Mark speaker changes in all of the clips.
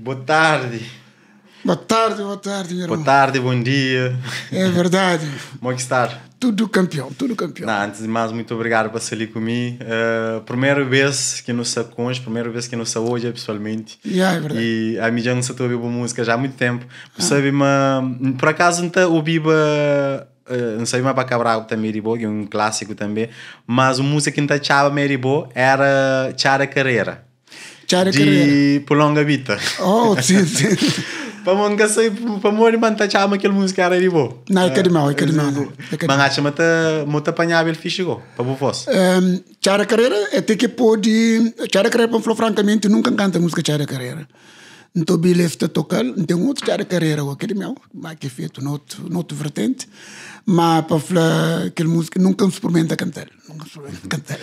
Speaker 1: Boa tarde. Boa tarde, boa tarde, meu irmão. Boa tarde, bom dia. É
Speaker 2: verdade.
Speaker 1: Como é que está?
Speaker 2: Tudo campeão, tudo campeão.
Speaker 1: Não, antes de mais, muito obrigado por sair comigo. Uh, eh, primeira vez que nos sacões, primeira vez que nos hoje, pessoalmente. Yeah, é verdade. E a mim já não se a boa música já há muito tempo. Ah. Sabe, mas, por acaso não estou a Uh, eh, não sei mais para cabrar também é Meribo, que é um clássico também, mas o música que não estava Meribo era Chara Carreira. Cara de longa vida
Speaker 2: Oh, sim, sim.
Speaker 1: Pamon ka para pamon man ta chama kel mus cara de bo. Na ka de eh, mau, ka de mau. Manga chama ta mota panhável físico, pa bo fos. Um,
Speaker 2: ehm, cara carreira é ter que pode, cara carreira para falar francamente nunca canta música cara carreira. Então bi lefta tocar, então outro cara carreira o aquele meu, mas que feito noutro noutro vertente. Mas para falar aquele música nunca experimenta cantar, nunca experimenta cantar.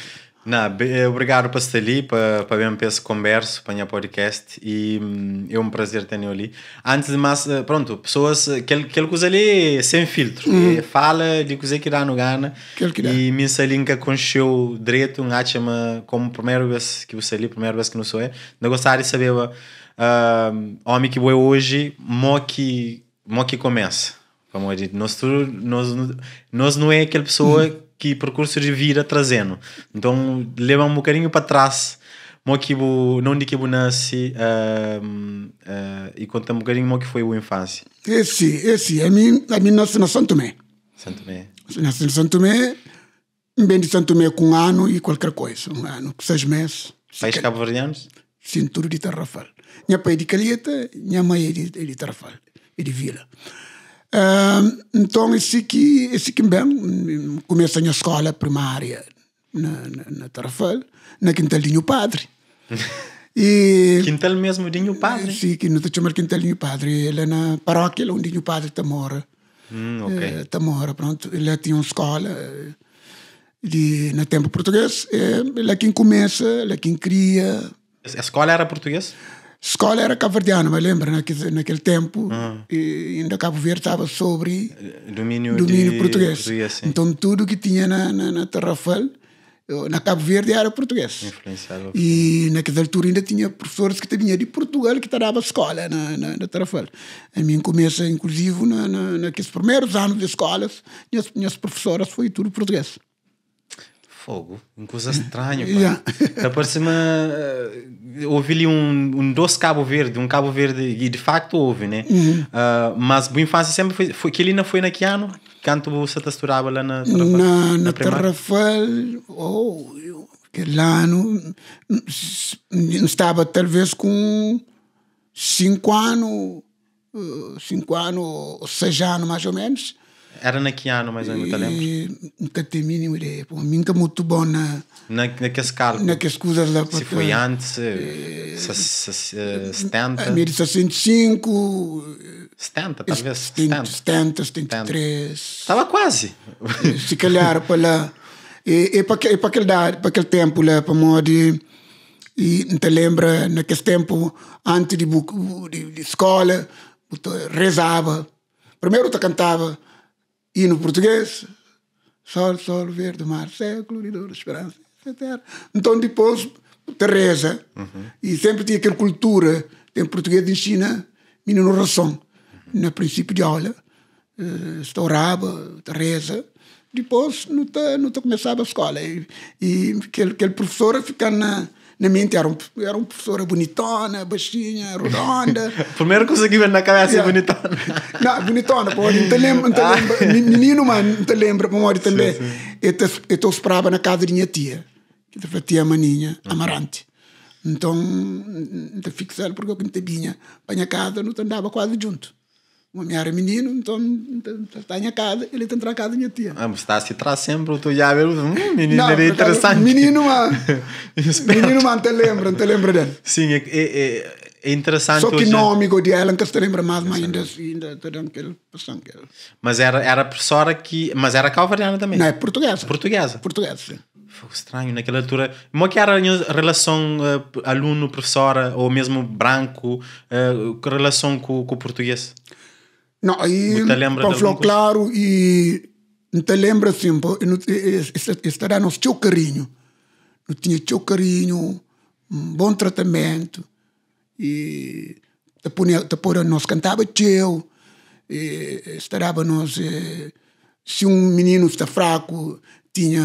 Speaker 1: Não, eh, obrigado por estar ali, para, para bem esse converso, para o podcast e hum, é um prazer ter ali. Antes de mais, eh, pronto, pessoas, aquele, eh, aquele coisa ali sem filtro, uhum. fala de coisa que dá no Gana que dá. e me salinca concheu direito, um achama como primeira vez que você ali, primeira vez que não sou eu, não gostaria de saber, uh, homem que vou hoje, mo que, mo que começa, como eu digo, nós, nós, nós não é aquela pessoa... Uhum que percurso de vida trazendo. Então, leva um bocadinho para trás, mo não de que eu nasci uh, uh, e conta um bocadinho como que foi a infância.
Speaker 2: Esse, esse, a mim, a mim nasci na Santo Tomé. Santo Tomé. Nasci na Santo Tomé, bem de Santo Tomé com um ano e qualquer coisa, um ano, seis meses.
Speaker 1: Pais cabo Verdeanos?
Speaker 2: Sim, tudo de Tarrafal. Minha pai é de Calheta, minha mãe é de, é de Tarrafal, é de Vila então, esse que, esse que bem, comecei a escola primária na, na, na Tarrafal, na Quintalinho Padre. E, quintal mesmo, Dinho Padre? Sim, que não te Quintal Quintalinho Padre, ele é na paróquia onde Dinho Padre está mora.
Speaker 1: Hum, okay.
Speaker 2: Está é, mora, pronto. Ele tinha uma escola eh, de, na tempo português, é, ele é quem começa, ele é quem cria. A escola era portuguesa? escola era cabo-verdiano, mas lembra, naquele, naquele tempo, uhum. e ainda Cabo Verde estava sobre
Speaker 1: domínio, domínio português. então
Speaker 2: tudo que tinha na, na, na na Cabo Verde, era português. Influenciado. E naquela altura ainda tinha professores que vinham de Portugal que dava escola na, na, na Tarrafal. A mim começa, inclusive, na, na, naqueles primeiros anos de escolas, minhas, minhas professoras foi tudo português.
Speaker 1: Fogo, uma coisa estranha. Yeah. Tá então, parecendo eh, houve ali um, um doce Cabo Verde, um Cabo Verde, e de facto houve, né? Uhum. Uh, mas a infância sempre foi, foi. Que ele não foi naquele ano? Canto você texturava lá na Tarrafal? Na, na Tarrafal,
Speaker 2: ou oh, aquele ano, estava talvez com cinco anos, eh, cinco anos, seis anos mais ou menos.
Speaker 1: Era na que ano, mais ou menos, te lembras?
Speaker 2: Não tenho a mínima ideia. Tá pô, minha muito bom na...
Speaker 1: na naqueles cálculos? Naquelas
Speaker 2: coisas lá. Se foi antes,
Speaker 1: eh, 70...
Speaker 2: 1605... 70, talvez. 70, 70 73... Estava quase. Eh, se calhar, para lá... E, e para, e aquele, aquele tempo lá, para modo e não te lembra naquele tempo antes de, de, de escola eu rezava primeiro tu cantava e no português, sol, sol, verde, mar, céu, gloridor, esperança, etc. Então depois, Teresa. Uhum. E sempre tinha aquela cultura, tem português ensina, menino ração. Uhum. No princípio de aula, uh, eh, estourava, Teresa. Depois, não, está não começava a escola. E, e aquele, aquele professor ficava na na mente era, um, era uma professora bonitona, baixinha, redonda. Primeiro consegui ver na cabeça yeah. bonitona. não, bonitona, pô, não te lembro, não te lembro. Ah. menino, mano, não te lembro, memória também. Sim, sim. Eu, te, eu esperava na casa de minha tia, que a tia Maninha, Amarante. Então, te fixando porque eu que não te vinha para a minha casa, não te andava quase junto. O meu era é menino, então, então está a casa, ele entra a casa da minha tia.
Speaker 1: Ah, mas está a citar sempre, o já a ver, hum, menino não, era é interessante. Menino,
Speaker 2: mano. Ah, menino, mano, te lembra, te lembra dele. Sim, é, é, é, é interessante. Só que hoje... amigo de ela não se lembra mais, mas ainda, assim, ainda tem aquele pessoa que ele.
Speaker 1: Mas era, era professora que. Mas era calvariana também? Não, é
Speaker 2: portuguesa. Portuguesa. Portuguesa,
Speaker 1: sim. Foi estranho naquela altura. Como que era a relação uh, eh, aluno-professora, ou mesmo branco, uh, relação com, com o português?
Speaker 2: Não, aí falou claro e não te lembra assim, estará no seu carinho. Não tinha seu carinho, um bom tratamento. E depois nós cantava teu, estará nós. Se um menino está fraco, tinha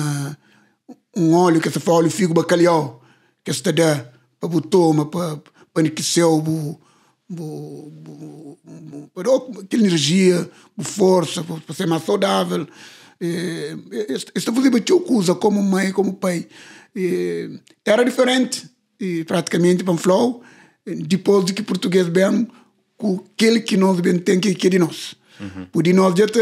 Speaker 2: um óleo que se fala óleo figo bacalhau, que se dá para botar, para enriquecer o bo, bo, bo, bo, que energia, bo força para ser mais saudável. Eh, esta fuzil que eu uso como mãe, como pai, era diferente, e praticamente, para o flow, depois de que português bem, com aquele que nós bem tem que, que é de nós. Uhum. O de nós já está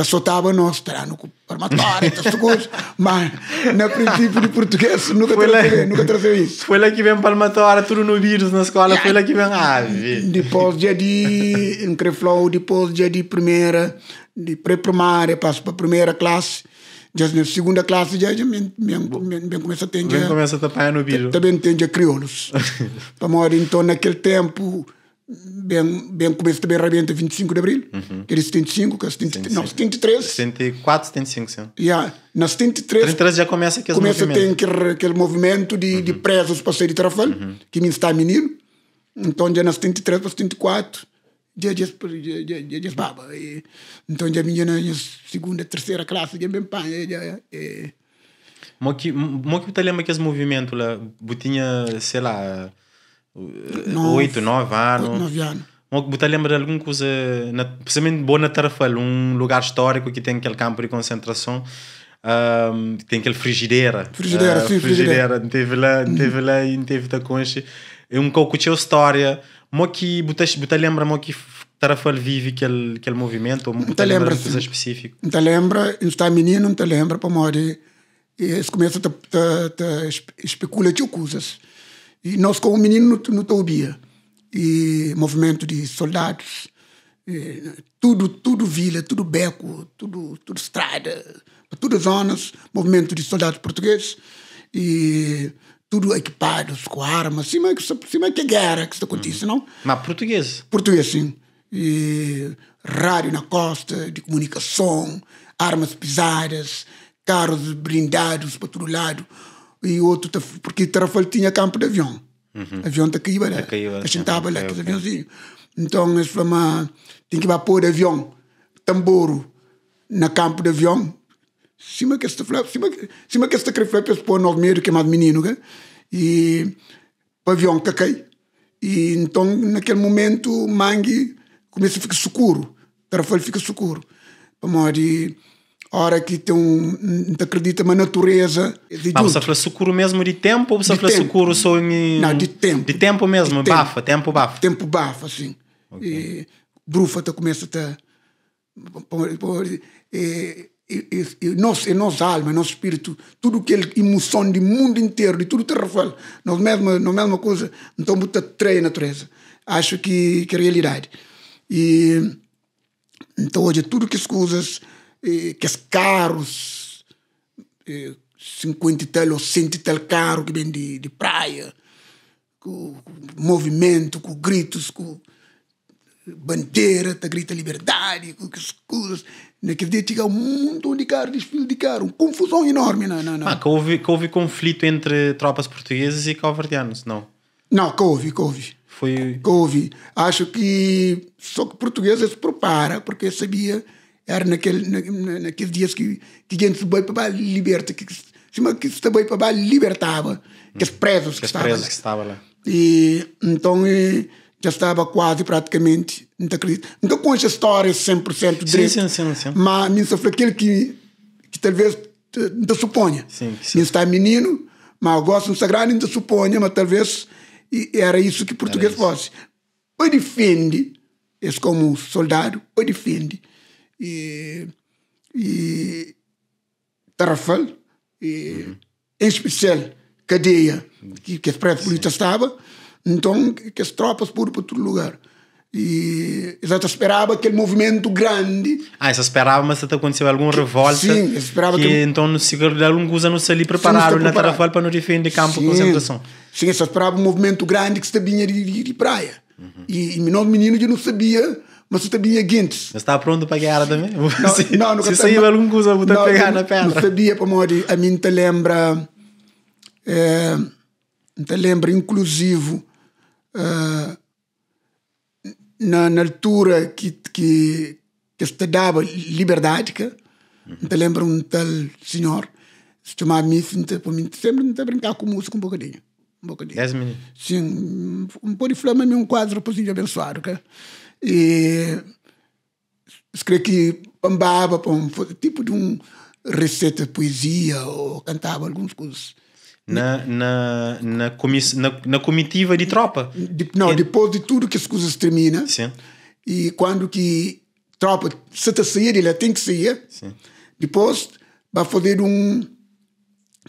Speaker 2: da soltava não, estará no armatório, estas coisas. Mas, no princípio, de português nunca trazeu, nunca isso. Foi lá que vem para armatório, tudo no vírus na escola, yeah. foi lá que vem ave. Depois, dia de. em Creflow, depois, dia de primeira, de pré-primária, passo para a primeira classe. Já na segunda classe, já, já bem, começa a ter. já começa a tapar
Speaker 1: no vírus. Também
Speaker 2: tem criolos. Para então, naquele tempo bem, bem começo também arrebenta 25 de abril, uhum. que era 75, que é 70, não, 73. 74, 75, sim. Yeah. Na 73, 73 já começa aquele começa movimento. Começa aquele, aquele movimento de, uhum. de presos para sair de Trafalho, uhum. que me está menino. Então já na 73 para 74, já já já já já baba. Então já minha na segunda, terceira classe, já bem pá, já já. Mo que, mo
Speaker 1: que tá lembra que esse movimento lá, tinha, sei lá, oito, nove anos. Oito, nove anos. Vou botar alguma coisa, precisamente principalmente boa na Tarrafalho, um lugar histórico que tem aquele campo de concentração. Um, tem aquele frigideira. Frigideira, uh, sim, frigideira. frigideira. Teve lá, não teve lá e teve da concha. É um pouco a história. Mo que lembra mo que Tarafal vive aquele, aquele movimento? Não te lembra, coisa específica?
Speaker 2: Não te lembra, não está menino, não te lembra, para morrer. E eles começam a especular de coisas. E nós, com o menino, no ouvia. E movimento de soldados, tudo, tudo vila, tudo beco, tudo, tudo estrada, todas as zonas, movimento de soldados portugueses. E tudo equipados com armas, assim, que assim, que guerra que está acontecendo uhum. não? Mas português? Português, sim. E rádio na costa, de comunicação, armas pisadas, carros blindados para todo lado e outro, porque Tarrafalho tinha campo de avião. Uhum. Avião caído ali. A gente estava ali, uhum. aquele aviãozinho. Então, eles falaram, tem que ir pôr avião, tamboro, na campo de avião. Cima que esta flap, cima, cima que esta crefé, para pôr nove meio, que é mais menino, né? E avião caquei. E então, naquele momento, mangue começa a ficar socorro. Tarrafalho fica socorro. Para morrer hora que tem um, acredita na natureza. De ah, você fala socorro mesmo de
Speaker 1: tempo ou você de fala tempo. socorro só em. Não, de tempo. De tempo mesmo, de tempo. bafa, tempo bafa.
Speaker 2: Tempo bafa, sim. Okay. E brufa tá, começa a. E, e, e, e, nossa, e nossa alma, nosso espírito, tudo que ele emoção do mundo inteiro, de tudo te refere. Nós é mesma, na é mesma coisa, então muito atrai a natureza. Acho que, que é realidade. E. Então hoje, tudo que escusas. coisas que os carros, eh, 50 e tal ou 100 e tal carros que vem de, de praia, com, com movimento, com gritos, com bandeira, tá grita liberdade, com as Naquele dia tinha um montão de carros, desfile de carro, uma confusão enorme. Não, não, não. Ah,
Speaker 1: que houve, que houve conflito entre tropas portuguesas e calverdianos, não?
Speaker 2: Não, que houve, que houve. Foi... Que houve. Acho que só que portugueses se prepara, porque sabia era naquele, na, naqueles dias que, que gente se boi para liberta, que, que se boi para libertava, que os hum. presos que, que estavam lá. Estava lá. E então e, já estava quase praticamente, não te acredito. Então com essa história 100% direito. Sim, sim, sim, sim. Mas me sofreu aquele que, que talvez não suponha. Sim, sim. está menino, mas eu gosto de sagrado, não suponha, mas talvez era isso que português fosse. Ou defende, esse como soldado, ou defende e, e Tarrafal, e, uhum. em especial cadeia, uhum. é então, que, que as prédios polícia estavam então que as tropas foram para outro lugar. E eu esperava aquele movimento grande.
Speaker 1: Ah, isso esperava, mas até aconteceu alguma revolta. Sim, eu esperava que. que então, no de alguns anos ali prepararam na Tarrafal
Speaker 2: para não defender campo sim, de concentração. Sim, eu esperava um movimento grande que se vinha de, de, de praia. Uhum. E, e meninos menino já não sabia mas tu sabia guintes. Mas está pronto para ganhar também? Não, se, não, nunca se saiu alguma coisa, vou não, tá pegar na pedra. Não sabia, para morrer. A mim te lembra... É, te lembra, inclusive, uh, na, na, altura que, que, que se te dava liberdade, que, uhum. te lembra um tal senhor, se chamava Miss, para mim, sempre me brincar com música um bocadinho. Um
Speaker 1: bocadinho. Dez minutos?
Speaker 2: Sim. Um pôr de flama-me um quadro para os abençoar, ok? E escrevi que bambava para um tipo de um receita de poesia ou cantava algumas coisas. Na, na, na, comis, na, na comitiva de tropa? De, não, é. depois de tudo que as coisas terminam. Sim. E quando que tropa se está sair, ele tem que sair. Sim. Depois vai fazer um.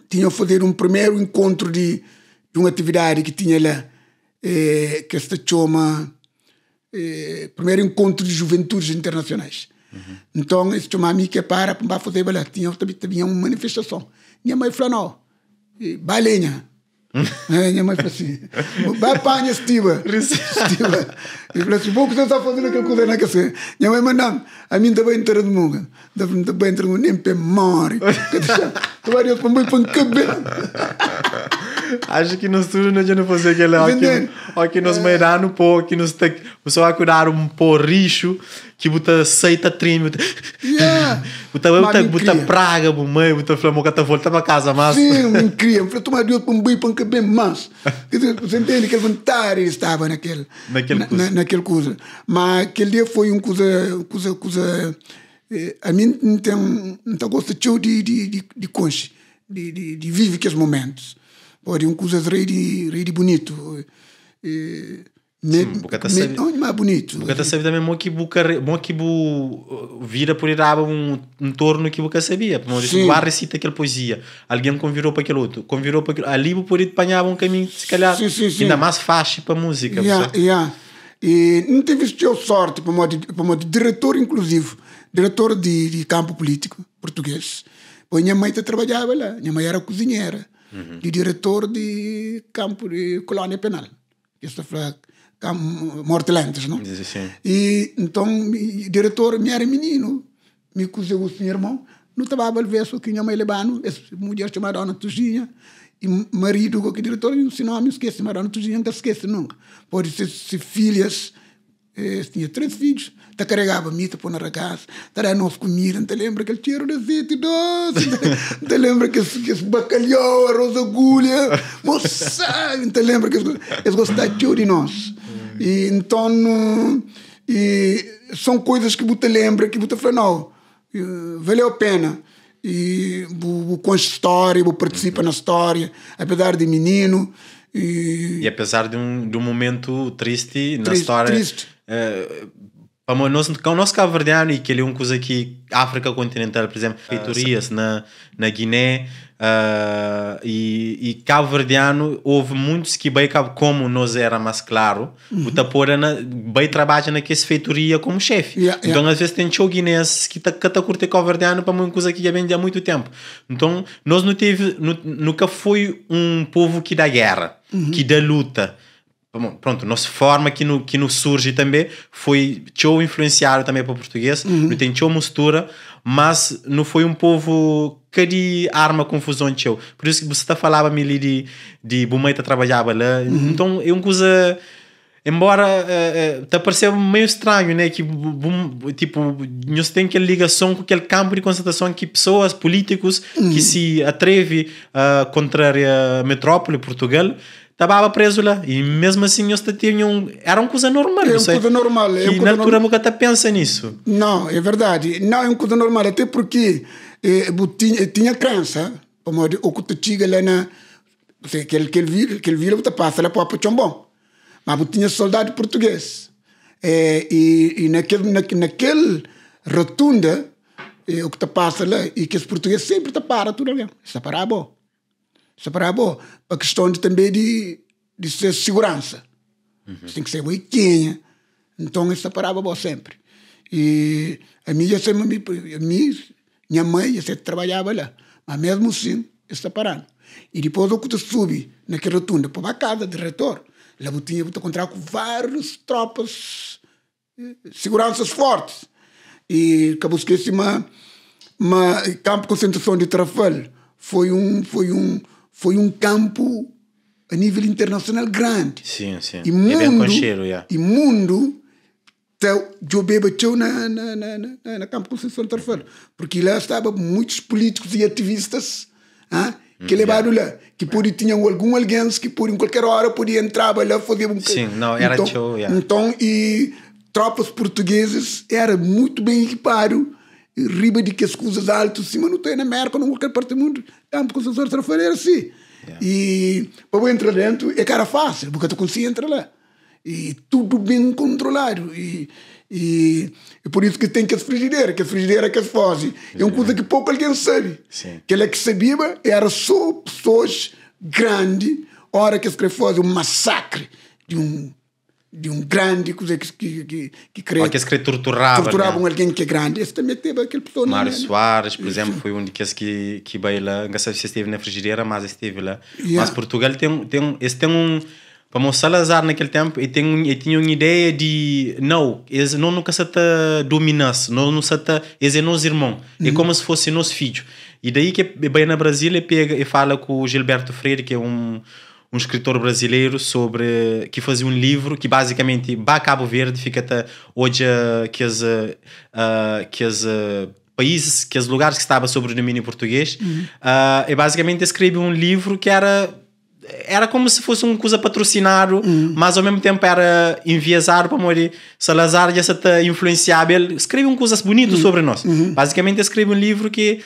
Speaker 2: Tinha fazer um primeiro encontro de, de uma atividade que tinha lá, eh, que se chama eh, primeiro encontro de juventudes internacionais. Uhum. Então, esse uma amiga para, para fazer balé. Tinha, tinha uma manifestação. Minha mãe falou, não, eh, balenha. Hum. Eh, minha mãe falou assim, vai para a Estiva. E falei assim, bom, que você está fazendo aqui colher que assim. Minha mãe mandava, a mim também entra de mundo. Também também entra de mundo, nem pé mori. Tu vai para muito para cabelo. Acho que nós tudo não tinha fazer aquele aqui, aqui nos no pô,
Speaker 1: aqui nós temos, só vai curar um porricho que bota seita trime, bota yeah. bota praga, bu mãe, bota flamou que tá volta para casa, mas Sim, me
Speaker 2: cria, falei tomar de outro para um boi para um cabelo, mas você entende que ele estava naquele naquele na, naquele coisa, Mas aquele dia foi um coisa, curso, curso eh, a mim não tem, não gosto de, de, de, de conche, de, de, de vive aqueles momentos. Pode um coisa rei de, rei de bonito. E, eh, me, Sim, me, sabe, não, mas
Speaker 1: bonito. Bucata sabia também mo que buca, mo que bu eh, vira por iraba um torno que você sabia. Mas isso bar recita aquela poesia. Alguém convirou para aquele outro, convidou para aquele, ali bu por ir apanhava um caminho se calhar sim, sim, sim. ainda mais fácil para música. Yeah,
Speaker 2: yeah. E não teve eu sorte, para modo, para modo diretor, inclusive, diretor de, de campo político português. Pois minha mãe trabalhava lá, minha mãe era cozinheira, uhum. de diretor de campo de colônia penal. Isso é foi lentes, não? Sim. E então, o diretor, minha era menino, me cozinhou o senhor irmão, não estava a ver, só que minha mãe levava essa mulher chamada Ana Tuzinha, e marido, o diretor, se não me esquece, mas não nunca esquece, nunca. Pode ser se filhas, eh, tinha três filhos, tá carregava mita pôr na casa, tá dando nossa comida, não te lembra aquele cheiro de azeite doce, não te lembra que esse, que esse bacalhau, arroz agulha, moça, não te lembra que eles gostavam de de nós. E então, no, e são coisas que você lembra, que você fala, não, eh, valeu a pena e o vou história, o participa uhum. na história, apesar de menino. E,
Speaker 1: e apesar de um, de um momento triste, triste na história. Triste. Uh, para o nosso, nosso cabo verdeano e que ele é um coisa aqui, África continental, por exemplo, ah, feitorias na, na Guiné, Uh, e, e cabo Verdeano houve muitos que bem cabo como nós era mais claro uhum. o tapora na, bem trabalha naquela feitoria como chefe yeah, yeah. então às vezes tem show guinness que está que tá curte cabo Verdeano para muita coisa que já vende há muito tempo então nós não teve nunca foi um povo que dá guerra uhum. que dá luta pronto, nossa forma que no, que nos surge também foi show influenciado também para o português, uhum. não tem show mistura, mas não foi um povo que arma confusão teu. Por isso que você está falava me ali de, de Bumeita tá trabalhava lá. Uhum. Então é uma coisa. Embora uh, eh, uh, eh, tá pareça meio estranho, né? Que bum, tipo, nós tem aquela ligação com aquele campo de concentração que pessoas, políticos uhum. que se atreve a uh, a metrópole Portugal estava preso lá. E mesmo assim, eles tinham. Era uma coisa
Speaker 2: normal. É uma coisa normal. É e na altura nunca
Speaker 1: te tá pensa nisso.
Speaker 2: Não, é verdade. Não, é uma coisa normal. Até porque e, tinha, tinha crença, como o que tu chega lá na. Que ele, que ele vira, que ele vira, passa lá para o Chombão. Mas tinha soldado português. E, e, e naquele, na, naquele rotunda, o que te passa lá, e que os portugueses sempre te para tudo ali. Isso é para bom. está é para bom. A questão de, também de, de ser segurança. Uhum. Tem que ser boiquinha. Então está é para bom sempre. E a mim, sempre, é a mim minha mãe já trabalhava lá, mas mesmo assim está parando. E depois eu subi naquela rotunda para a casa de reitor. Lá eu tinha que encontrar com várias tropas, eh, seguranças fortes. E acabou esqueci mas o campo de concentração de Trafalho foi um, foi um, foi um campo a nível internacional grande.
Speaker 1: Sim, sim. E mundo, é bem concheiro, yeah.
Speaker 2: e mundo então, eu bebeu na, na, na, na, na Campo Conceição Tarfano, porque lá estavam muitos políticos e ativistas ah, hum, que levaram lá, que por tinham algum alguém que por em qualquer hora podia entrar lá fazer um Sim, não, era então, show, yeah. então e tropas portuguesas era muito bem equipado riba de que as coisas altas cima não tem na América não qualquer parte do mundo Campo Conceição Tarfano era assim yeah. e para entrar dentro é cara fácil porque tu conseguia entrar lá e tudo bem controlado. E, e, e por isso que tem que as frigideiras, que as frigideiras que as fogem. É uma coisa que pouco alguém sabe. Sim. Que ela é que sabia era é só pessoas grandes, hora que as fazem um massacre de um de um grande coisa que que que, que cre... que torturava torturavam né? alguém que é grande esse também teve aquele pessoa né? Mário né?
Speaker 1: Soares por Isso. exemplo foi um daqueles que que baila não sei se esteve na frigideira mas esteve lá yeah. mas Portugal tem tem esse tem um para o Salazar naquele tempo eu, tenho, tinha uma ideia de não, eles não nunca se te dominasse, não, não se te, eles é nosso irmão, uhum. é como se fosse nosso filho. E daí que bem na Brasília pega e fala com o Gilberto Freire, que é um, um escritor brasileiro sobre que fazia um livro que basicamente vai a Cabo Verde, fica até hoje que as uh, que as uh, países, que os lugares que estava sobre o domínio português, uhum. e basicamente escreve um livro que era era como se fosse um coisa patrocinado, hum. mas ao mesmo tempo era enviesado para morrer. Salazar já se está influenciável. Ele escreve um coisas bonito hum. sobre nós. Uhum. Basicamente, escreve um livro que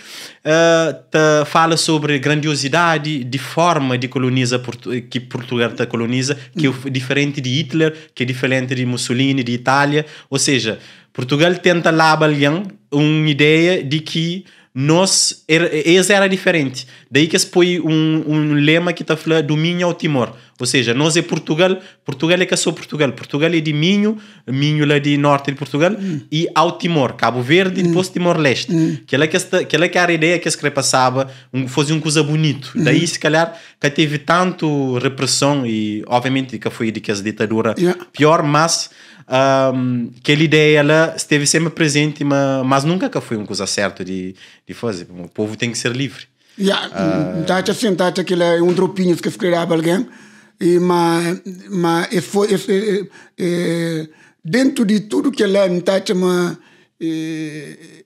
Speaker 1: uh, fala sobre grandiosidade de forma de coloniza que Portugal te coloniza, que é hum. diferente de Hitler, que é diferente de Mussolini, de Itália. Ou seja, Portugal tenta lá uma ideia de que nós era, era diferente. Daí que se põe um, um lema que está a falar do Minho ao Timor. Ou seja, nós é Portugal, Portugal é que é só Portugal. Portugal é de Minho, Minho lá de norte de Portugal, hum. e ao Timor, Cabo Verde hum. e depois Timor-Leste. Hum. Que é que, esta, que é que era a ideia que se repassava, um, fosse um coisa bonito. Hum. Daí, se calhar, que teve tanto repressão e, obviamente, que foi de que as ditadura yeah. pior, mas um, aquela ideia ela esteve sempre presente, mas, mas nunca que foi uma coisa certa de, de fazer. O povo tem que ser livre.
Speaker 2: Yeah, uh, assim, dá-te aquele é um dropinho que se criava alguém, e, mas, mas foi, dentro de tudo que lá tinha te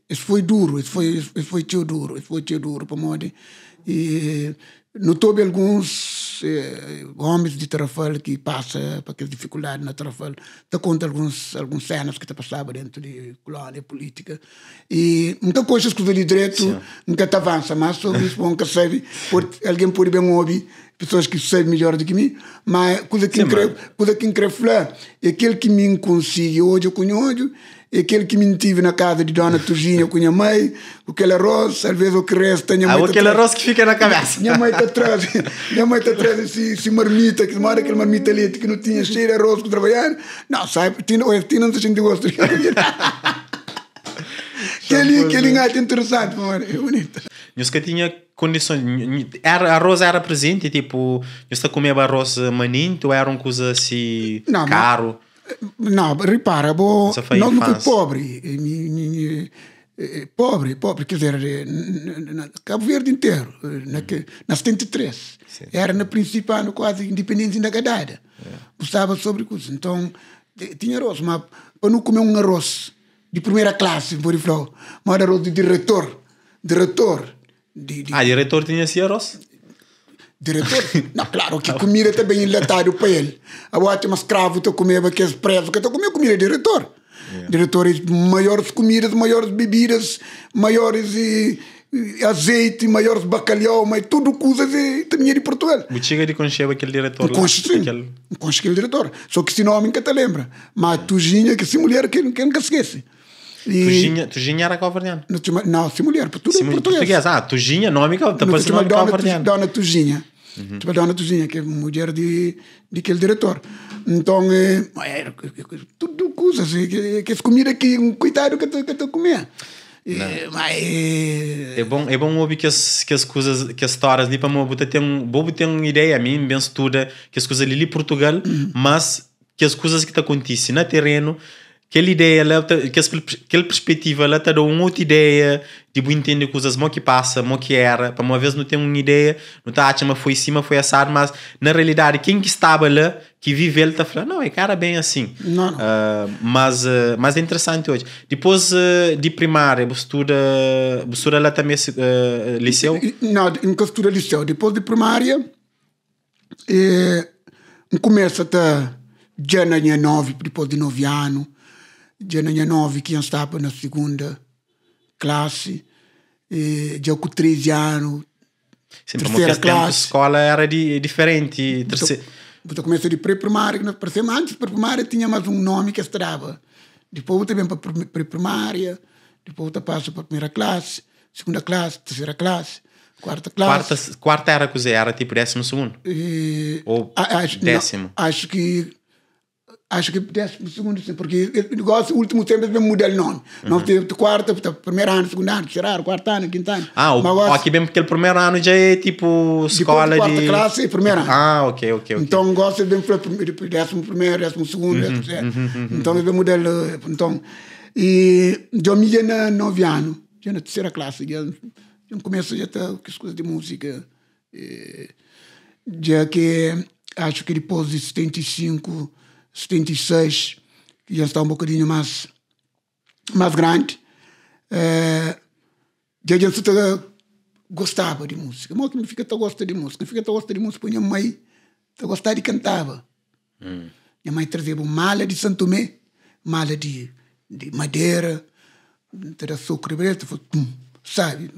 Speaker 2: isso foi duro, isso foi, isso foi tio duro, isso foi tio duro, para modo. E notou alguns eh, homens de Tarrafal que passa para aquela dificuldade na Tarrafal. Te conta alguns alguns cenas que te passava dentro de colônia política. E muita coisas que vale direito Sim. nunca te avança, mas sobre isso nunca sabe. Porque alguém pode bem ouvir pessoas que sabem melhor do que mim, mas coisa que Sim, incrível, coisa que incrível é aquele que me consegue hoje eu conheço aquele que me tive na casa de Dona Tuginha com minha mãe, aquele arroz, às vezes o que resta, minha mãe. Ah, aquele arroz que fica na cabeça. Minha mãe está atrás, minha mãe está atrás desse, desse marmita, que demora aquele marmita ali que não tinha cheiro de arroz para trabalhar. Não, sai, tira, tira não se de gosto. aquele, aquele gato interessante, mano, é bonito.
Speaker 1: Nós que tinha condições. Era, arroz era presente, tipo, nós comia arroz maninho, ou era uma coisa assim não, caro? Mas...
Speaker 2: Não, repara, bo, não fui pobre. Pobre, pobre, quer dizer, Cabo Verde inteiro, na, 73. Era na principal, quase independência da Gadaira. É. Eh. Gostava sobre isso. Então, tinha arroz, mas para não comer um arroz de primeira classe, por exemplo, mas arroz de diretor. Diretor.
Speaker 1: De, Ah, diretor tinha esse arroz?
Speaker 2: Diretor? Não, claro que comida também é letário para ele. a boa tem é um escravo que comer aqueles presos que comia comendo comida, diretor. Yeah. É. Diretores, é maiores comidas, maiores bebidas, maiores e, e azeite, maiores bacalhau, mas tudo coisas e também de Portugal.
Speaker 1: Mas chega de concheva aquele diretor. Conche, sim.
Speaker 2: Aquele... Conche aquele diretor. Só que esse nome que te lembra. Mas Tujinha, que essa mulher que, que nunca esquece. E... Tujinha, tujinha era calvardiano? Não, não, sim mulher, tudo Sim, português. português.
Speaker 1: Ah, Tujinha, nome que eu parecendo nome calvardiano.
Speaker 2: Dona Tujinha uhum. trabalhava tipo, na Tuzinha, que é mulher de, de aquele é diretor. Então, eh, é, é tudo coisas, assim, que, que comida aqui um coitado que eu estou comendo. É, mas...
Speaker 1: Eh, é bom é bom ouvir que as que as coisas que as histórias ali para botar ter um bobo ter uma ideia a mim bem que as coisas ali em Portugal uhum. mas que as coisas que tá acontecendo no terreno aquela ideia lá, aquela perspectiva lá te dá uma outra ideia, tipo, entender coisas, mó que passa, mó que era, para uma vez não tem uma ideia, não tá, achando foi cima, foi assado, mas na realidade, quem que estava lá, que vive ele, tá falando, não, é cara bem assim. Não, Uh, mas, uh, mas é interessante hoje. Depois uh, de primária, você estuda, lá também liceu?
Speaker 2: Não, nunca estuda liceu. Depois de primária, eh, começa a já na 9, depois de 9 anos, dia na nove que eu estava na segunda classe, e, dia com 13 anos, Sempre terceira classe. A
Speaker 1: escola era
Speaker 2: de, diferente. Então, terceira... eu então comecei de pré-primária, parecia antes pré-primária tinha mais um nome que estava. Depois eu também para pré-primária, depois eu passo para primeira classe, segunda classe, terceira classe. Quarta classe.
Speaker 1: Quarta, quarta era que era tipo décimo segundo?
Speaker 2: E,
Speaker 1: Ou acho, décimo?
Speaker 2: Não, acho que Acho que décimo segundo, sim, porque o negócio, último tempo, eles mudam modelo nome. Uhum. Não teve quarto, primeiro ano, segundo ano, terceiro, quarto ano, quinto ano. Ah, o, negócio, aqui bem porque o primeiro ano já é tipo escola de... quarta classe e primeiro ano. Ah, ok, ok, Então, o negócio, eles vêm décimo primeiro, décimo segundo, uhum, décimo uhum, uhum, uhum, Então, eles vêm mudar, então... E eu me ia na nove anos, já na terceira classe, já, já começo já tá, ter as coisas de música. E, eh, já que, acho que depois de 75 76, que já está um bocadinho mais, mais grande, é, gente gostava de música. Mas não fica tão gosta de música. Fica tão gosta de música porque minha mãe tá gostava e cantava. Hum. Minha mãe trazia uma malha de Santo Tomé, malha de, de madeira, era sucre preto, tum, sabe?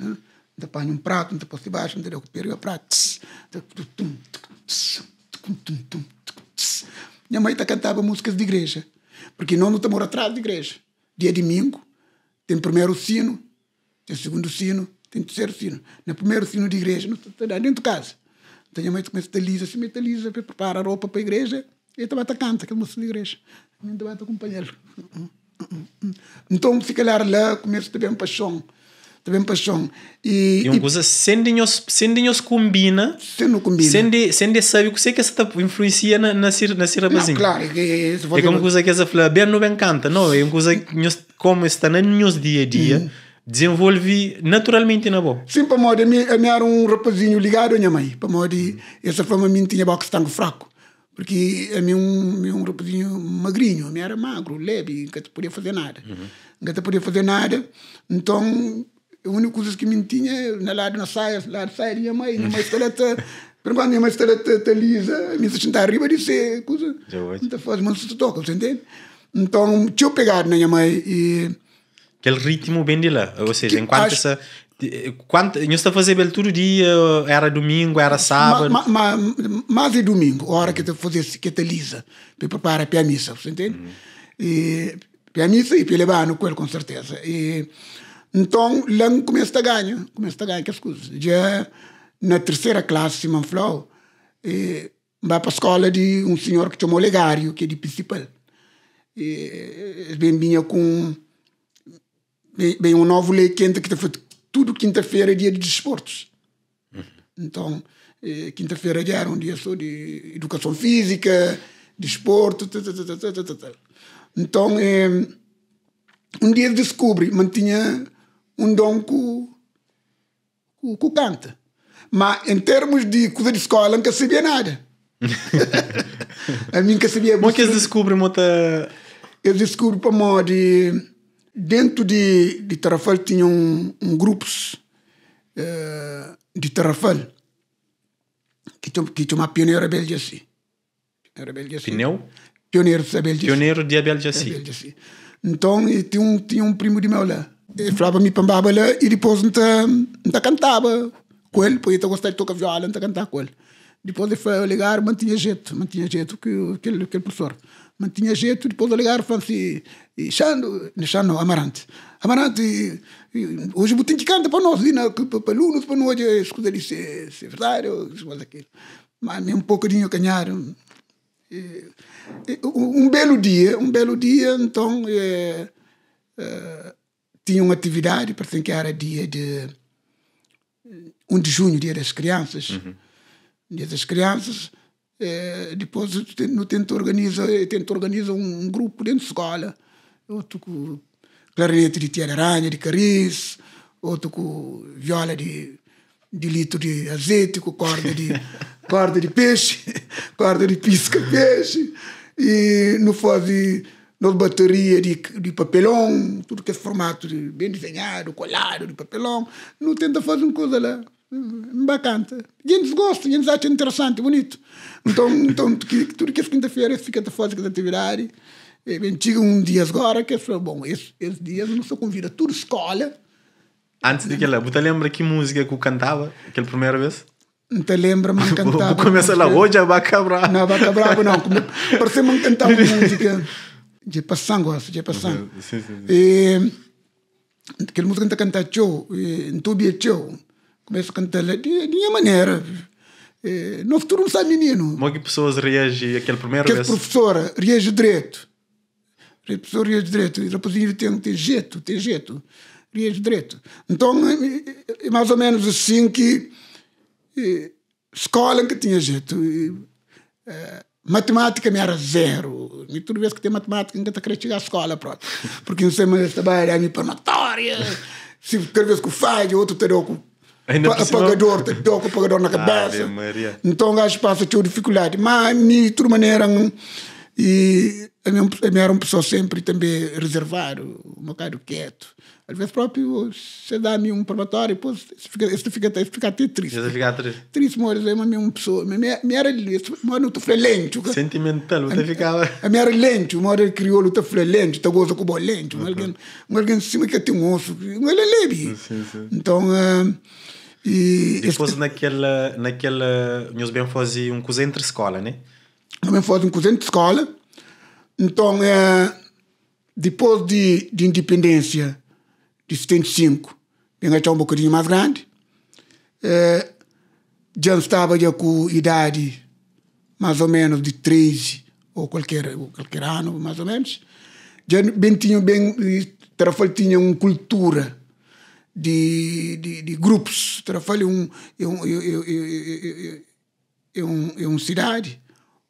Speaker 2: Ainda põe um prato, ainda pôs debaixo, ainda pega o prato. Tum, tss, tss, tss, tum, tum, tum, tum, tum, minha mãe tá cantava músicas de igreja, porque não não estamos atrás de igreja. Dia domingo, tem primeiro sino, tem segundo sino, tem terceiro sino. No primeiro sino de igreja, não está dentro de casa. Então minha mãe começa a lisa, se mete lisa, prepara a roupa para a igreja, e eu também tá canta, aquela moço de igreja. Ainda vai acompanhar. Então, se calhar lá, começo a ter uma paixão também paixão. E, e, é e coisa, sendem os, sendem os combina. Sendo
Speaker 1: combina. Sende, sende sabe o que é que essa influencia na, na, cir, na cira bazinha. Claro, que
Speaker 2: é É como coisa
Speaker 1: que essa fala, bem não bem canta, não. É uma coisa que como está no nosso dia a dia. Hum
Speaker 2: desenvolvi naturalmente na boa. Sim, para modo, eu era um rapazinho ligado à minha mãe. Para modo, essa fama minha tinha boxe tango fraco. Porque a mim um, um rapazinho magrinho, a mim era magro, leve, nunca podia fazer nada. Uhum. Nunca podia fazer nada. Então, a única coisa que me tinha na lado na saia, lá saia minha mãe, minha mãe estará para quando minha mãe a lisa, minha se arriba disse ser coisa. Então faz muito se toca, você entende? Então, tinha pegar na minha mãe e
Speaker 1: aquele ritmo bem de lá, ou seja, enquanto essa quanto eu estou fazendo todo dia uh, era domingo era sábado mas
Speaker 2: ma, ma, é domingo a hora que eu fazia que te lisa para preparar para a missa você entende uhum. e para a missa e para levar no coelho com certeza e então, lá começa a ganhar, começa a ganhar as coisas. Já na terceira classe, me falou, e, vai para a escola de um senhor que chamou Legário, que é de principal. E, bem vinha com bem, bem um novo lei quente que tá foi tudo quinta-feira é dia de desportos. Uhum. Então, quinta-feira já era um dia só de educação física, desporto, de tal, tal, tal, tal, tal. Então, um dia descobri, mantinha um dom que, que, canta. Mas em termos de coisa de escola, nunca sabia nada. a mim nunca sabia. Como é que eles descobrem muita. Eles descobrem para mim de. Dentro de, de Tarrafal tinham um, um grupos uh, de Tarrafal que tinha, que tinha uma pioneira Abel Jaci. Pneu? Pioneiro de Abel Pioneiro de Abel Então, tinha um, tinha um primo de meu lá e falava me pambava lá e depois não cantava com ele, porque eu gostava de tocar viola, não cantar com ele. Depois ele foi ligar, mantinha jeito, mantinha jeito, que aquele, aquele professor. Mantinha jeito, depois de ligar, falando assim, e Xando, Xando, Amarante. Amarante, e, e, hoje o que canta para nós, para alunos, para nós, escutar ali se, é verdade, ou coisa daquilo. Mas nem um pouquinho canharam. Um, um belo dia, um belo dia, então, é, é, tinham atividade, parece que era dia de 1 de junho, dia das crianças. Uhum. Dia das crianças. É, depois no tento organiza, tento organiza um, grupo dentro da escola. Outro com clarinete de Tia Aranha, de Cariz, outro com viola de, de litro de azeite, com corda de, corda de peixe, corda de pisca-peixe. E no Foz de bateria de, de papelão, tudo que é formato de bem desenhado, colado, de papelão, não tenta fazer uma coisa lá Bacana. Gente eles gente acha interessante, bonito. Então, então tudo que é quinta-feira, fica a fazer as atividade. E é, bem, chega um dia agora que é bom, esses esse dias não sou convida tudo escola.
Speaker 1: Antes de que ela, você lembra que música que eu cantava aquela primeira vez?
Speaker 2: Não te lembra, mas cantava. Começa lá, hoje é Baca Não, Baca brava não. Parecia-me cantar música de gosto de passang. Uhum. E eh, aquele músico canta chou show, entubia eh, show. Começa a cantar de minha maneira. E, eh, no futuro não sabe menino.
Speaker 1: Como é que pessoas reagem aquele primeiro Aquele vez?
Speaker 2: professor reage direito. A reage direito. E ele tem, tem jeito, tem jeito. Reage direito. Então, é mais ou menos assim que escola que tinha jeito. E, é, Matemática me era zero. E tudo vez que tem matemática, ainda está querendo chegar à escola, pronto. Porque não sei mais trabalhar em palmatória. Se cada vez que faz, outro terá o apagador, terá o apagador na cabeça. Então, o gajo passa a dificuldade. Mas, de toda maneira, hum, e a minha, a minha era uma pessoa sempre também reservar, o meu caro quieto. Às vezes próprio, você dá-me um probatório, depois isso fica, isso fica, isso fica até triste. Você fica triste. Triste, mas eu uma minha pessoa, minha, minha era lente, mano, tu Lento Sentimental, você ficava... A minha era lente, uma hora crioulo, tu falei lente, então tu goza com bolente, um uhum. alguém, um alguém em cima que tem um osso, um ele é leve. Então... Uh, e depois este...
Speaker 1: naquela, naquela, meus bem fazia um cozinho entre escola, né?
Speaker 2: Também fazia um cozinho entre escola, então, é, depois de, de independência de 75, Benguela um bocadinho mais grande, é, já estava já com idade mais ou menos de 13 ou qualquer, ou qualquer ano, mais ou menos. Já bem tinha, bem, Tarrafal tinha uma cultura de, de, de grupos. Tarrafal é, um, é, um, é, é, é uma cidade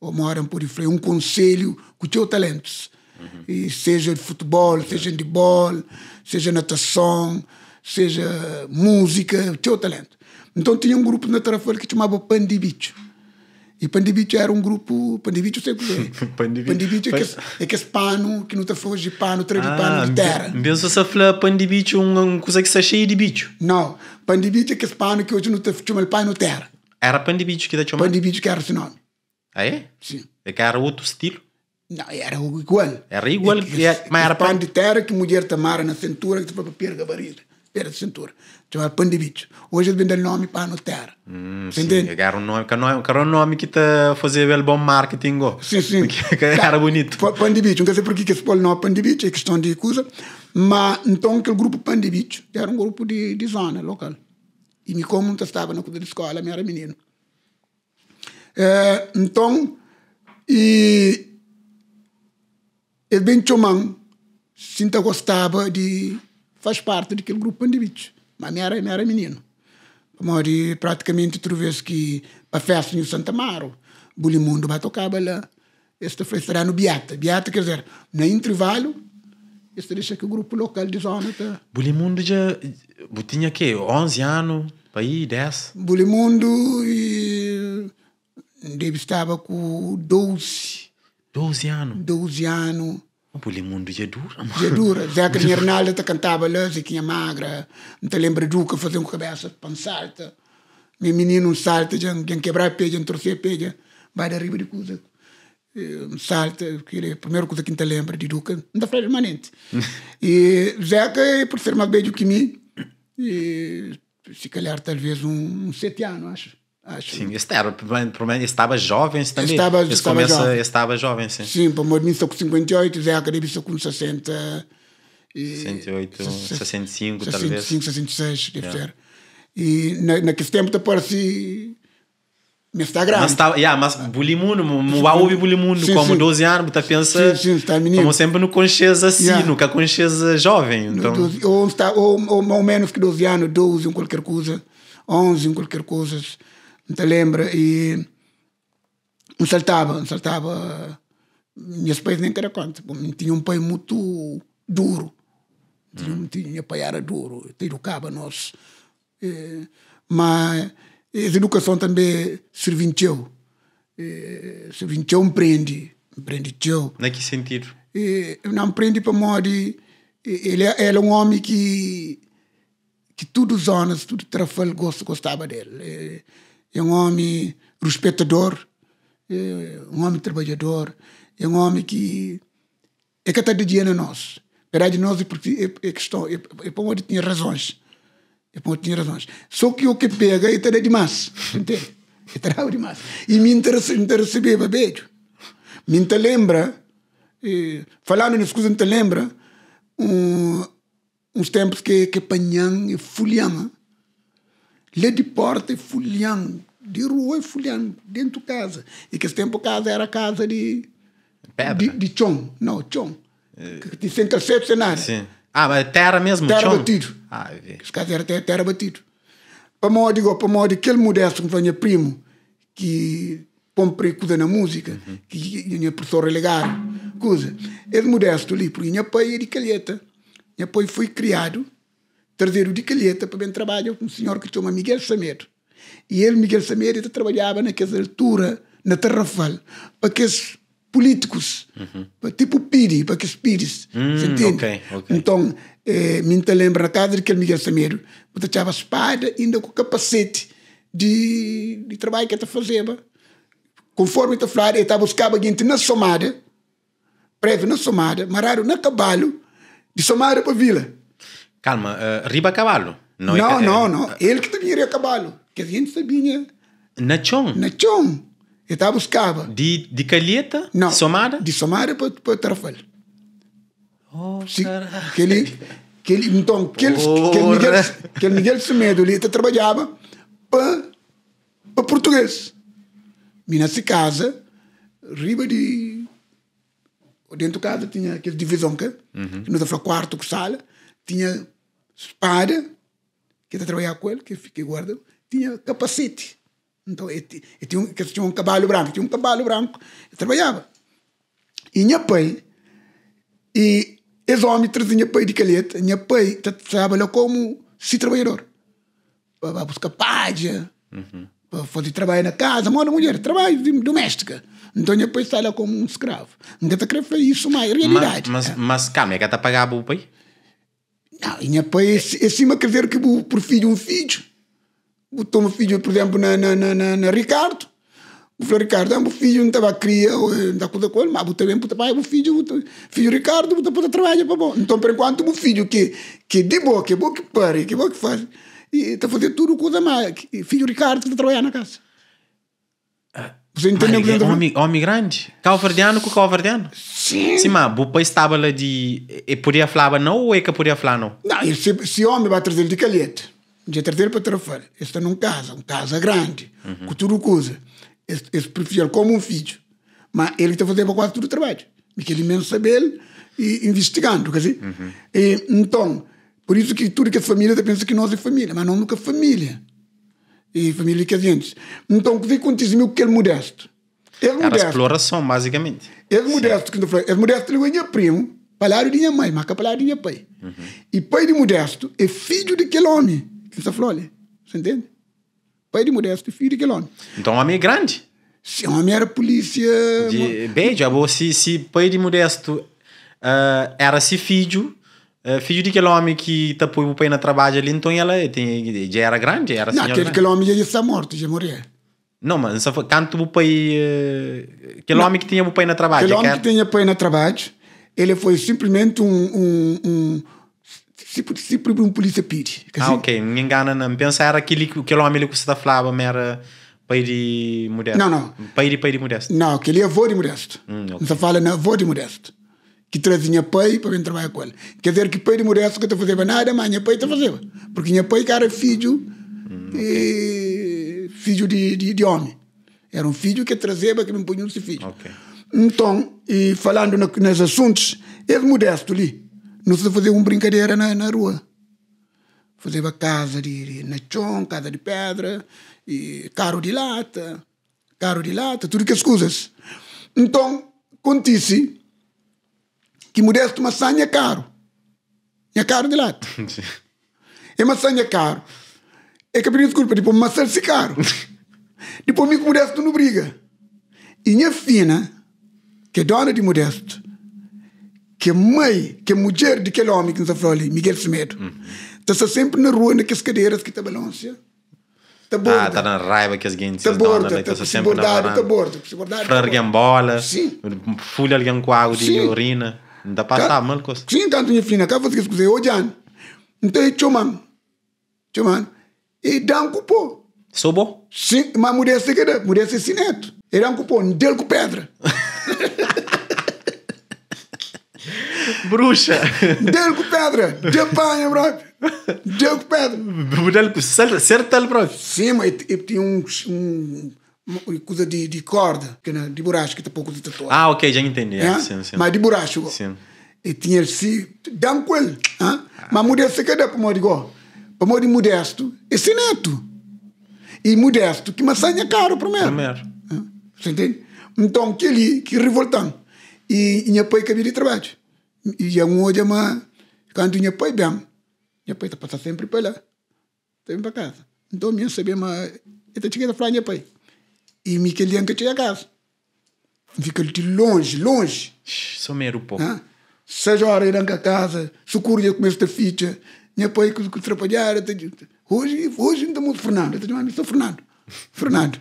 Speaker 2: uma moram por Ifrei, um conselho com teu talentos. Uhum. E seja de futebol, uhum. seja de bola, seja natação, seja música, é o teu talento. Então tinha um grupo na Tarafolha que chamava Pandibicho. E Pandibicho era um grupo. Pandibicho sei que é. Pandibicho, Pandibicho é, aquele, é, é, é pano que não está foge de pano, três de ah, pano de terra. Pensa se falar Pandibicho, uma coisa que está cheia de bicho. Não. Pandibicho é aquele pano que hoje não está chama de pano terra. Era Pandibicho que está chamando? Pandibicho que era esse nome. Ah, é? Sim. É que era outro estilo? Não, era igual. Era igual, que, que, é- mas era pão de terra que mulher tamara na cintura que para perder barriga. perder de cintura. Chamava pão de bicho. Hoje eles vendem nome pano terra.
Speaker 1: Hum, sim, Era um nome, que era um nome que tá fazia o bom marketing. Sim, sim. Que era bonito.
Speaker 2: Pão de bicho. Não sei por que se povo não é pão de bicho, é questão de coisa. Mas então aquele grupo pão de bicho era um grupo de, de zona local. E me como estava na coisa de escola, eu era menino. É, então, e ele bem chamam, sinta gostava de faz parte daquele grupo Pandivich, mas não era, não era menino. Mori praticamente vez que a festa em Santa Maro, Bulimundo tocava lá, este foi estará no Beata. Beata quer dizer, na é intervalo, este deixa que o grupo local de zona tá.
Speaker 1: Bulimundo já tinha que 11 anos, aí 10.
Speaker 2: Bulimundo e Deve estava com 12. 12 anos? 12 anos.
Speaker 1: Pule mundo já dura, mano. Já dura. Zé Carinha
Speaker 2: te cantava lá, tinha Magra. Não te lembra Duca fazer um cabeça para um salto. Meu menino um salto, já, já quebrar pé, já torcer pé, já vai da riba de coisa. Eh, um salto, que a primeira coisa que não te lembra de Duca, não está permanente. e Zeca, por ser mais beijo que mim, e se calhar talvez um, um sete anos, acho.
Speaker 1: Acho. Sim, esse era, pelo menos estava jovem também. Estava, estava começa, jovem. Estava jovem, sim. Sim,
Speaker 2: para mim Morninho estou com 58, Zé Acaribe estou com 60... 68, 65, 65 talvez. 65, 66, deve yeah. É. ser. E na, naquele tempo te tá apareci assim, no Instagram. Mas,
Speaker 1: tá, yeah, mas bulimundo, ah. houve bulimundo como sim. 12 anos,
Speaker 2: tá pensa. Sim, sim, está menino. Como
Speaker 1: sempre no concheza assim, yeah. nunca concheza eh, jovem. Então. 12,
Speaker 2: ou, ou, ou, ou menos que 12 anos, 12, um qualquer coisa, 11, um qualquer coisa não te lembra, e não saltava, não saltava, meus pais nem queria conta, tinha um pai muito duro, Tinha, hum. tinha pai era duro, te educava nós, e, mas essa educação também serviu, serviu um prende, prende teu. Na que sentido? E, não prende para morrer, ele, era é um homem que que todos os anos, tudo trafalho gostava dele é um homem respeitador, é um homem trabalhador, é um homem que é que está de na nós. Era de nós é porque é, é questão, é, é para onde tinha razões. É para onde tinha razões. Só que o que pega é de demais, entende? É trago demais. E me interessa, interessa bem, beijo. Me te lembra, e, é, falando nisso, me te lembra, um, uns tempos que, que Panhã e Fulhama, Lê de porta é fulhão, de rua é fulhão, dentro de casa. E que esse tempo casa era casa de. Pedra. De, de chão, não, chão. É... De sem terceiro Sim. Ah, mas terra mesmo, Terra chão? batido. Ah, vi. Esse casa era terra, terra batido. Para mó, digo, para mó, aquele modesto que tinha primo, que comprei coisa na música, uhum. que tinha professor relegado, coisa. Ele modesto ali, porque minha pai é de calheta. Minha pai foi criado trazer o de Calheta para bem trabalho com um senhor que se chama Miguel Samedo. E ele, Miguel Samedo, trabalhava naquela altura, na Tarrafal, para aqueles políticos, uhum. para, tipo Piri, para aqueles Pires. Hum, entende? Okay, okay. Então, eh, me lembra a casa daquele Miguel Samedo, que tinha a espada ainda com o capacete de, de trabalho que ele fazia. Conforme ele falava, ele estava buscando alguém na somada, prévio na somada, marado na cavalo, de somada para a vila.
Speaker 1: Calma, uh, riba cavalo.
Speaker 2: Não, não, eh, não, eh, Ele que também iria a cavalo. Que a gente sabia. Na chão? Na chão. Ele estava buscava. De, de Calheta? Não. Somada? De Somara para, para Tarrafal. Oh, Sim, que então, aquele, aquele, Miguel, que Miguel Semedo, ele trabalhava para, para português. Mina se casa, riba de... Dentro de casa tinha aquela divisão que, uhum. no quarto com sala, tinha área, que está a trabalhar com ele, que, que guarda, tinha capacete. Então, ele tinha, tinha um cavalo branco, tinha um cavalo branco, ele trabalhava. E minha pai, e esse homem trazia minha pai de calheta, minha pai trabalhou como se trabalhador. Para buscar pádia, uhum. para fazer trabalho na casa, mora mulher, trabalho doméstica. Então minha pai está lá como um escravo. não queria creio isso, mais, é realidade.
Speaker 1: Mas, mas, mas calma, é que está pagar o pai?
Speaker 2: e minha em cima quer dizer que por filho um filho. Botou um filho, por exemplo, na, na, na, na Ricardo. O filho Ricardo, ah, o filho não estava a não da coisa com mas botou bem, o pai, o filho, o filho Ricardo, botou para trabalho, para bom. Então, por enquanto, o filho que, que de boa, que é bom que pare, que é bom que faz, e está a fazer tudo coisa mais. Filho Ricardo está a trabalhar na casa.
Speaker 1: Você entendeu o que eu homem, homem grande? Calverdiano com calverdiano? Sim. Sim, mas pai estava lá de. E podia falar não ou é que podia falar não?
Speaker 2: Não, se, se homem vai trazer de calhete, de trazer para trabalhar, está num casa, um casa é grande, uhum. com tudo coisa. Esse perfil como um filho. Mas ele está fazendo quase todo o trabalho. Porque ele menos sabe ele e investigando, quer dizer. Uhum. E, então, por isso que tudo que é família, pensa que nós é família, mas não nunca família e família cadientes. Então, que vi aconteceu que ele modesto. Ele Era modesto. exploração, basicamente. Ele Sim. modesto, que eu falei, ele modesto, ele ganha primo, palhaço de minha mãe, marca palavra de minha pai. Uhum. E pai de modesto é filho daquele homem. Que você falou, olha, você entende? Pai de modesto é filho daquele homem.
Speaker 1: Então, homem é grande. Se homem era polícia. De, bem, já, se, se pai de modesto uh, ah, era se filho, é, filho de homem que tapou tá o pai na trabalho ali, então ela é, já era grande, era senhora. Não, aquele grande.
Speaker 2: Né? homem já está morto, já morria. Não, mas
Speaker 1: tanto o pai. É, aquele não. homem que tinha o pai na trabalho. Aquele homem que, era... que
Speaker 2: tinha o pai na trabalho, ele foi simplesmente um. um, um sempre um polícia pede. Ah,
Speaker 1: ok, me engana, não. Pensa era aquele, aquele homem que você tá falava, mas era pai de modesto. Não, não. Pai de pai de modesto.
Speaker 2: Não, aquele é avô de modesto. Hum, okay. fala, não, avô de modesto que trazia pai para vir trabalhar com ele. Quer dizer que pai de Moreço que eu fazia nada, mas minha pai te fazia. Porque minha pai era é filho, hum, okay. e, filho de, de, de, homem. Era um filho que trazia que não punha esse filho. Okay. Então, e falando nos assuntos, ele modesto ali. Não se fazia uma brincadeira na, na rua. Fazia casa de, de nachon, casa de pedra, e carro de lata, carro de lata, tudo que as coisas. Então, acontece que modesto maçã é caro. É caro de lado. é maçã é caro. É que eu pedi desculpa, depois tipo, maçã se caro. depois me modesto não briga. E minha fina, que é dona de modesto, que é mãe, que é mulher daquele homem que nos falou ali, Miguel Semedo, está uhum. sempre na rua, naquelas cadeiras que está balança. Ah, tá borda. Ah,
Speaker 1: na raiva que as gente estão borda, dona, né? está sempre bordado, na tá
Speaker 2: borda, se bordado.
Speaker 1: bola, Sim. folha alguém com água de urina. Da pasta malkos.
Speaker 2: Sim, tanto casa que ka fotkis então ojan. Nto e choman. Choman. E dan Sou bom? Sim, mas mulher se queda, mulher se sineto. Ele dá um cupom, dele com pedra. Bruxa. Dele com pedra. De panha, bro. Dele com pedra. Deu com certa, certa, bro. Sim, mas tinha um, um coisa de, de corda, que, né, de borracha, que tá pouco de tatuagem. Ah,
Speaker 1: ok, já entendi. É? Sim, sim. Mas de
Speaker 2: borracha. E tinha se dão com ele. Ah. Mas mulher se quer para morrer igual. Para o modesto, esse neto. E modesto, que maçanha é caro primeiro. Primeiro. Ah. Você entende? Então, que ali, que revoltão. E minha pai cabia de trabalho. E já um hoje, mas quando minha pai bem, minha pai tá passando sempre para lá. Sempre para casa. Então, minha sabia, mas eu tinha que a falar minha pai e Miquelianca casa. Fica de longe, longe.
Speaker 1: somero pouco. Ah?
Speaker 2: Seja hora ir a casa, socorro com comer esta ficha, minha pai que, se trabalhar. Hoje, hoje ainda muito Fernando. Eu disse, sou Fernando. Fernando.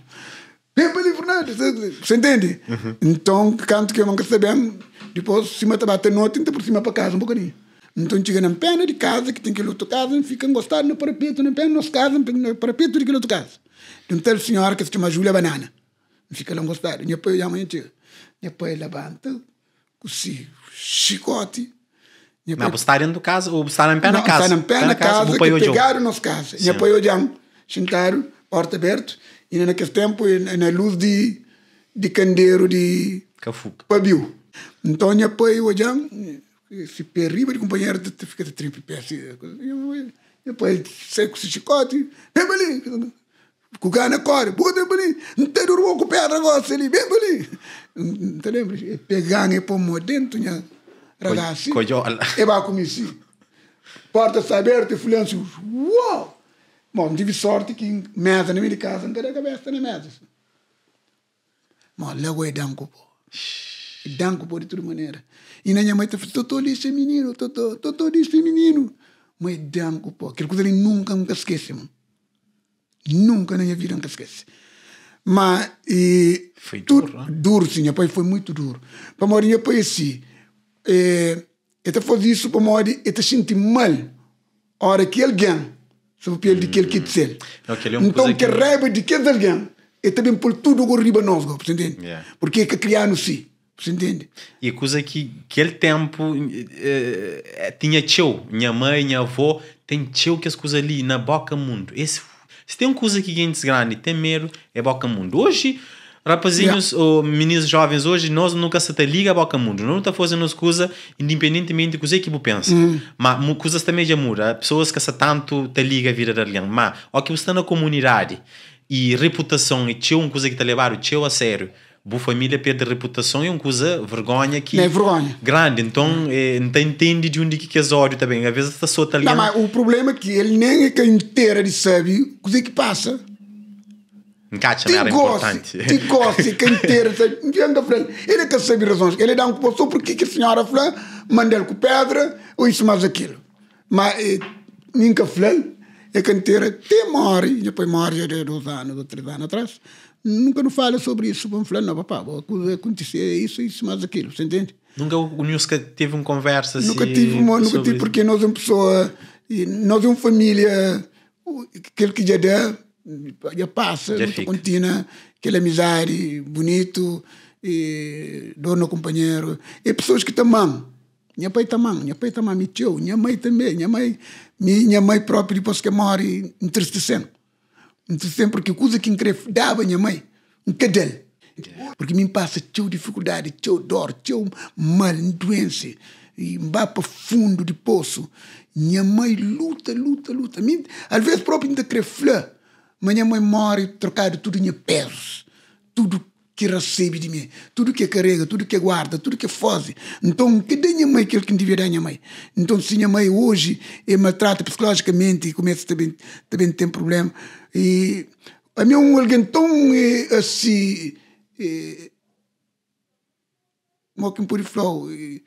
Speaker 2: Vem para ali, Fernando. Você entende? Uhum. Então, canto que eu não sabemos, depois, se me bater noite, ainda por cima para casa um bocadinho. Então, chega na pena de casa, que tem que ir outra casa, ficam gostando no parapeto, na pena, nos casa, no parapeto, de que outra casa de um tal senhor que se chama Júlia Banana. Fica lá um gostar. Minha pai chama é gente. Minha pai é levanta, cosi, chicote.
Speaker 1: Minha pai... Tá não, gostaram do caso, ou gostaram
Speaker 2: tá em pé na tá casa. Gostaram em pé na casa, que pegaram nas casas. Minha pai olham, sentaram, porta aberta. E naquele tempo, na luz de, de candeiro de... Cafuca. Pabiu. Então, minha pai olham, se perriba de companheiro, fica de tripe pé. Assim, minha pai sai com esse chicote. Vem ali. Porque o Gana corre, boa tempo ali, não tem urubu com pedra agora, ali, bem ali. Não te lembra? Pegar e pomo dentro, né? Ragazzi. Assim.
Speaker 1: Coiola.
Speaker 2: E vai comer assim. Porta saber, te fulâncio. Assim, Uau! Bom, tive sorte que mesa na minha casa, não teria cabeça na mesa. Mas logo é danco, pô. Danco, pô, de toda maneira. E na minha mãe, Totó disse menino, Totó, Totó disse menino. Mas danco, pô. Aquilo que ele nunca, nunca esquece, mano. Nunca na minha vida nunca esquece Mas. E, foi duro, né? Duro, sim, rapaz, foi muito duro. Para uma hora, para esse. É, eu fazer isso para uma hora, te senti mal. Ora hora que alguém. Sobre a pele de que ele quer dizer.
Speaker 1: É então, que raiva
Speaker 2: de que alguém. e também por tudo o riba nós você entende? Yeah. Porque é que criar no si. Você entende? E coisa é que aquele tempo
Speaker 1: eh, eh, tinha tio, minha mãe, minha avó, tem tio que as coisas ali na boca mundo. Esse se tem uma coisa que gente grande tem medo, é boca mundo. Hoje, rapazinhos yeah. ou meninos jovens, hoje nós nunca se te liga a boca mundo. Nós não está fazendo as coisas independentemente do que o pensa. Mm. Uhum. Mas coisas também já muda. Pessoas que se tanto te liga a vida da aliança. Mas, o que você está na comunidade e reputação e teu uma coisa que te levar o teu a sério boa família perde reputação e uma coisa vergonha que é vergonha grande então é, não entende de onde que é ódio também às vezes está solta ali não mas
Speaker 2: o problema é que ele nem é que inteira de sabe o que é que passa
Speaker 1: Encaixam era gosse, importante.
Speaker 2: Te que quem sabe? ele é Ele sabe saber razões. Ele dá um passou porque que a senhora manda mandei com pedra, ou isso mais aquilo. Mas eh, nunca falei, é quem inteira até morre, depois morre de dois anos ou três anos atrás, nunca nos fala sobre isso. Vamos falar, não, papá, acontecer isso, isso, mais aquilo, você entende? Nunca o Nilson teve uma conversa Nunca assim, tive, uma, nunca tive, porque nós é uma pessoa, nós é uma família, aquele que já dá, já passa, já continua, aquela amizade, bonito, e dono companheiro, e pessoas que também. Minha pai também, minha pai também me tio, minha mãe também, minha mãe, minha mãe própria depois que morre, entristecendo. Então, sempre que coisa que me dava minha mãe, um cadelo. Porque me passa teu dificuldade, teu dor, teu mal, doença, e vá para fundo de poço. Minha mãe luta, luta, luta. Minha, às vezes próprio ainda creflã, mas minha mãe morre trocado tudo em pés. tudo que recebe de mim, tudo que carrega, tudo que guarda, tudo que faz. Então, que dê minha mãe aquilo que devia dar minha mãe. Então, se minha mãe hoje é maltrata psicologicamente e começa também, também ter problema, e había mim alguentón alguém tão assim Moquim Puriflow, e,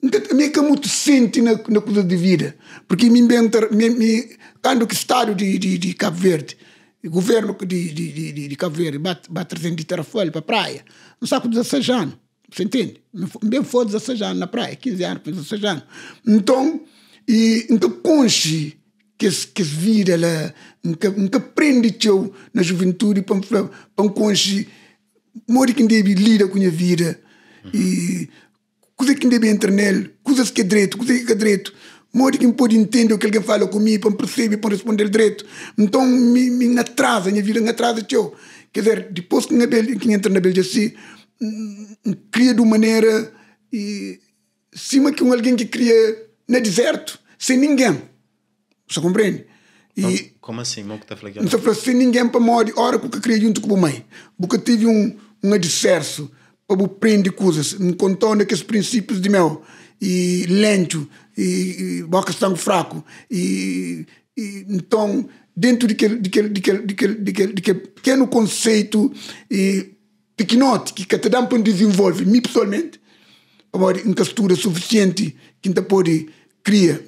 Speaker 2: a minha é é é que é muito sente na, na coisa de vida, porque me inventa, me, me, ando que estado de, de, de Cabo Verde, governo de, de, de, de, de Cabo Verde, bate, bate trazendo de Tarafolha para a praia, não saco 16 anos, você entende? Bem foi 16 anos na praia, 15 anos, 16 anos. Então, e, então, conche que se, que se vira lá, nunca, nunca aprende teu na juventude para para conche morre que deve lida com a vida e coisa que deve entrar nele, coisas que é direito, coisas que é direito. morre que pode entender o que alguém fala comigo, para me perceber, para responder direito. Então me, me atrasa, minha vida me atrasa teu. Quer dizer, depois que, me entra na Bélgica assim, hum, hum, cria de uma maneira e cima que um alguém que cria no deserto, sem ninguém. Você compreende? E, então,
Speaker 1: Como assim? Tá Não se fala
Speaker 2: assim, ninguém para morrer. Ora, porque queria junto com a mãe. Porque tive um, um adverso para aprender coisas. Me contou aqueles princípios de mel E lento. E, e boca sangue fraco. E, e então, dentro daquele, pequeno conceito e pequenote que cada um desenvolve, me pessoalmente, para uma encastura suficiente que ainda pode cria,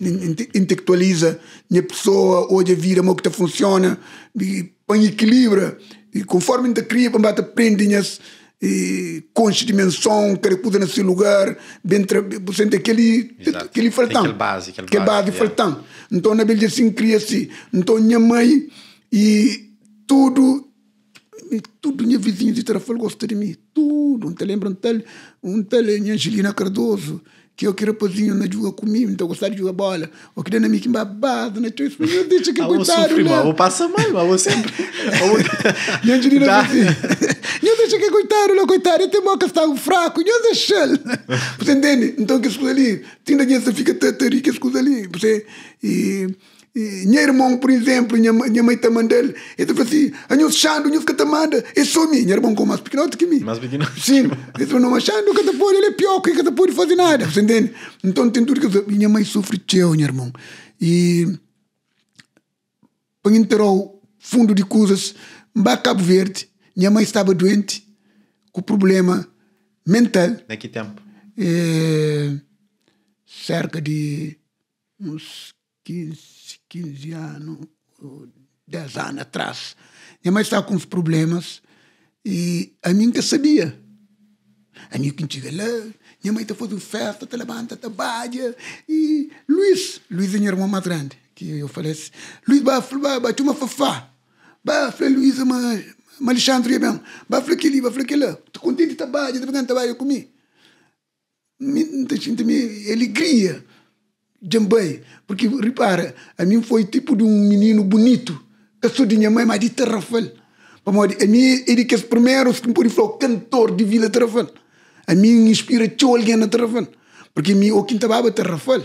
Speaker 2: intelectualiza minha pessoa, hoje a vira, como que funciona, e põe equilíbrio. E conforme gente cria, para aprende-se e conche dimensão, caricuda nesse lugar, dentro, você tem aquele, aquele fartão. Aquele base, aquele que base. base yeah. Então, na Bíblia assim cria-se. Então, minha mãe e tudo, e tudo, minha vizinha de Tarrafal gosta de mim. Tudo, não te lembra, um te, não minha Angelina Cardoso, que eu quero pozinho na né? jogar comigo, então gostar de jogar bola. Eu queria na né, minha babado, na né? tua então deixa que coitado. Eu mal, eu passo mal, mas eu sempre. E Angelina assim. Eu deixa que coitado, não coitado, eu tenho mal que está fraco, eu deixa é ele. Você entende? Então que escuta ali, tinha dinheiro, você fica tão rico, escuta ali. Você. E. Minha irmã, por exemplo, minha, minha mãe está mandando. Ele falou assim: a Anhos Xando, Anhos Catamanda, eu sou mim. Minha irmã com mais pequenote que mim. Mais pequenote. Sim. Ele falou: Não, mas Xando, Catapode, ele é pior, que Catapode fazer nada. Você entende? Então tem tudo que. Minha mãe sofre teu, minha irmã. E. Para ao fundo de coisas, em Cabo Verde, minha mãe estava doente, com problema mental. Na que tempo? É, eh, cerca de uns 15 15 anos, 10 anos atrás. Minha mãe estava com uns problemas e a minha que sabia. A minha que chega lá, minha mãe está fazendo festa, está levanta, está baia. E Luiz, Luiz é meu irmão mais grande, que eu falei assim, Luiz, bate uma fafá. Bafle, Luiz, mas Alexandre, bem. Bafle aquele, bafle aquele. Estou contente de trabalho, tá estou pegando trabalho comigo. Ele alegria. Jambai, porque repara, a mim foi tipo de um menino bonito, que sou de minha mãe, mas de Tarrafal. A mim, ele que é o primeiro, se me falou, cantor de Vila Tarrafal. A mim inspira tio alguém na Tarrafal, porque a mim, o Quintababa é Tarrafal.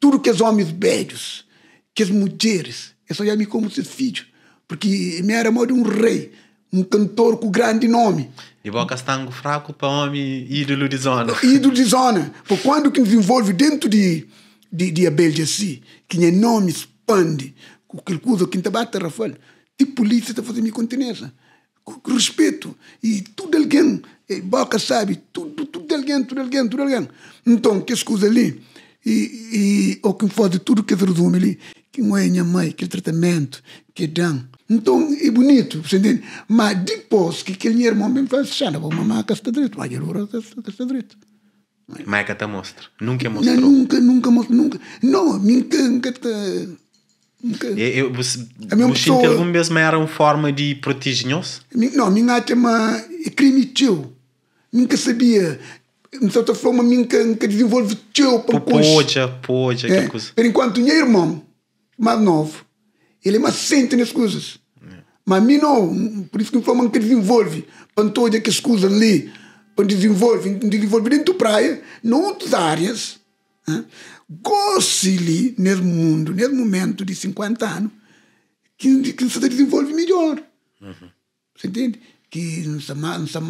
Speaker 2: Tudo que os homens velhos, que as mulheres, eu é só a mim como seu filho, porque minha era de um rei, um cantor com grande nome.
Speaker 1: E vou castango fraco para homem ídolo de zona. ídolo
Speaker 2: de zona. Porque quando que nos envolve dentro de de, de abelha assim, que é nome expande, com aquele coisa que te bate, Rafael, de polícia está fazendo continência. Com respeito. E tudo alguém, Boca sabe, tudo, tudo alguém, tudo alguém, tudo alguém. Então, que escusa ali, e, e o que faz tudo que se resume ali, que não é minha mãe, que tratamento, que dão. Então, é bonito, você entende? Mas depois que aquele irmão bem faz, chama, vou mamar a casta direito, vai, ele está direito. Mas é que te mostra. Nunca mostrou. Não, nunca, nunca mostrou. Nunca. Não, nunca, nunca te. Nunca. Eu, eu, você, a minha pessoa, que algum
Speaker 1: mesmo era uma forma de proteger-nos?
Speaker 2: Não, minha chama é crime teu. Nunca sabia. De certa forma, nunca, nunca desenvolve teu para Pode,
Speaker 1: pode. É. Coisa.
Speaker 2: Por enquanto, meu irmão, mais novo, ele é mais sente nas coisas. É. Mas mim não. Por isso que a forma que desenvolve para todas aquelas coisas ali para desenvolver, dentro da praia, noutras áreas, né? lhe nesse mundo, nesse momento de 50 anos, que, que se desenvolve melhor. Uhum. Você entende? Que não está mais, não está,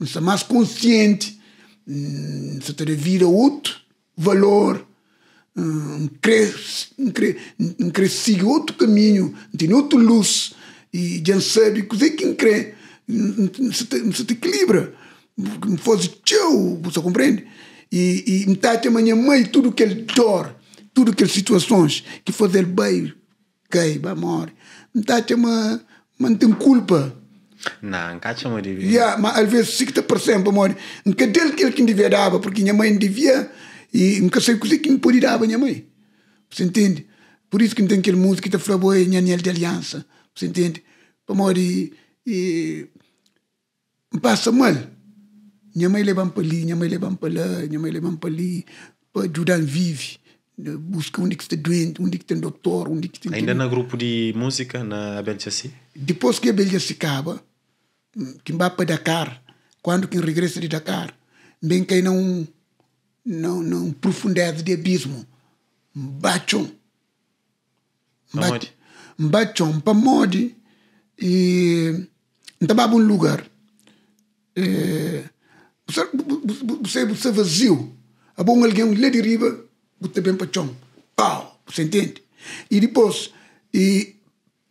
Speaker 2: está mais consciente, hum, se atrevir a outro valor, hum, um, cresce, um, outro caminho, tem outra luz, e já sabe que é crê, hum, se, se equilibra me fosse tchau, você compreende? E, e me tá a minha mãe, tudo que ele dor, tudo que situações que fazer ele bem, cai, vai morrer. Me tá a não tem culpa.
Speaker 1: Não, não me devia. Yeah,
Speaker 2: mas às vezes 50% para morrer. Nunca dele que ele que devia dar, porque minha mãe devia e nunca sei o que me podia dar minha mãe. Você entende? Por isso que não tem aquele músico que está falando, boa, de aliança. Você entende? Para morrer e, e passa mal. Nhamaile Bampali, Nhamaile Bampala, Nhamaile Bampali, Judan Vive busca onde que está doente, onde que tem doutor, onde que tem... Ainda na
Speaker 1: grupo de
Speaker 2: música na Abelchassi? Depois que a Abelchassi acaba, que vai para Dakar, quando que regressa de Dakar, bem que não não não profundidade de abismo, bachon. Bachon, para modi e estava um lugar. É, você você vazio. A bom alguém lhe deriva, você bem para chão. Pau, você entende? E depois, e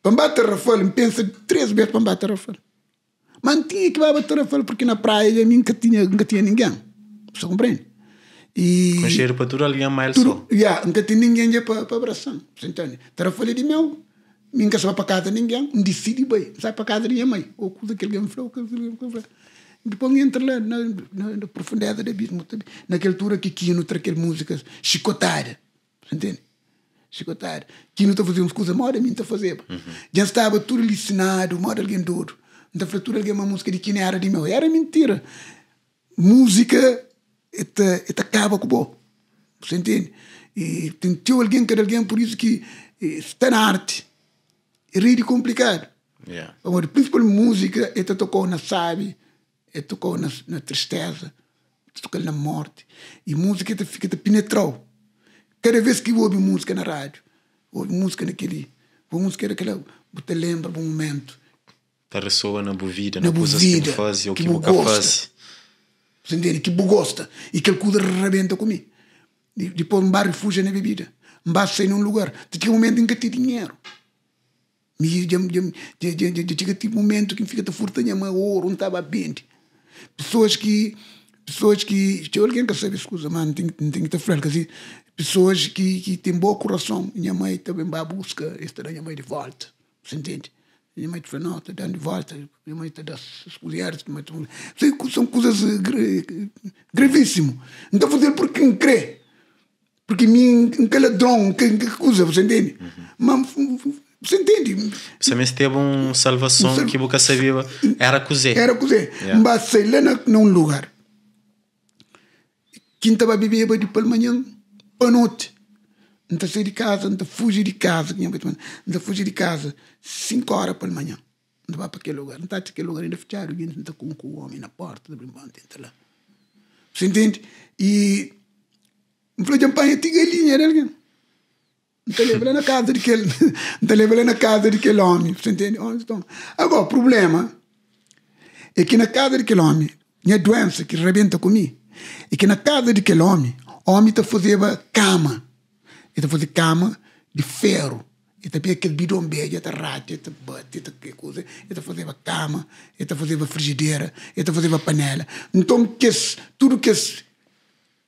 Speaker 2: para bater Rafael, pensa três vezes para bater Rafael. Mas tinha que bater Rafael porque na praia nunca tinha, nunca tinha ninguém. Você compreende? E.
Speaker 1: cheiro para tudo é mais só.
Speaker 2: Yeah, nunca tinha ninguém para, para abraçar. Você entende? Então, Rafael é de meu. Nunca se vai para casa de ninguém, decide bem, sai para casa de minha mãe. Ou coisa que alguém me falou, ou que alguém me falou depois me lá na, na, na profundidade do abismo também. Naquela altura que Kino traz aquela música chicotar, entende? Chicotar. Kino está fazendo uma coisa, uma hora a mim está fazendo. Uhum. Já estava tudo licinado, uma alguém duro. Então, foi tudo alguém uma música de Kino era de meu. Era mentira. Música, está acaba com o bom. Você entende? E tentou alguém, quer alguém, por isso que está na arte. É really complicado. Yeah. Agora, principalmente música, está tocou na sabe tocou na, na tristeza, tocou na morte. E música te, te penetrou. Cada vez que ouve música na rádio, ouve música naquele. Ouve música naquela. Te lembra um momento.
Speaker 1: Está ressoa na bovida, na, bovida, que me faz ou que, que boca faz.
Speaker 2: Entende? Que bo gosta. E que ele cuida arrebenta comigo. E depois me fuja na bebida. Um vai sai num lugar. Tem um momento em que tem dinheiro. Me tinha um momento que fica te furtando a ouro, não estava bem. Pessoas que. Pessoas que. É alguém que sabe, escusa, mano, tem, tem que estar franco assim. Pessoas que, que têm bom coração. Minha mãe também vai à busca, está a minha mãe de volta. Você entende? Minha mãe fala não, está dando de volta. Minha mãe está tá das mulheres. São coisas gravíssimas. Não estou dizer porque não crê. Porque me, aquele drone, que coisa, você entende? Uhum. Mas você entende?
Speaker 1: Você me esteve uma salvação que você sabia era cozer. Era cozer. Yeah. Mas
Speaker 2: sei lá num lugar. Quinta vai beber de pela manhã, à noite. Não sair de casa, não fugir de casa. Não fugir de casa. Cinco horas pela manhã. Não vai para aquele lugar. Não está aquele lugar ainda fechado. Não está com o homem na porta. Não lá. Você entende? E... Me falou de campanha, tinha galinha, alguém não te na casa daquele. Não te na casa daquele homem. Você entende? Então, agora, o problema é que na casa daquele homem, minha doença que rebenta comigo, é que na casa daquele homem, o homem está fazia cama. Ele está cama de ferro. Ele está aquele bidão beijo, ele tá rato, ele está bate, ele tá coisa. Ele está cama, ele está frigideira, ele está panela. Então, que, tudo que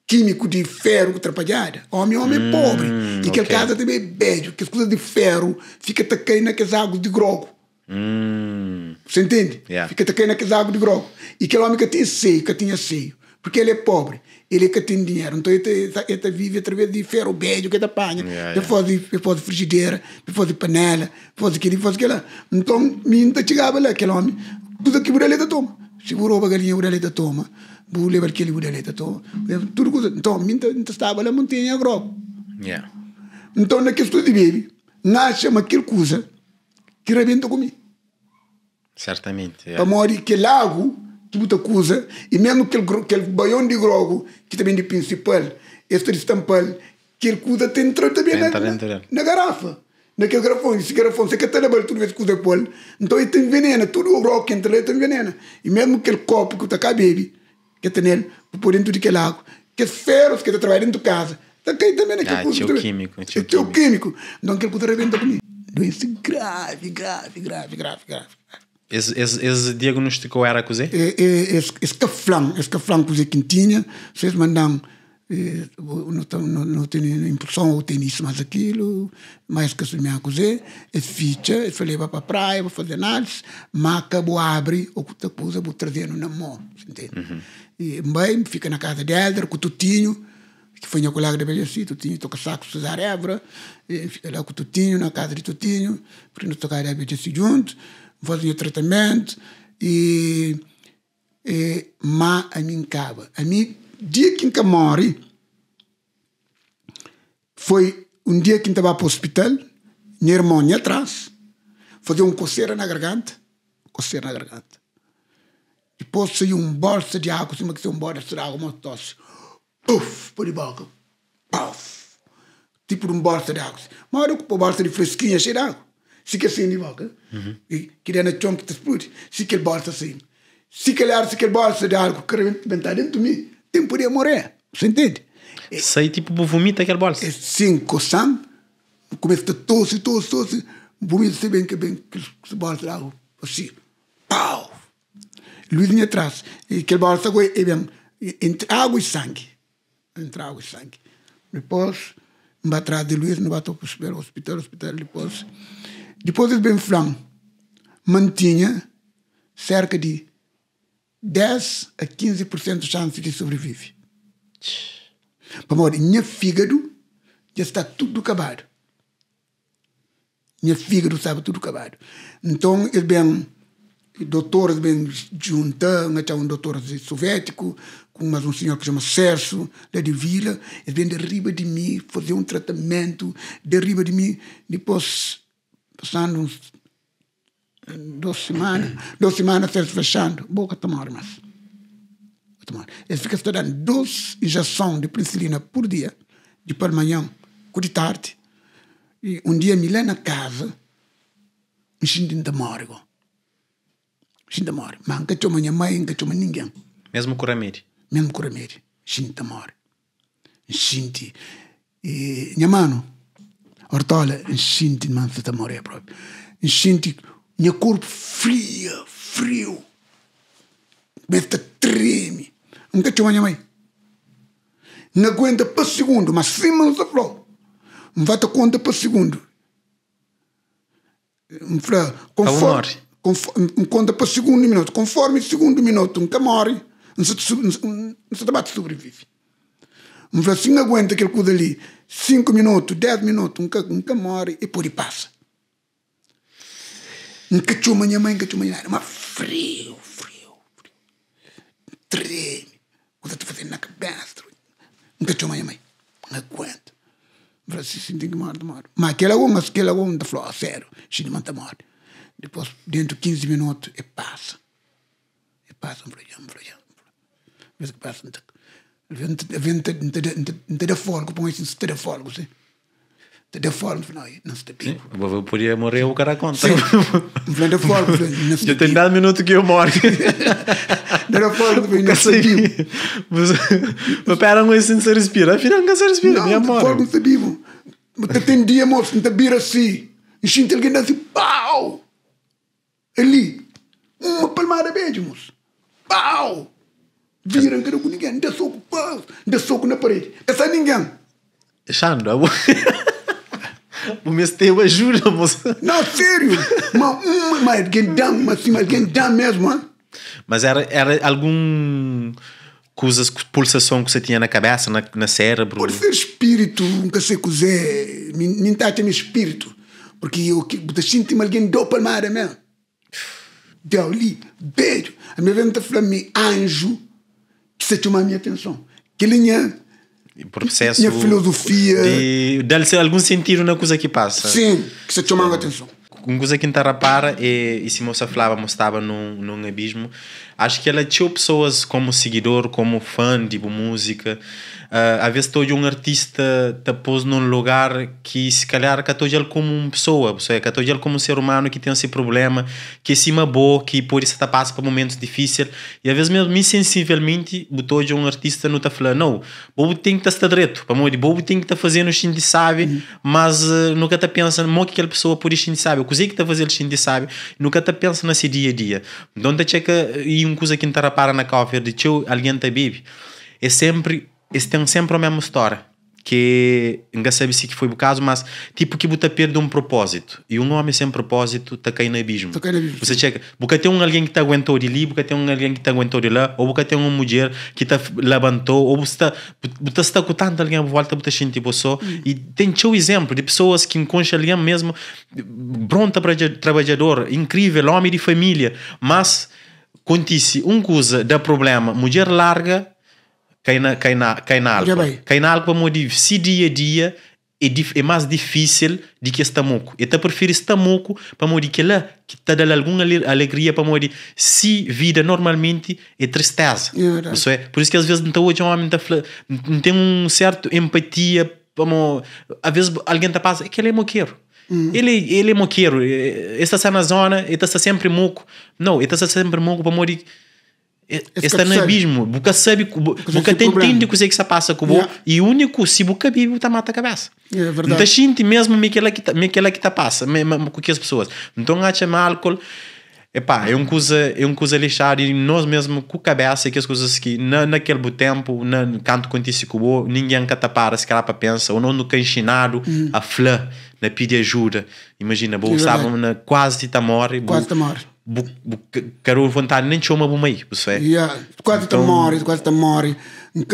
Speaker 2: químico de ferro ultrapalhada. Homem é homem hum, pobre. E aquele casa também é beijo, que as coisas de ferro fica tacando caindo naquelas águas de grogo. Hum. Você entende? Yeah. Fica tacando caindo naquelas águas de grogo. E aquele homem que tinha seio, que tinha seio. Porque ele é pobre, ele é que tem dinheiro. Então ele, tá, ele tá, vive através de ferro, beijo, que ele apanha. Yeah, ele, yeah. Faz, ele faz frigideira, ele faz panela, faz aquilo, faz aquilo. Então, me chegava lá, aquele homem. Tudo aquilo ele toma segurou a galinha ura da toma bu levar que ele ura leta toma tudo coisa então a minta estava na montanha grob yeah então na questão de bebê nasce uma aquilo coisa que rebenta comigo
Speaker 1: certamente yeah. para morrer
Speaker 2: aquele lago que muita coisa e mesmo que que baião de grogo que também de principal este de estampal que ele coisa tem entrado também na, na, na garrafa naquele grafão, esse grafão, você quer trabalhar tudo vez que o então ele tem veneno tudo o rock entra ele tem veneno E mesmo aquele copo que está cá bebe, que tem nele, por dentro daquele água, que é ferros que está trabalhando dentro de casa, está caindo também naquele ah, curso. químico. É teu químico. químico. Então aquele curso arrebenta comigo. Doença grave, grave, grave, grave, grave.
Speaker 1: Esse, esse, esse diagnóstico era a cozer? Esse
Speaker 2: caflão, esse caflão que tinha, vocês mandam não tenho impressão ou tenho isso mais aquilo mais que se me acusei e ficha e falei para a praia vou fazer análise maca vou abrir ou que coisa vou trazer na mão entende uhum. e bem fica na casa de Helder com o Tutinho que foi meu colega de BGC Tutinho toca saco Cesar Évora fica lá com o Tutinho na casa de Tutinho porque nós tocar a BGC junto fazia o tratamento e, e má a mim cava a mim dia que eu morri, foi um dia que eu estava para o hospital, minha irmã ia atrás, fazia uma coceira na garganta, coceira na garganta. Depois saiu um bolsa de água, cima que tipo um bolso de água, uma tosse. Uf, por boca. Puff. Tipo de um bolsa de água. Uma hora eu com bolsa de fresquinha, cheia de água. Fica assim de boca. Uhum. E queria na chompa que te explode. Fica ele bolsa assim. que ele assim. se fica bolso de água, que arrebentar dentro de mim tempo podia morrer. Você entende? Sai tipo vomita aquele bolso. Sim, coçando. Começa a tosse, tosse, tosse. Vomita, se bem que bem, que bolso lá, assim. Pau! Luizinho atrás. E aquele bolso agora é bem, entre água e sangue. Entre água e sangue. Depois, me atrás de Luiz, não bateu para o hospital, hospital, depois. Depois, bem franco, mantinha cerca de 10 a 15% de chance de sobreviver. Para morrer, minha fígado já está tudo acabado. Minha fígado sabe tudo acabado. Então, eles bem, doutores bem juntando, até um doutor soviético, com mais um senhor que chama Cerso, da de Vila, eles vêm derriba de mim, fazer um tratamento, derriba de mim, depois, passando uns duas semanas, duas semanas eles fechando, boca tomar mas tomar. Eles ficam dando duas injeções de penicilina por dia, de pela manhã, de tarde. E um dia me lá na casa, me sentindo de morgo. Sentindo de morgo. Mas nunca chama minha mãe, nunca chama ninguém. Mesmo com remédio? Mesmo com remédio. Sentindo de morgo. Senti. E minha mano, ortola, senti de manso de morgo próprio. Senti minha corpo fria, frio. Beta treme. Nunca te olha, mãe. Não aguenta para segundo, mas sim não se falou. Não vai te conta para segundo. Conforme, conforme, me conta para segundo minuto. Conforme segundo minuto, nunca morre. Não se, não se debate sobrevive. Não assim, aguenta aquele cu ali. Cinco minutos, dez minutos, nunca, nunca morre. E por aí passa. Encachumanha, mãe, encachumanha. Era mas frio, frio, frio. Treme. O que está fazendo na cabeça? Encachumanha, mãe. Não Aguento. Para se tem que morrer, morrer. Mas aquela uma, aquela uma, da flor, sério. Xin manta morre. Depois, dentro de 15 minutos, e passa. E passa, um flojão, um flojão. Às vezes que passa, não tem. Não tem folgo, põe esse telefone, assim deu forma, falei, não, não se
Speaker 1: tipo. Eu podia morrer o cara conta. Falei,
Speaker 2: deu forma, não se Eu tenho dado minuto que eu morro. deu forma, falei, não se tipo. Mas pera, não é sem se respira, afinal não se respira, minha mora. Não, forma, não se tipo. Mas tem dia, moço, não te vira assim. E sinto alguém assim, pau! Ali, uma palmada mesmo, moço. Pau! Viram que não com ninguém, deu soco, pau, deu soco na parede. Essa é ninguém. Xando, o Umestewa, juro, moço. Não, sério. mas, alguém mas mas, mas dá mesmo, hein?
Speaker 1: Mas era, era algum coisas, pulsação que você tinha na cabeça, na, na cérebro? Pode ser
Speaker 2: espírito, nunca sei cozé. Me trata meu espírito. Porque eu sinto-me alguém do palmar mesmo. Deu ali, beijo. A minha venda falou, me anjo, que você chamou a minha atenção. Que linha
Speaker 1: processo. E a filosofia. De dar-lhe algum sentido na coisa que passa. Sim,
Speaker 2: que se chamava a atenção.
Speaker 1: Uma coisa que não rapara é, e se moça falava, mostrava num, num abismo, acho que ela é tinha pessoas como seguidor, como fã, tipo música, uh, às vezes todo um artista está pôs num lugar que se calhar todo ele como uma pessoa, seja, todo ele como um ser humano que tem esse problema, que é cima boa, que por isso está passa por momentos difíceis e às vezes mesmo insensivelmente botou de um artista não está falando não, bobo tem que estar direto para de bobo tem que estar fazendo o que sabe, uhum. mas uh, nunca está pensando mo que aquela pessoa por isso sabe, o que está fazendo o que sabe, nunca está pensando nesse dia a dia. Então, checa e um coisa que não está parar na cover de teu alguém está bebe. É sempre eles têm sempre a mesma história que nunca sabe se que foi o caso, mas tipo que você perde um propósito. E um homem sem propósito está tá caindo no abismo. Você chega, você tem um alguém que está aguentou de ali, você tem um alguém que está aguentou de lá, ou você tem uma mulher que está levantou, ou você está você está com tanta alguém à volta, você gente tipo só. E tem o exemplo de pessoas que encontram ali mesmo, pronta para trabalhador, incrível, homem de família, mas contisse um coisa dá problema, mulher larga, cai na, cai na, cai na alpa. Cai na se dia a dia é, dif, é mais difícil do que estamuco. Eu prefiro moco para modi que lá que está dando alguma alegria para modi. Se vida normalmente é tristeza. Yeah, é isso é. Por isso que às vezes então hoje um homem tá não tem um certo empatia. Vamos, às vezes alguém está passa, é que ele é moqueiro. Hum. Ele, ele é moqueiro. Ele está na zona, ele está sempre moco. Não, ele está sempre moco para morrer é, esse é anabismo. Boca sabe, boca tem tido que é que se passa com o yeah. e único, se boca vive, tá mata a cabeça. É verdade. Não sente mesmo aquela que está que tá passa, com que as pessoas. Então, acha álcool. Epá, é um coisa, é um coisa lixar e nós mesmo com a cabeça que as coisas que na, naquele tempo, na, canto acontece com o ninguém que tapara, se calhar para pensa, ou não nunca ensinado hum. a flã, na pedir ajuda. Imagina, bom, estava quase te morre. Quase te morre karu fontan nem choma bumai busfe ya
Speaker 2: quase te mori quase te mori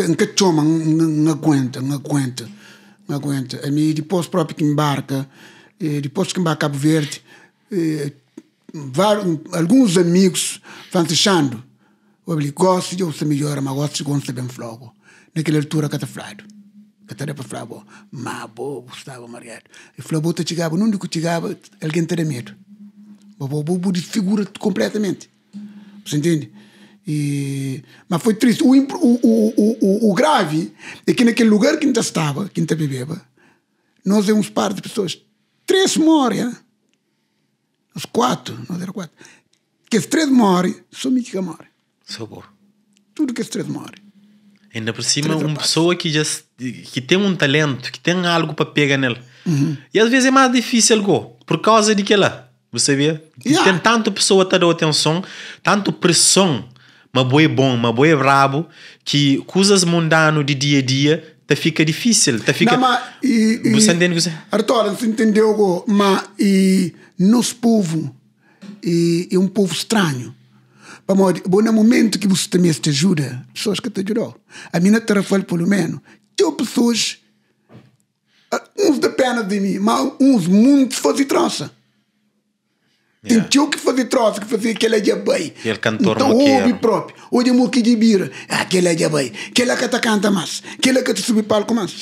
Speaker 2: nunca choma não aguenta não aguenta não aguenta a mim depois próprio que embarca depois que embarca Cabo Verde vários, alguns amigos vão se eu ele gosto de você melhor mas gosto de você bem flogo naquela altura que está que está para flabo mas bo Gustavo Mariano e flabo te chegava não digo chegava alguém teria medo o Bobo desfigura-te completamente. Você entende? E, mas foi triste. O, o, o, o, grave é que naquele lugar que gente estava, que gente bebeva, nós é uns par de pessoas. Três morrem. Os quatro, nós era quatro. Que os três morrem, só me diga morre. Só bom. Tudo que os três morrem.
Speaker 1: Ainda por cima, uma pessoa que já que tem um talento, que tem algo para pegar nele. Uhum. E às vezes é mais difícil, go, por causa de que ela você vê? Yeah. Tem tanto pessoa que tá dando atenção, tanto pressão, uma boa é bom, uma boa é brabo, que coisas mundano de dia a dia te fica difícil, te fica... Não, mas,
Speaker 2: e, e, você entende? Você... Arthur, você entendeu? Mas e nosso povo e, um povo estranho. Vamos, bom, no momento que você também te ajuda, pessoas que te ajudou. A minha terra pelo menos, tem pessoas ah, uns dependem de mim, mas uns muito fazem trança. Yeah. Tem é. tio que fazia troço, que fazia aquele é de abai.
Speaker 1: Ele cantor Então ouve
Speaker 2: próprio. O de muque de bira. É, aquele é de abai. Aquele é que te canta mais. Aquele é que te subir palco mais.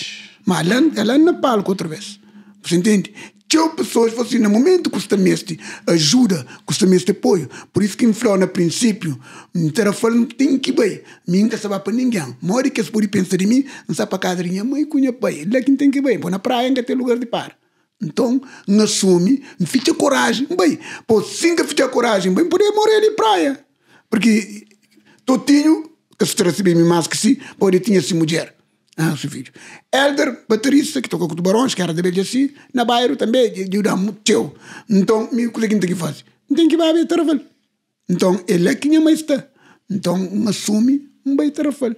Speaker 2: Mas ela não é palco outra vez. Você entende? Tio pessoas, você no momento custa-me este ajuda, custa-me este apoio. Por isso que inflou no princípio. Então falando que tem que bem. ninguém quer saber para ninguém. Mora que se por pensar em mim, não sabe para casa de minha mãe e cunha pai. Lá é quem tem que bem. Vou na praia, ainda tem lugar de par. Então, assume, fica coragem. Bem, pô, singa fica coragem, bem, podia morrer ali praia. Porque Totinho, que se recebia bem mais que si, podia tinha se mulher. Ah, seu filho. Elder, baterista, que tocou com tubarões, que era da BGC, na Bairro também, de Udam, teu. Então, me colega que faz. Tem que para a trabalho. Então, ele é que minha mãe está. Então, assume um bem trabalho.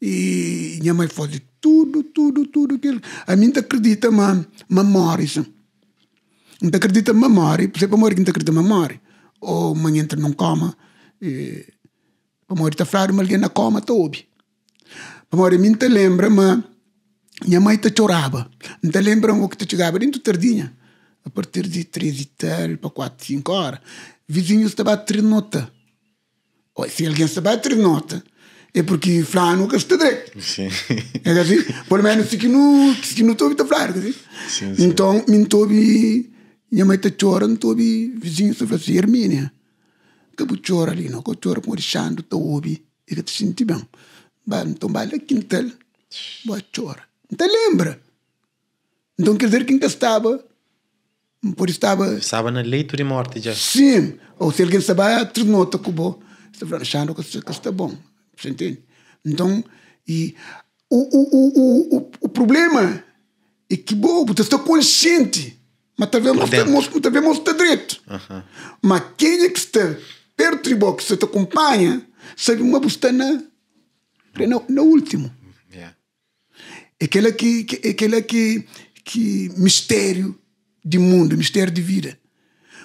Speaker 2: E minha mãe faz tudo, tudo, tudo aquilo. A mim acredita ma memórias. Não acredita memória, por exemplo, amor que não acredita memória. Ou oh, mãe entra num coma, e, amor está a falar mas alguém na coma está a Amor, a mim te lembra, mas minha mãe te chorava. Não te lembra o que te chegava dentro tardinha. A partir de três e tal, para quatro cinco horas, vizinhos te batem nota. Ou se alguém se bate nota, é porque Flávio nunca está direito. Sim. É assim, Por menos se que não, se não estou a falar, é assim. Sim, sim. Então, me estou minha mãe está chorando, estou vizinho, se assim, Hermínia, que chorar ali, não, que eu choro com o Alexandre, estou ouvindo, e que te senti bem. Vai, então vai lá, quintal, vou chorar. Então lembra. Então quer dizer que ainda estava, por estava...
Speaker 1: Estava na leitura de morte
Speaker 2: já. Sim, ou se alguém estava, a trinota, que bom. Está falando, Alexandre, que está bom. Você entende? Então, e o, o, o, o, o problema é que bobo, você está consciente, mas talvez não está direito. Uhum. Mas quem é que está perto de que você te acompanha, sabe uma busta na, na, é na último. Yeah. É aquela que, que, é aquela que, que mistério de mundo, mistério de vida.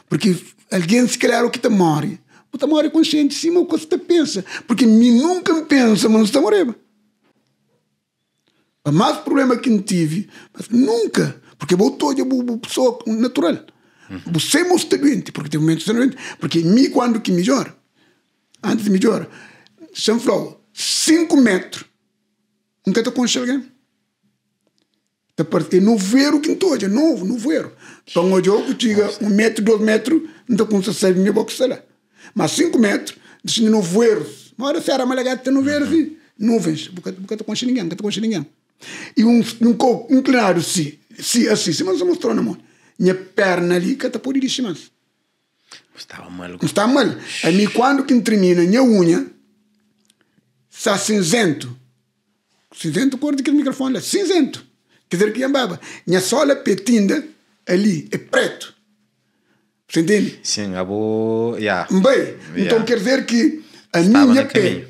Speaker 2: Porque alguém, se calhar, o que te morre, Tamora é consciente em cima o que você pensa? Porque me nunca me pensa, mas não está moreba. O mais problema que me tive, mas nunca, porque eu estou uma pessoa natural. Você uhum. está doente, porque tem momentos doente, porque me quando que melhor, antes de melhor, São Flor, 5 metros, nunca estou enxergando. Eu não vejo o que estou, é novo, não vejo. Então, hoje eu digo, um metro, dois metros, não estou com sair do meu boxe lá. Mas 5 metros, descendo no voeiro. Uma hora será malagado está no verde. Uhum. Nuvens. porque te conhece ninguém, porque te conhece ninguém. E um, um corpo inclinado, se, se, assim, se, mas mostrou na mão. Minha perna ali, que está por ali de cima. Estava mal. Estava mal. A mim, quando que termina, minha unha, está cinzento. Cinzento, cor de daquele microfone lá, cinzento. Quer dizer que é baba. Minha sola petinda ali é preto. Você entende? Sim, abo Yeah. Bem, yeah. então quer dizer que a Estava minha pé,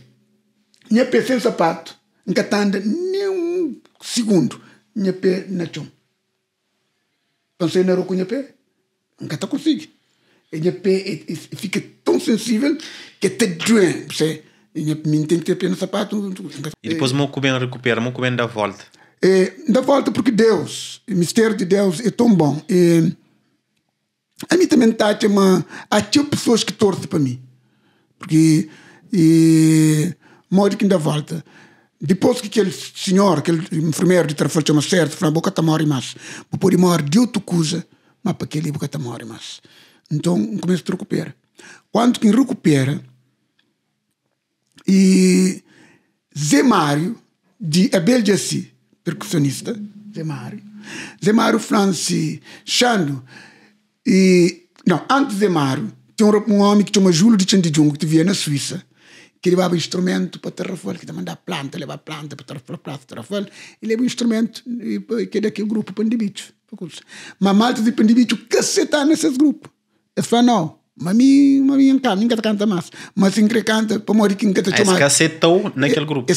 Speaker 2: minha pé sem sapato, nunca anda nem um segundo, minha pé na chão. Pensei na com minha pé, nunca tá consigo. E minha pé é, fica tão sensível que até doem, minha Mim tem que ter pé no sapato.
Speaker 1: E depois me comendo recupera, me comendo da volta.
Speaker 2: É, da volta porque Deus, o mistério de Deus é tão bom. É, a mim também está a uma. Há pessoas que torcem para mim. Porque. E. Morre que ainda volta. Depois que aquele senhor, aquele enfermeiro de trabalho chama certo, falou: Boca está morre mas Vou pôr morrer de outra coisa, mas para aquele boca está morre mais. Então, começo a recuperar. Quando que recupera, e Zé Mário, de Abel Jaci, percussionista, Zé Mário. Zé Mário Franci, Chano e, não, antes de Mário, tinha um, homem que chama Júlio de Tchandijung, que vivia na Suíça, que levava instrumento para Terrafel, que mandava planta, levava planta para planta para Terrafel, e levava instrumento que é daquele grupo Pandibicho. Mas malta de Pandibicho, caceta nesse grupo. Eu falei, não, Mami, mami, nunca, nunca canta mais. Mas em que canta, para morrer, nunca te ah, esse cacetam naquele grupo.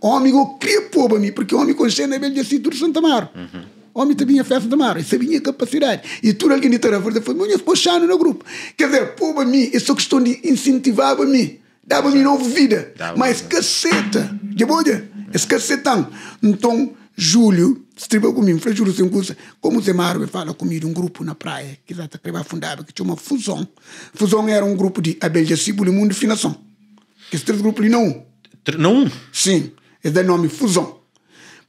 Speaker 2: O Homem, eu cria povo para mim, porque homem com cena é cidade de Santa Mar. Uhum homem tinha festa de mar, sabia capacidade. E tudo alguém de a fazer foi muito puxando no grupo. Quer dizer, povo-me, é questão de incentivar-me, dava-me nova vida. Mas caceta, de boa, esse cacetão. Então, Júlio, se comigo, falei, Júlio, sem curso, como o Zemaro fala comigo, um grupo na praia, que já estava afundado, que tinha uma fusão. Fusão era um grupo de abelha, cíbulo e mundo de finação. Que esse três grupos ali não. Não? Sim, esse é o nome, fusão.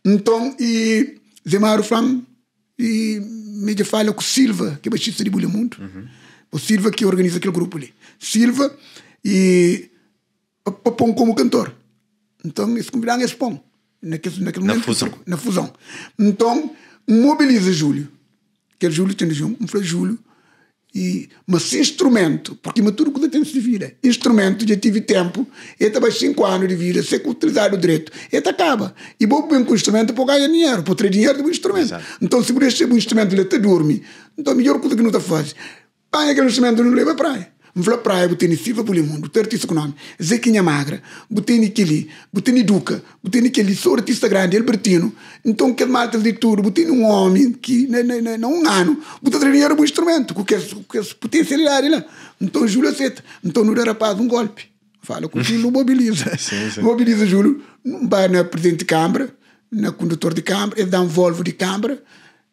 Speaker 2: Então, e Zemaro Fram e me fala com Silva, que é baixista de Bulhamundo. Uhum. O Silva que organiza aquele grupo ali. Silva e Papão como cantor. Então, eles convidaram esse pão. É naquele, naquele na fusão. Na fusão. Então, mobiliza Júlio. Que é Júlio Tendijum. Um foi Júlio, e, mas instrumento, porque maturo quando tem se vira, instrumento, já tive tempo, e também cinco anos de vida, sei utilizar o direito, ele tá acaba. E vou bem com o instrumento para ganhar dinheiro, para ter dinheiro do instrumento. Exato. Então, se por este um instrumento ele até dorme, então melhor coisa que não está fazer Pai, aquele instrumento não leva para praia mvla praia buteni siva bulimundo terti sukunome zequinha magra buteni kili buteni duca buteni kili sou artista grande albertino então que malta de tudo buteni um homem que não um ano buta era um instrumento com que com que potencialidade lá então Júlio aceita então não era rapaz um golpe fala com Júlio mobiliza sim, sim. mobiliza Júlio vai na presidente de câmara na condutor de câmara ele dá um Volvo de câmara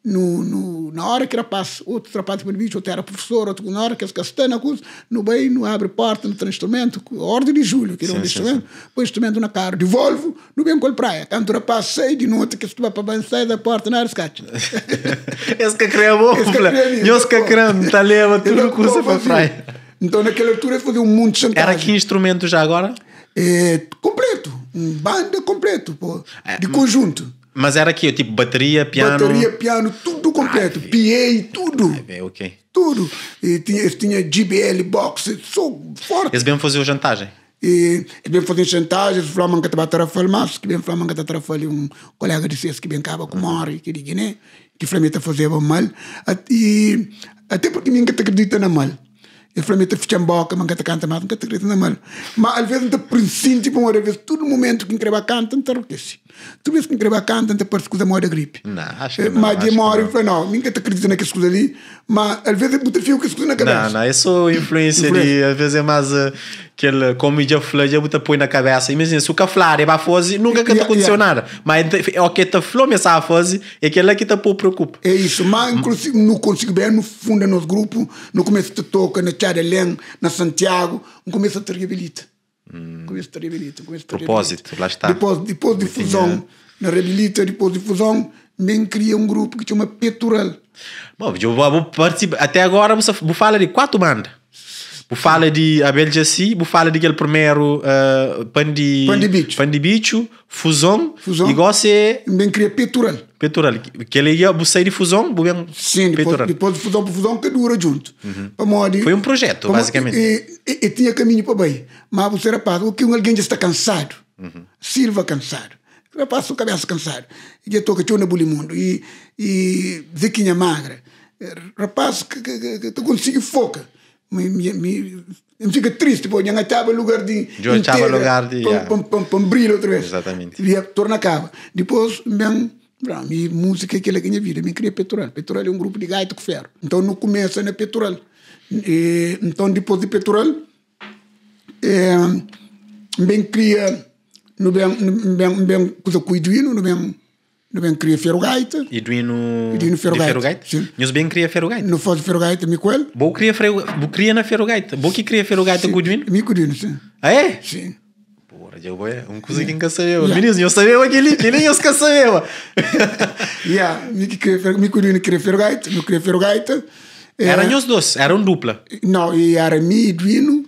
Speaker 2: no, no, na hora que passo outro rapaz permite, outro era professor, outro na hora que as castanhas, no bem, não abre porta no instrumento, ordem de julho, que era um instrumento, põe instrumento na cara, devolvo, no bem com praia. Tanto o rapaz sai de noite que se vai para banho, sai da porta, não era escate. Esse que cria bom, Esse que cria, está leva tudo é curso para praia. Então naquela altura eu fazia um mundo de chantagem. Era que instrumento já agora? É, completo, um banda completo, pô, é, de hum. conjunto.
Speaker 1: Mas era aqui, tipo, bateria, piano. Bateria,
Speaker 2: piano, tudo completo. Ai, PA, tudo. Ai, bem, ok. Tudo. E tinha, tinha GBL box, sou forte.
Speaker 1: Eles bem faziam chantagem.
Speaker 2: E eles bem faziam chantagem, o falavam que estava a mas que bem falavam que estava atrapalhando um colega de CS que bem cava com morre, que de Guiné, que Flamita fazia mal. E até porque ninguém acredita na mal. E Flamita fica em boca, mas que canta mais, nunca acredita na mal. Mas às vezes, por te tipo, uma vez, todo momento que encreva canta, não te enlouquece. Tu vês que me a canta, até para escusar morrer da gripe. Não, acho que eh, não. Mas de morrer, não. Ninguém te acredita naquela coisa ali, mas às vezes é muito fio que escuta na cabeça. Não, não,
Speaker 1: é só influência ali, às vezes é mais eh, aquele, como já falei, já te põe na cabeça. Imagina, se o que falar é bafose, nunca que te aconteceu nada. Mas é o que te falou, mas essa fazer, é aquele é é que
Speaker 2: te preocupa. É isso, mas inclusive não consigo ver, no fundo, nos grupos, no começo te toca, na Tcharelém, na Santiago, no começo te reabilita. Hum, com esse te Com isso
Speaker 1: propósito, lá está. Depois,
Speaker 2: depois de fusão, na rebilita, depois de fusão, nem cria um grupo que chama Petural.
Speaker 1: Bom, eu vou participar. Até agora, você fala de quatro bandas. Bu fala de a Belgia si, bu fala de aquele primeiro uh, eh, de de bicho, bicho fusão, fusão. e gosse bem cria peitoral. Peitoral, que
Speaker 2: ele ia bu sair de fusão, bu bem Sim, Depois, depois de fusão para fusão que dura junto. Uhum. Pamodi, Foi um projeto, basicamente. E, e, e, tinha caminho para bem, mas você rapaz, o que alguém já está cansado. Uhum. Silva cansado. Rapaz, o cabeça cansado. E eu estou aqui na bulimundo e e ziquinha magra. Eh, rapaz, que, que, que, que, que, me, me, me, me fica triste, pô, não acaba lugar de. Eu acaba o lugar de. Para yeah. abrir outra vez. Exatamente. E torna acaba. Depois, bem, pra música é aquela que é minha vida. Me cria Petrol. Petrol é um grupo de gaita com ferro. Então, no começo, né, Petrol. E, então, depois de Petrol, é, bem cria. No bem, no bem, no bem, coisa cuidado no bem não bem queria ferrogaita.
Speaker 1: E do hino. E não hino ferrogaita.
Speaker 2: Nós bem queria ferrogaita. Não faz ferrogaita, me coelho. Bom queria ferrogaita. Bom
Speaker 1: queria na ferrogaita. Bom que queria ferrogaita com o Duino? Me com sim. Ah, é? Sim. Porra, já vou. É.
Speaker 2: Um cozinho que sabeu. Meninos, eu sabia aquele. Que nem eu que sabia. Yeah, me Duino queria ferrogaita. não queria ferrogaita. Eram nós dois, eram dupla. Não, e era me e Duino,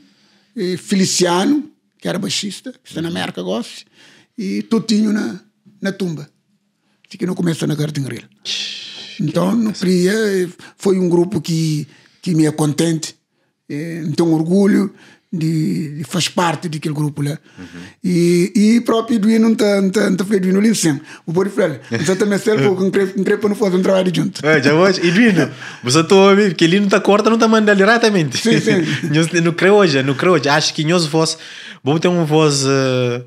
Speaker 2: e Feliciano, que era baixista, que está na América gosta e Totinho na, na tumba que não começou na Garden Grill. Então, não queria, eh, foi um grupo que, que me é contente, é, orgulho de, de faz parte daquele grupo lá. Uhum. E, e próprio do não tá, tá, tá feito Duino livre O Bori Freire, você também serve porque entrei não fazer um trabalho junto. É, já hoje, Eduino, você tá que ele não está corta, não está mandando diretamente. Sim,
Speaker 1: sim. não creio hoje, não creio hoje. Acho que nós voz, vamos ter uma voz. Uh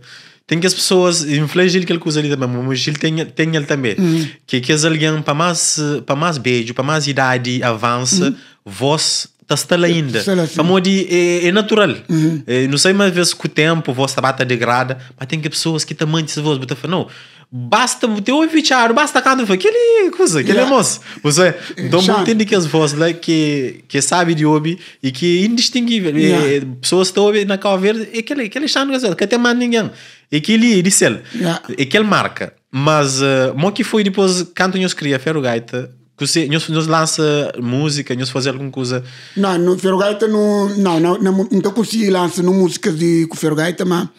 Speaker 1: tem que as pessoas inflige aquele coisa ali também mas ele tem tem ele também hum. que que as alguém para mais para mais beijo para mais idade avança uhum. voz tá está tá lá ainda para modi é, é, natural hum. é, não sei mais vezes com o tempo voz está bata degrada mas tem que pessoas que também se voz botar não basta ter ouvir fichar basta cada foi aquele coisa aquele yeah. moço você é, é, então entende que as vozes lá que que sabe de ouvir e que é indistinguível yeah. pessoas estão ouvindo na verde e aquele aquele chão que até mais ninguém que ele disse yeah. ele marca. Mas, uh, mo que foi depois, canto nós cria ferro gaita, que se, nós, nós lança música, nós fazer alguma coisa.
Speaker 2: Não, no ferro gaita não, não, não, não, não consegui lançar música de com ferro gaita, mas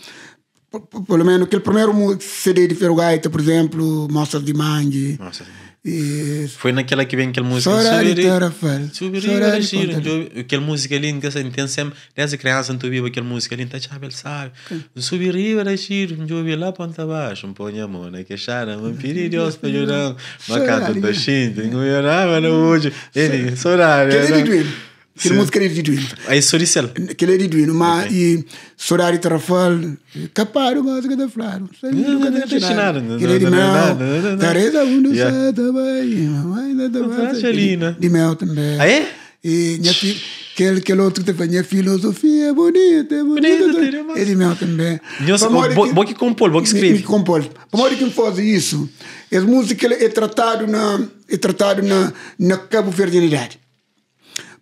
Speaker 2: pelo menos aquele primeiro CD de ferro gaita, por exemplo, Mostra de Mangue. Nossa.
Speaker 1: Foi naquela que vem aquela música. Chorar
Speaker 2: e Subir
Speaker 1: e Aquela música ali, que essa intensa, desde criança tu ouvia aquela música ali, tá ele sabe? Subir e tarafar, eu ouvi lá ponta baixo, um ponho a mão na né, queixada, um pirilhos pra chorar, uma cata da
Speaker 2: xinta, não me orava no hoje. Ele, chorar. Quer né, é né? kirmus kere di duin ay soricel kele di duin ma e sorari trafal kaparo mas que da flaro kele di mel tareza uno sa da também vai da da vai de mel também aí e minha filha aquele aquele outro que minha filosofia é bonita é bonita é de mel também bom que compor bom que escreve compor por que faz isso as músicas é tratado na é tratado na na cabo verdeidade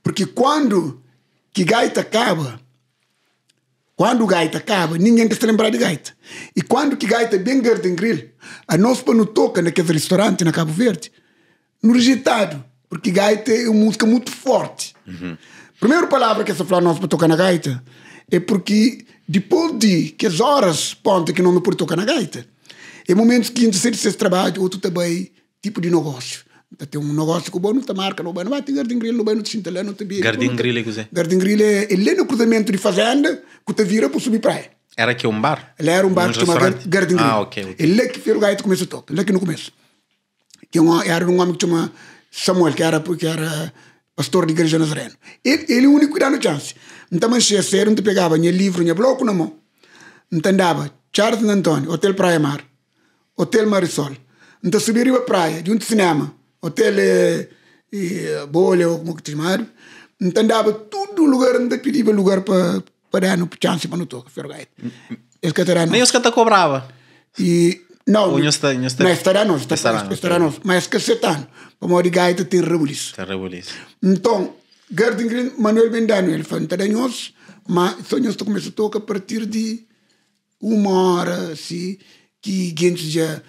Speaker 2: porque quando que gaita acaba, quando gaita acaba, ninguém quer se lembrar de gaita. E quando que gaita é bem grande em grill, a nós para não toca naquele restaurante na Cabo Verde, no rejeitado, porque gaita é uma música muito forte. Uhum. Primeira palavra que se fala nós para tocar na gaita é porque depois de que as horas ponta que não me por tocar na gaita, é momentos que ainda se trabalho, outro também, tipo de negócio. Tem um negócio que o bom não marca, não vai, não vai ter Garden Grill, não vai, não te sinta lá, não te vira. Garden Grill é que você? Garden Grill é ele no cruzamento de fazenda que te vira para subir praia.
Speaker 1: Era que um bar?
Speaker 2: Ele era um bar um que chamava Garden Grill. Ah, ok. okay. Ele é que fez o gaito começou top, ele é que no começo. Que era um homem que chama Samuel, que era, que era pastor de igreja Nazareno. Ele, ele é o único que dá chance. Então, mas se é sério, não te pegava nem livro, nem bloco na mão. Então andava Charles Antonio, Hotel Praia Mar, Hotel Marisol. Então subia para praia, de um cinema hotel e bolha ou como é que chamar. Então dava tudo lugar onde pedia lugar para para não chance para não tocar fergai. Eles catarano. Nem os que te cobrava. E não, não
Speaker 1: está, não está. Mas
Speaker 2: estará nós, estará mas que se tá. Como morir gaita tem rebuliço. Tem Então, Garden Green, Manuel Bendano, ele foi estará nós, mas só nós começou a tocar a partir de uma hora, assim, que gente já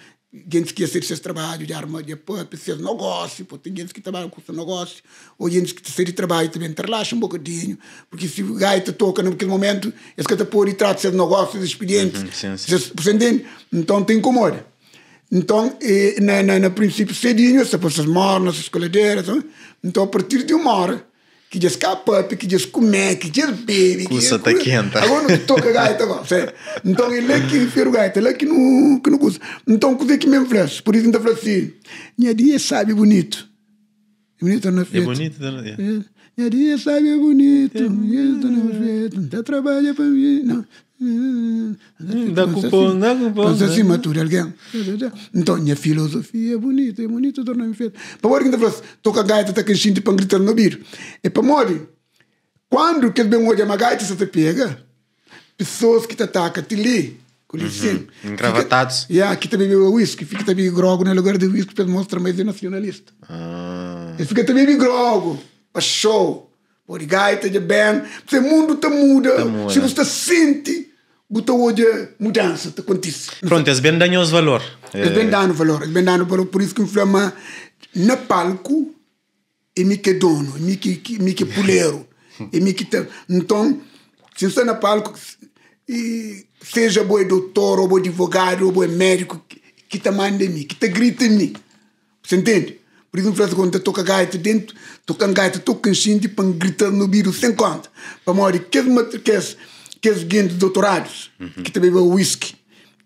Speaker 2: gente que exerce trabalho de arma de de negócio, pô, tem gente que trabalha com negócio, ou gente que ser de trabalho também relaxa um bocadinho, porque se o gaita toca naquele momento, esse cara e trata tratar seus negócios, expedientes, uhum, sim, sim. Então tem como olha. Então, e, na, na, na princípio, cedinho, essas pessoas moram nessas coladeiras, é? então a partir de uma hora, que diz capap, que diz comer, que diz Baby.
Speaker 1: Custa até quenta. Agora não
Speaker 2: toca gaita, não, sério. Então ele é que o gaita, ele é que não, que não custa. Então cozer é que mesmo fresco. Por isso ainda falou assim, minha sabe bonito. É bonito na é frente. É bonito, né? Minha dia sabe bonito, bonito, dia na frente. Já trabalha para mim. Não, Hum, hum, assim. Dá cupom, da cupom. então assim, né? matura alguém. Então, minha filosofia é bonita, é bonita, torna-me feio. Para morrer, ainda então, falou a gaita, está crescendo para gritar no birro. E para morrer, quando que bem olha uma gaita, você te pega, pessoas que te atacam, te lê com uhum. licença.
Speaker 1: Uhum. Engravatados.
Speaker 2: E yeah, que também bebeu uísque, fica também grogo no lugar de uísque, para mostrar mais de é nacionalista. Ah. Ele fica também grogo, para show. Por gaita de bem, o mundo te muda, tá muda. se você sente botou hoje mudança te contis
Speaker 1: pronto eles bem danhos valor Eles bem dano
Speaker 2: valor é es bem valor por isso que inflama na palco e mi que dono e mi que então, que puleiro e mi que então se está na palco e seja boi doutor ou advogado ou médico que te manda em mim que te grita em mim você entende por isso inflama quando a gaita dentro a gaita a enchente para gritar no biru sem conta para morrer que que teus é ganhos de doutorados, uhum. que também bebeu whisky,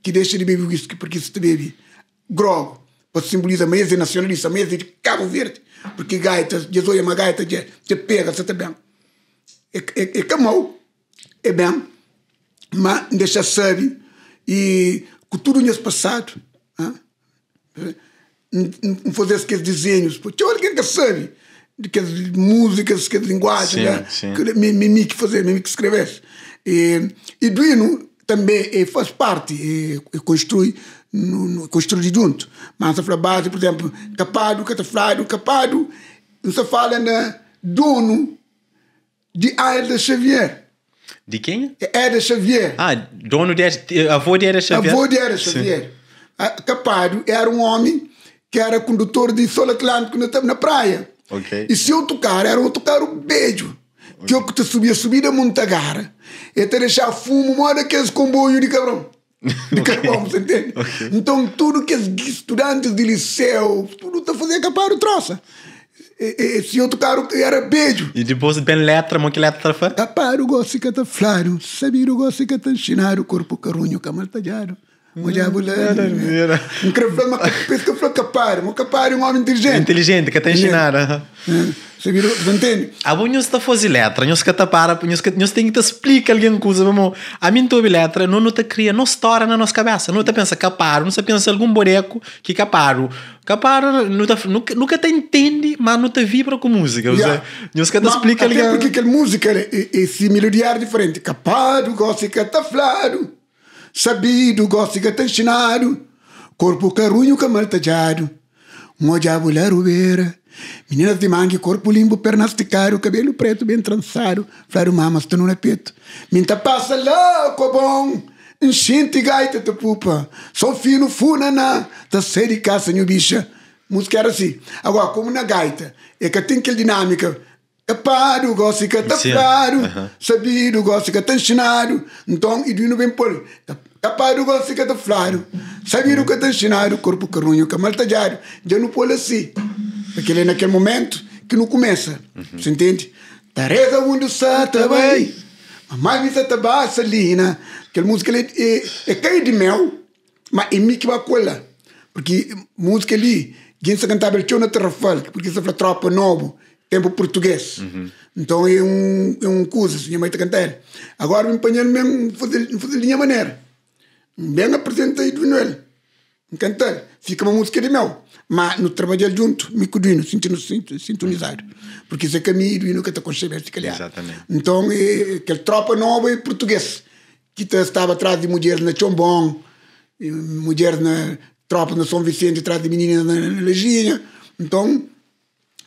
Speaker 2: que deixa de beber whisky porque se te bebe é grog, simbolizar a mesa é nacionalista, mesa de Cabo Verde, porque gaita, de zoia uma gaita, de, de pega, você também. Tá é, é, é camou, é bem, mas deixa sabe, e com tudo nesse passado, ah, não fazer aqueles desenhos, porque olha quem que sabe, de que músicas, que linguagem, sim, né? sim. que mimique fazer, que escrevesse. E, Duino também é, faz parte e, é, e é construi no, no, construído junto. Mas a base, por exemplo, capado, catafrado, capado, se fala na dono de Aida Xavier. De quem? Aida Xavier. Ah, dono de avô de Aida Xavier. Avô de Aida Xavier. Sim. Ah, capado era um homem que era condutor de solo atlântico na, na praia. E se eu tocar, era um tocar um beijo que eu que te subia, subir a é Montagar, é te deixar fumo, mora aqueles comboio de cabrão. De carvão, você entende? Okay. Então, tudo que estudantes de liceu, tudo está fazer capar o troça. Esse outro cara era beijo. E depois bem letra, mão que letra foi? capar o gosto que tá flaro, saber o gosto que tá ensinar o corpo carunho, camaltajaro.
Speaker 1: Mulher hum, mulher. Né?
Speaker 2: Não quero falar, mas que eu falo capar. Meu é um homem inteligente. Inteligente, que até ensinar. É. Você virou, você entende?
Speaker 1: A bom, nós está fazendo letra, nós que tapara, tá nós tem que te explicar alguma coisa, meu irmão. A minha tua letra não não te cria, não estoura na nossa cabeça. Não te pensa caparo, não se pensa algum boreco que caparo. Caparo, não te, nunca, nunca
Speaker 2: te entende, mas não te vibra com música. Yeah. Nós que te explica alguma coisa. porque que música é, é, é, é, diferente, caparo, é, é, é, sabido gosto gósiga tanchinado, corpo carunho um tajado, mojabo larubeira, meninas de mangue, corpo limbo, pernas de caro, cabelo preto bem trançado, flaro mamas não é nepeto, minta passa louco bom, enchente gaita te pupa, sou fino funaná, da tá sede caça, new bicha. Música era assim. Agora, como na gaita, é que tem aquela dinâmica, Eparo, gosto que tá claro, sabido, gosto que tá ensinado, então e não bem por. Eparo, gosto que tá claro, sabido que é tá ensinado, corpo carunho, que é mal diário, já não pode assim. Porque ele é naquele momento que não começa, uhum. você entende? Tareza onde sata vai, mamãe me sata baixa lina, aquela música ele é, é cair de mel, mas é mim que vai colar, porque música ali, quem se cantava ele tinha na terra porque se fala tropa novo tempo português. Uhum. Então é um, é um curso, tinha assim, é mais de cantar. Agora me empanhando mesmo, fazer, fazer linha maneira. Bem apresentei do Noel, cantar. Fica uma música de mel. Mas no trabalhar junto, me cuido, sinto, sinto sintonizado. Porque isso é caminho e nunca te concebeste, se calhar. Exatamente. Então, é, aquela tropa nova e portuguesa que estava atrás de mulheres na Chombon, mulheres na tropa na São Vicente, atrás de meninas na, na Leginha. Então,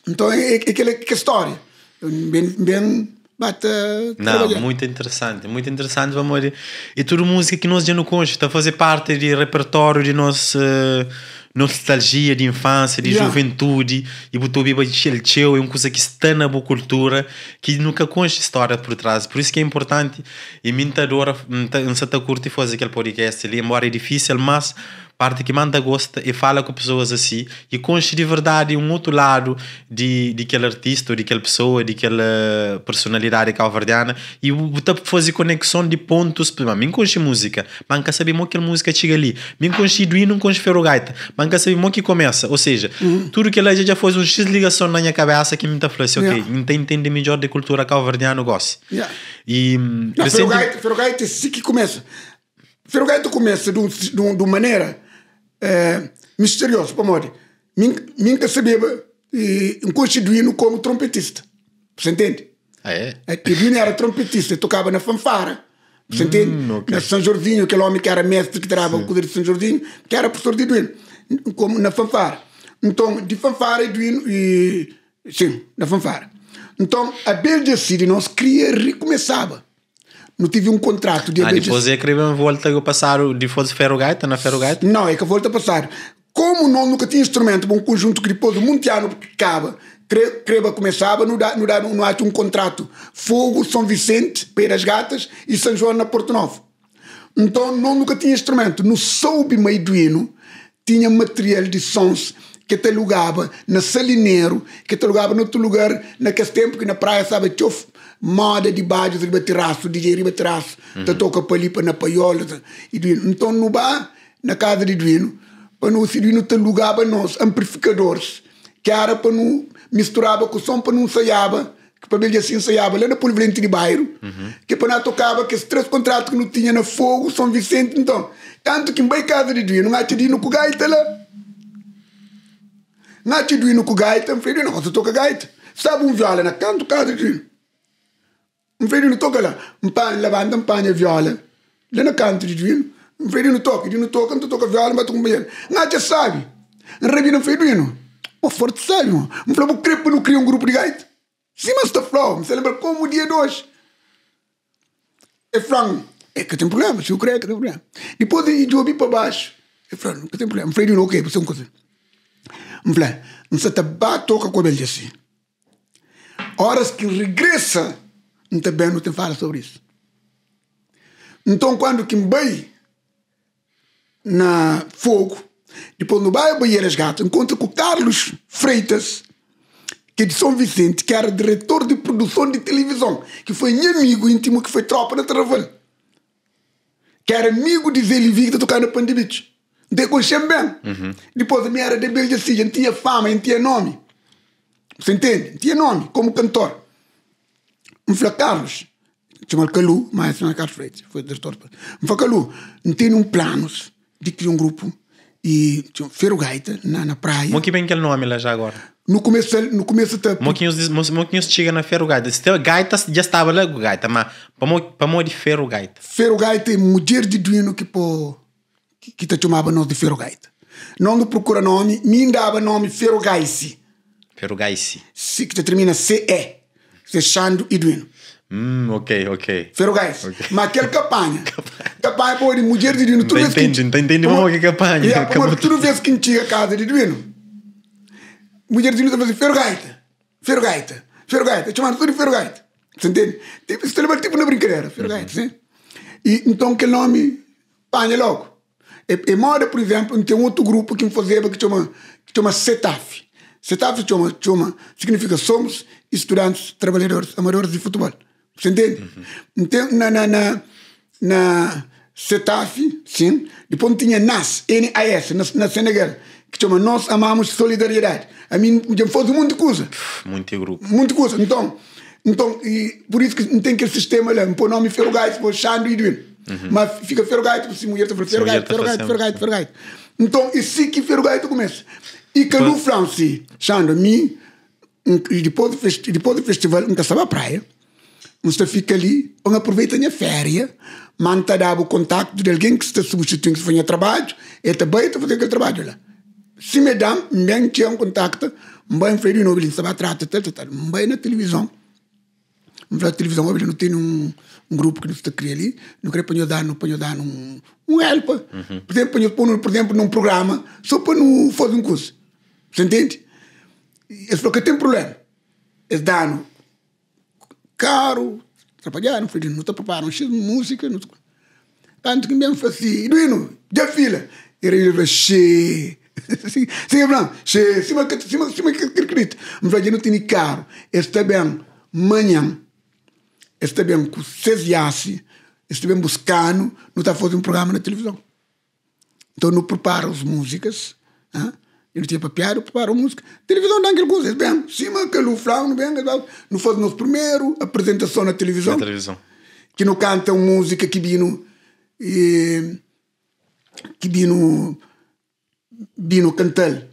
Speaker 2: então é, é aquela história. Bem, bem bate eh, Não, muito
Speaker 1: interessante, muito interessante, amor. E tudo música que nós já não conhecemos está a fazer parte de repertório de nossa eh, nostalgia de infância, de yeah. juventude, e botou Biba de Chelcheu, é uma coisa que está na boa cultura, que nunca conhece história por trás. Por isso que é importante, e me adora, não se curte fazer aquele podcast ali, embora é difícil, mas parte que manda gosta e fala com pessoas assim e conhece de verdade um outro lado de, de aquele artista, ou de aquela pessoa, de aquela personalidade calverdiana e botar fazer conexão de pontos. Mas mim conhece música, mas saber é que a música chega ali. Mim conhece do não conhece ferrogaita, mas nunca sabemos é que começa. Ou seja, uhum. tudo que ela já fez uma X ligação na minha cabeça que me está falando assim, yeah. ok, entende, melhor de cultura calverdiana, gosto. Yeah. E. Hum, não, recente...
Speaker 2: É se sim que começa. Ferrogaita começa de, um, de, um, de uma maneira é, misterioso para morrer. Nunca sabia e, constituindo como trompetista. Você entende? Ah, é? é era trompetista, tocava na fanfara. Você hum, entende? Okay. Na São Jorginho, aquele homem que era mestre que tirava o poder de São Jorginho, que era professor de Duino, como na fanfara. Então, de fanfara e Duino, e. Sim, na fanfara. Então, a Bel Decide nós queria recomeçava não tive um contrato de diabetes. Ah, depois é que volta a passar, depois ferrogaita, na ferrogaita? Não, é que volta a passar. Como não nunca tinha instrumento para um conjunto que depois mundiano ficava, creba começava, não dá, não no não há um contrato. Fogo, São Vicente, Peiras Gatas e São João na Porto Novo. Então não nunca tinha instrumento. No soube meidoino tinha material de sons que te alugava na Salineiro, que te alugava noutro lugar, naquele tempo que na praia, sabe, tchof, moda de bairros de terraço, DJ riba terraço, mhm. uhum. para ali, para na paiola e duino. Então no bar, na casa de duino, para não se duino te alugava nós amplificadores, que era para não misturava com o som, para não ensaiava, que para ele assim ensaiava lá na polivalente de bairro, uhum. que para não tocava que esses três contratos que não tinha na Fogo, São Vicente, então. Tanto que em bem casa de duino, não há te duino com gaita lá. Não há te duino com gaita, não, você toca gaita. Sabe um viola na canto, casa de duino mfedi ni tokala mpan la banda mpanye viola lena de vinho, dwin mfedi no toque, de no toque mtu toca viola com mulher, ngacha sabe rebi na no no o forte sabe mo mflo bu crepo no cria um grupo de gaita sim mas tá flow me lembra como dia dois é frango é eh, que tem problema se o creio que tem problema depois de jobi para baixo é frango que tem problema mfedi no ok você não coisa mfla msa tabato toca com ele assim horas que regressa também não tem fala sobre isso. Então, quando que na fogo, depois no bairro Banheiras Gato, encontro com Carlos Freitas, que é de São Vicente, que era diretor de produção de televisão, que foi meu amigo íntimo, que foi tropa na Travalho. Que era amigo de Zé Livi, que tocava na Pandemite. Então, bem. Uhum. Depois, a minha era de Belgiacir, não tinha fama, não tinha nome. Você entende? Não tinha nome, como cantor me falou, Carlos, chama Calu, mas não é Carlos Freitas, foi o diretor. Me falou, Calu, não tem um plano de criar um grupo e tinha um Ferro Gaita na, na praia. Monkey
Speaker 1: bem que é o nome lá já agora. No começo, no começo tá... Moquinhos chega na Ferro Gaita. Gaita já estava lá Gaita, mas para mo de Ferro Gaita.
Speaker 2: Ferro Gaita é mulher de duino que pô, que, te chamava nós de Ferro Gaita. Não do procura nome, me dava nome Ferro Gaice. Ferro Gaice. Se que te termina CE fechando e Duino. Hum, mm, ok, ok. ferro Okay. Mas aquele capanha. capanha, pô, de mulher de Duino. Tudo vez que... entende o que capanha. É, pô, tudo vez que tinha a casa de Duino, mulher de Duino estava ferro gaita, ferro gaita, Chamaram tudo de Ferrugaita. Você entende? Tipo, se lembra, tipo, na brincadeira, ferro uhum. Mm-hmm. sim? E então aquele nome, panha logo. E, e moda, por exemplo, tem um outro grupo que me fazia, que chama, que chama CETAF. CETAF chama, chama, significa somos estudantes, trabalhadores, amadores de futebol. Você entende? Uhum. Então, na, na, na, na CETAF, sim, depois tinha NAS, NAS, na, na Senegal, que chama Nós Amamos Solidariedade. A mim, já fosse muita coisa.
Speaker 1: Muito grupo.
Speaker 2: muito coisa. Então, então e por isso que não tem aquele sistema lá, o nome Ferrogás, por Xando e Duino. Uhum. Mas fica Ferrogás, por cima, mulher está falando Ferrogás, Ferrogás, Ferrogás, Então, e se que Ferrogás começa. E que no Franci Xando, mim e depois, depois do festival nunca sabe a praia. Você fica ali, não aproveita a minha férias, manta dar o contato de alguém que está substituindo que a trabalho, e também está fazendo aquele trabalho lá. Se me dá, bem tinha um contato, bem foi de novo, ele sabe trata, tal, tal, bem na televisão. Na televisão, ele não tem um, um grupo que você cria ali, não queria para dar, não para dar um, um help. Uhum. Por exemplo, para pôr, por exemplo, num programa, só para não fazer um curso. Você entende? Eles falaram que tem problema. Eles dano caro, trabalharam, falei, não te preparando X música, não Tanto que mesmo assim, Iduino, já fila. Ele falou, xê. Sim, não, xê, cima que sim, cima que acredita. Me falou, não tem caro. Está bem, manhã, está bem com seis yassi, está bem buscando, não está fazendo um programa na televisão. Então, não prepara as músicas, ah. Ele tinha papiado, preparou música. Televisão dá aquele coisa, bem, cima, que o Flávio, bem, não faz o nosso primeiro apresentação na televisão. Na televisão. Que não canta uma música que vino. E, que vino. Vino cantar.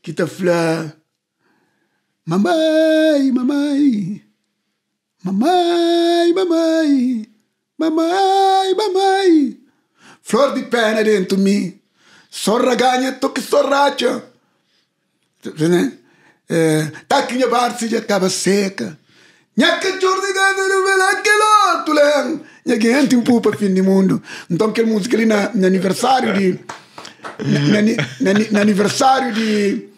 Speaker 2: Que a falar Mamãe, mamãe. Mamãe, mamãe. Mamãe, mamãe. Flor de pena dentro de mim. Sorra ganha, toque sorracha. Né? É, taquinha tá barça já estava seca. que Nhaka chordi gadaru vela kelo tulang. Nhaka anti pupa fim do mundo. Então aquela música ali na, na aniversário de na, na, na aniversário de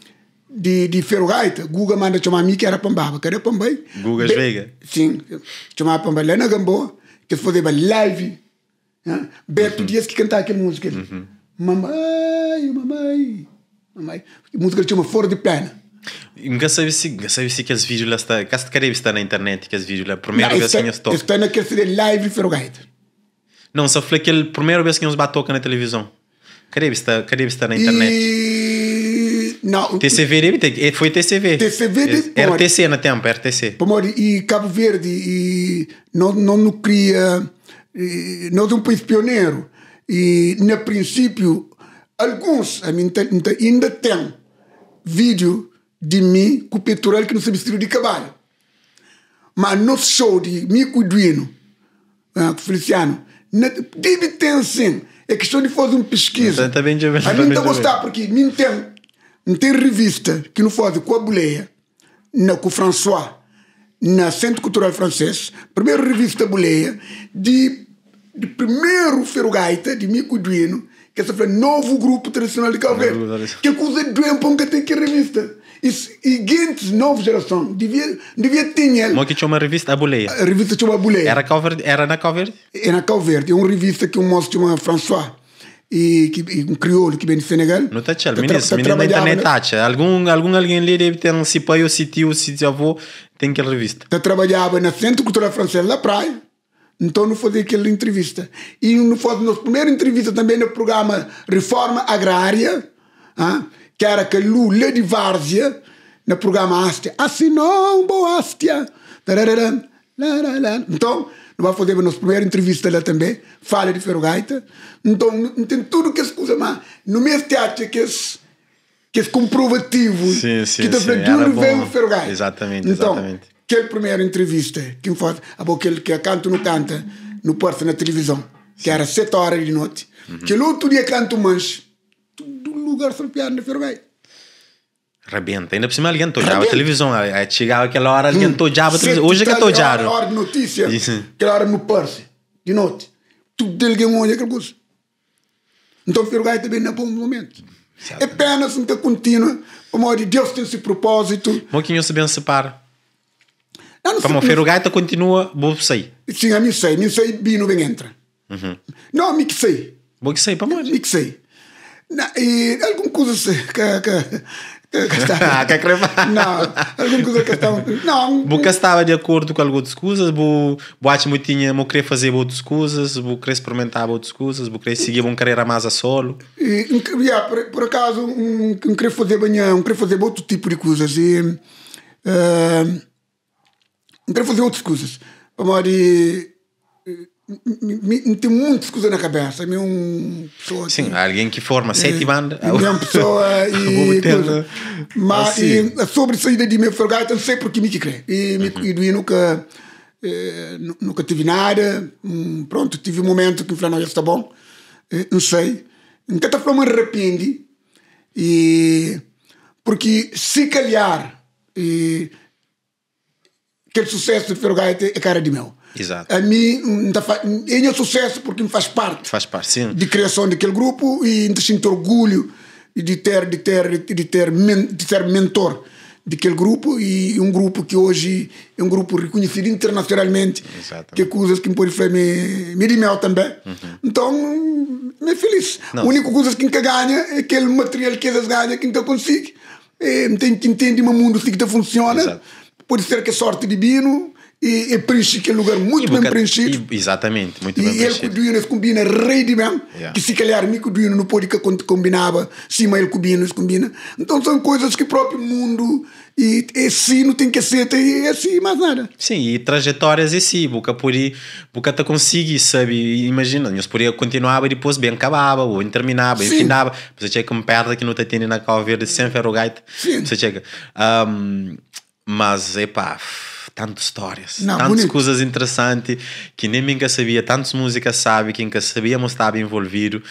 Speaker 2: de, de Ferrogaita, Guga manda chamar mim que era Pambaba, cadê Pambai?
Speaker 1: Guga Be, Veiga.
Speaker 2: Sim, chamava Pambai lá na Gamboa, que se fazia live. Né? Beto uhum. Dias que cantava aquela música. Uhum. Mamãe, mamãe numai muzică ce mă fără de plană.
Speaker 1: Găsăvi si, găsăvi si că videole asta, ca să care stă na internet, că videole, é primeiro vez que eu estou. Estou na
Speaker 2: que se live ferrogaita.
Speaker 1: Não, só falei que primeiro vez que eu bateu na televisão. Care está, care está na internet. E... Não. TCV, eh, foi TCV. TCV de... Eh, RTC na tempo, RTC.
Speaker 2: Pomor, e Cabo Verde, e não, não no cria, e, nós é um país pioneiro. E, na princípio, Alguns ainda têm vídeo de mim com o peitoral que não se vestiu de cavalo. Mas nosso show de mim com Duino, com Feliciano, deve ter sim. É questão de fazer uma pesquisa. Tá bem, bem, a gente está gostar, porque mim tem, não tem revista que não faz com a Buleia, não com o François, na Centro Cultural Francês, primeira revista Buleia, de, de primeiro Gaita, de Mico Duino, que se fez novo grupo tradicional de Cabo que coisa de um que tem que revista. E, e gente, nova geração, devia, devia ter ele.
Speaker 1: Mas que tinha uma revista, a Boleia. A
Speaker 2: revista tinha uma Boleia. Era,
Speaker 1: Calverde, era na Cabo Era
Speaker 2: é na Cabo Verde. É uma revista que um moço chama François e, que, e um crioulo que vem do Senegal. Não está tchau, tá menino, tá menino da internet
Speaker 1: tacha. Algum, algum alguém ali deve ter um cipó,
Speaker 2: ou se tio, se avô, tem aquela revista. Está trabalhava na Centro Cultural Francesa da Praia, então não fazia é aquela entrevista. E não foi nossa primeira entrevista também no programa Reforma Agrária, ah, que era que Lula de Várzea, no programa Astia. Assim não, boa Astia. Então, não vai fazer a nossa primeira entrevista lá também, fala de Ferrogaita. Então, não tem tudo que se usa, mas no mesmo teatro que esse que esse comprovativo
Speaker 1: sim, sim, que está sim. de onde veio o Ferrogai. Exatamente, então, exatamente
Speaker 2: aquele primeira entrevista que me faz, ah, aquele que canta no canta, no Porto, na televisão, que era sete horas de noite, uhum. que outro dia canto manche, todo lugar são na fermei.
Speaker 1: Rebenta. Ainda por cima alguém tojava a televisão. Aí chegava aquela hora, alguém hum. tojava a televisão. Hoje é que tojaram. Aquela hora de notícia, aquela
Speaker 2: hora no Perse, de noite. Tudo dele que é olha aquela coisa. Então Fergai também não é bom momento. Certo. É pena se assim, não é ter contínua. o amor de Deus tem esse propósito.
Speaker 1: Moquinho se bem separa.
Speaker 2: Não, não Para o
Speaker 1: gaita continua, vou sei.
Speaker 2: Sim, a mim sei, mim sei, bino bem entra. Uhum. Não, me que sei. Vou que sei, para mais. Me que sei. e alguma coisa que, que, que, que está... Ah, que
Speaker 1: Não,
Speaker 2: alguma coisa que está... Não. Vou que
Speaker 1: estava de acordo com algumas coisas, vou, boate acho que tinha, vou querer fazer outras coisas, vou querer experimentar outras coisas, vou querer seguir uma carreira mais a solo.
Speaker 2: E, ah, por, por acaso, um, um querer fazer banhão, um querer fazer outro tipo de coisas e... Uh, não quero fazer outras coisas. Amori, eh, eh, tem muitas coisas na cabeça. Me um pessoa Sim, que,
Speaker 1: alguém que forma sete eh, bandas. É uma pessoa e. coisa.
Speaker 2: Mas assim. e, sobre a saída de meu fergado, então eu sei porque me que crê. E, uhum. e, nunca. nunca tive nada. Hum, pronto, tive um momento que falei, não, está bom. não sei. Nunca então, tá falando, me arrepende. E. Porque se calhar. E, aquele sucesso de Ferrogaia é cara de mel. Exato. A mim, ele hum, tá é sucesso porque me faz parte.
Speaker 1: Faz parte, sim.
Speaker 2: De criação daquele grupo e me sinto orgulho de ter, de ter, de ter, de ter mentor daquele grupo e um grupo que hoje é um grupo reconhecido internacionalmente Exato. que coisas que me pode fazer me, me de mel também uhum. então me é feliz Não. a única coisa que nunca ganha é aquele material que as ganha que nunca consigo é, tem que entender o mundo assim que funciona Exato pode ser que sorte divino e, e preenche aquele lugar muito e bem preenchido.
Speaker 1: E, exatamente, muito e bem preenchido. E ele com o
Speaker 2: Duino se combina rei mesmo, yeah. que se calhar me com o Duino não pode que combinava, sim, mas ele com o Duino se combina. Então são coisas que o próprio mundo e esse não tem que ser, e assim é mais nada. Sim,
Speaker 1: e trajetórias em si, boca por boca até consegui, sabe? Imagina, se podia continuar e depois bem acabava, ou terminava, e finava. Você chega que me perde que não te tendo na calveira, sempre sem é o gaita. Você chega. Um, mas, pá, tantas histórias, tantas coisas interessantes que nem me sabia, tantas músicas sabe, que nunca sabíamos estava envolvido.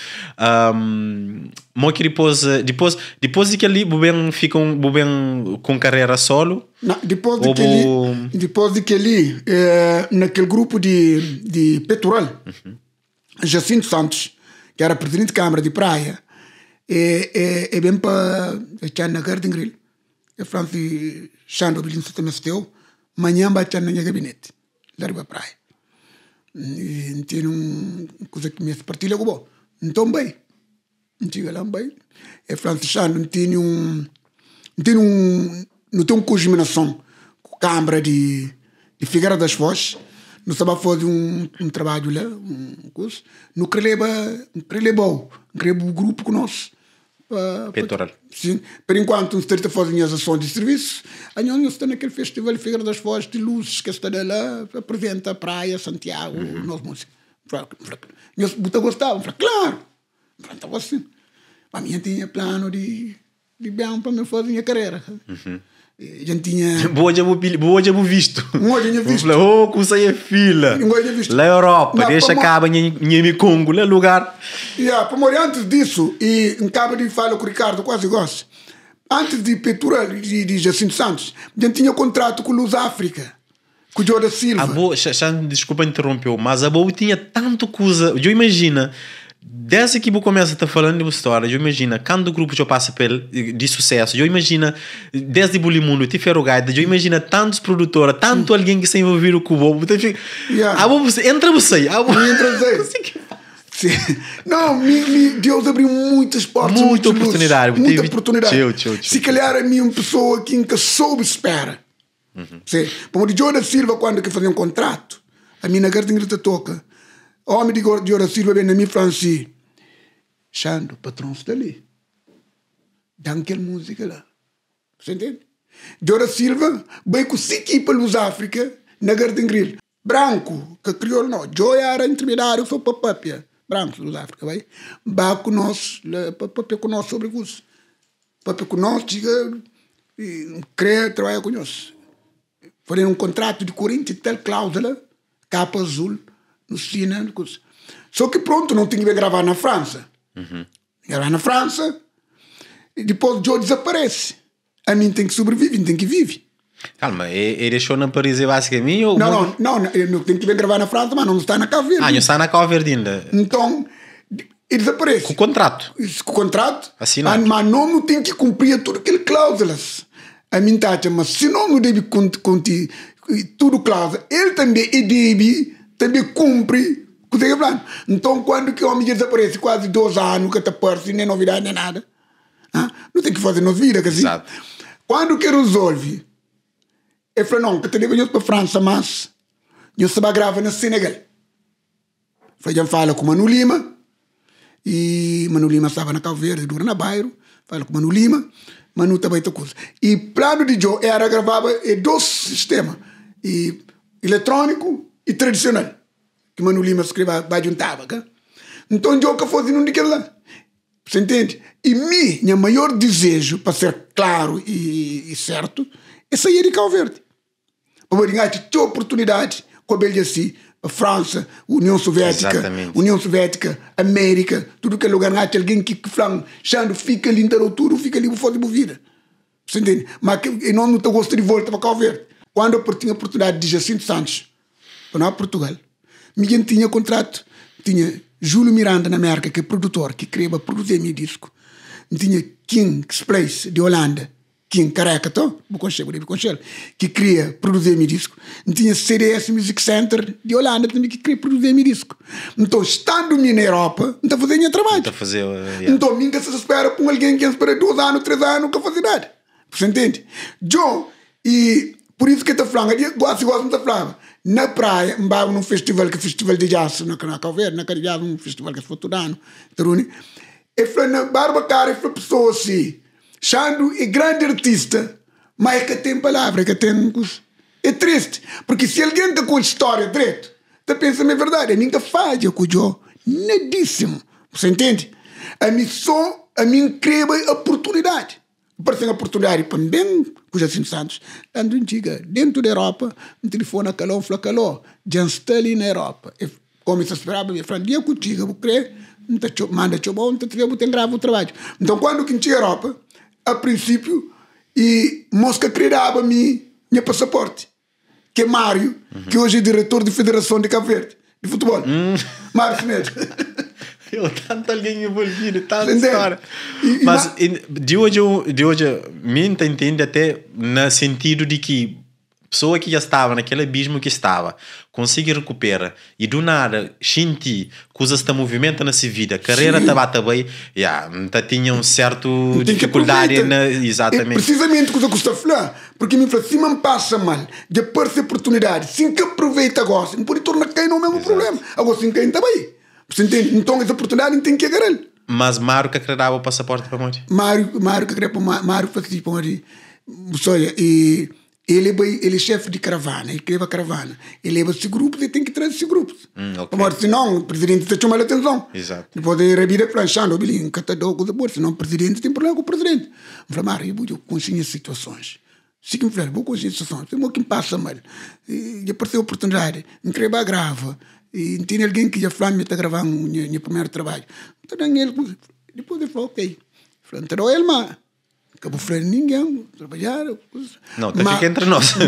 Speaker 1: Um, que depois, eh, depois, depois de que ali Buben fica um, Buben com carreira solo.
Speaker 2: Não, depois de que ali depois eh, de que ali é, naquele grupo de, de Petrol, uhum. Jacinto Santos, que era presidente de Câmara de Praia, é, é, é bem para echar é na Garden Grill Francis Shando Bilinsotemesteu, manhã batia na minha gabinete, largo a praia. E tinha uma coisa que me partilha com o Então, bem, não tinha lá, bem. E Francis Shando tinha um. Tinha um. Não tem um cogimentação com câmara de, de Figueira das vozes. Não sabia fazer um, um trabalho lá, um curso. Não creleba, um crelebou, o grupo conosco. Ah, para, Peitoral. Para, sim, por enquanto, o Distrito faz as ações de serviço. A União está naquele festival Figueira das fozes de luzes que está lá, apresenta a praia, Santiago, uhum. nós músicos. Meus puta gostavam, falei, claro! Estava então, assim. A minha tinha plano de, de bem para me fazer minha carreira. Uhum. Eh, tinha. Boa já vou visto. Boa já visto. Oh, como saia é fila. Boa já visto. Lá Europa, não, deixa cá, minha em Congo, lá é lugar. Yeah, para morrer antes disso, e acaba de falar com o Ricardo, quase gosto. Antes de Petura de, de Jacinto Santos, a gente tinha contrato com Luz África. Com o Jorge Silva. A
Speaker 1: boa, desculpa interromper, mas a boa tinha tanto coisa. Eu imagina. Desde que eu começo a estar tá falando de uma história, eu imagino, quando o grupo já passa de sucesso, eu imagino, desde o Bulimundo até Ferrogada, eu imagino tantos produtores, tanto alguém que se envolveu com o bobo. Então yeah. Ah, você,
Speaker 2: entra você. Ah, entra você. Sim. Não, me, me, Deus abriu muitas portas. Muita oportunidade. Luzes, muita oportunidade. Tchau, tchau, tchau. Se calhar a minha pessoa que nunca soube espera. Uhum. Sim. Como o Jonas Silva, quando que fazia um contrato, a minha garota toca Homem de Gordiora Silva, Benjamin Franci. Chando, patrão está ali. Dá aquela música lá. Você entende? Diora Silva, bem com Siki para Luz África, na Garden Grill. Branco, que criou não. Joia era intermediário, foi para papia. Branco, Luz África, vai. com nós, papia com nós sobre isso. Papia com nós, diga, crê, trabalha com nós. Foi um contrato de 40 e tal cláusula, capa azul na China. Só que pronto, não tinha que gravar na França. Uhum. Gravar na França. E depois Joe desaparece. A mim tem que sobreviver, tem que viver.
Speaker 1: Calma, ele deixou na Paris é basicamente? Ou não, não,
Speaker 2: não, não, eu tenho que vir gravar na França, mas não está na Calverde. Ah, não
Speaker 1: está na Calverde ainda.
Speaker 2: Então, ele desaparece. Com o contrato. Com o contrato. Assinado. Ah, mas, não, tem que cumprir tudo ele cláusulas. A mim tá mas se não, não deve cumprir tudo cláusula. Ele também é deve também cumpre o que tem Então, quando que o homem desaparece, quase dois anos que aparece, nem novidade, nem nada. Ah, não tem que fazer nossa vida, que assim. Exato. Quando que resolve? Eu falei, não, que também venho para a França, mas eu estava grava no Senegal. Falei, já fala com o Manu Lima. E Manu Lima estava na Cabo dura na Bairro. Fala com o Manu Lima. Manu também está coisa. E plano de Joe era em dois sistemas. E eletrônico e tradicional que Mano Lima escreva vai juntar, cá. Então eu que fosse num daquele lá. Você entende? E mi meu maior desejo, para ser claro e, e certo, é sair de Cabo Verde. Para ganhar ter oportunidade, com a disse, a França, a União Soviética, Exatamente. União Soviética, América, tudo que é lugar, há alguém que, que fala, não fica ali, tudo, então, fica ali, foda de vida. Você entende? Mas eu não estou gosto de volta para Cabo Verde. Quando eu tive a oportunidade de Jacinto Santos, não há Portugal. Miguel tinha contrato, tinha Júlio Miranda na América, que é produtor, que queria produzir meu disco. Tinha King Splace de Holanda, King Careca, então, que queria produzir meu disco. Tinha CDS Music Center de Holanda também, que queria produzir meu disco. Então, estando-me na Europa, não está fazendo nenhum trabalho. Não
Speaker 1: fazer, eh, yeah.
Speaker 2: Então, ninguém se espera com alguém que espera dois anos, três anos, nunca fazer nada. Você entende? Joe e por isso que eu falando, eu gosto, muito eu falando. Na praia, eu num festival, que é festival de jazz, na Calveira, na Caridade, um festival que é futurano, Taruni. Eu falei, na barba cara, eu falei, pessoa assim, chando e grande artista, mas que tem palavra, que tem... É triste, porque se alguém está com história direito, está pensando é verdade, eu nunca faz, eu cujo, nadíssimo. Você entende? A missão, a mim, incrível a oportunidade. Parecendo a Portugal, com os assim santos, ando em diga, dentro da Europa, me telefona calou, fala calou, já está ali na Europa. E, como se esperava, eu falei, dia contigo, vou crer, manda te bom, te vou ter grave o trabalho. Então, quando que tinha Europa, a princípio, e Mosca criava me minha passaporte, que é Mário, uhum. que hoje é diretor de Federação de Cabo Verde, de futebol. Uhum. Mário Semedo. Eu tanto alguém envolvido, tanta história. Mas
Speaker 1: de hoje, de hoje, minta entende até no sentido de que pessoa que já estava naquele abismo que estava consegue recuperar e do nada senti coisas está movimento na sua vida carreira está bem já yeah, tinha um certo Tem dificuldade na, exatamente é
Speaker 2: precisamente com que está falar porque me fala se me passa mal de aparece oportunidade sim que aproveita agora não pode tornar cair no mesmo Exato. problema agora sim que ainda bem Portanto, então essa oportunidade tem que agarrar.
Speaker 1: Mas Mário que acreditava o passaporte para onde?
Speaker 2: Mário, Mário que acreditava, Mário que para onde? e ele é, ele é chefe de caravana, ele leva caravana. Ele leva esses grupos e tem que trazer esses grupos. Hum, okay. senão, o presidente está chamando a atenção. Exato. Depois ele rebira planchando, o bilinho, catador, o boa. Senão, o presidente tem problema com o presidente. Eu falei, Mário, eu conheço as situações. Se que me vou conhecer as situações. Tem que me passa, Mário. E apareceu a oportunidade, me creba grava. E tinha alguém que já falou, está gravando o meu primeiro trabalho. Então, ele, depois ele falou, ok. Falei, entrou ele, mas... Acabou falando ninguém, trabalhar.
Speaker 1: Não, tá aqui fica entre nós. Não,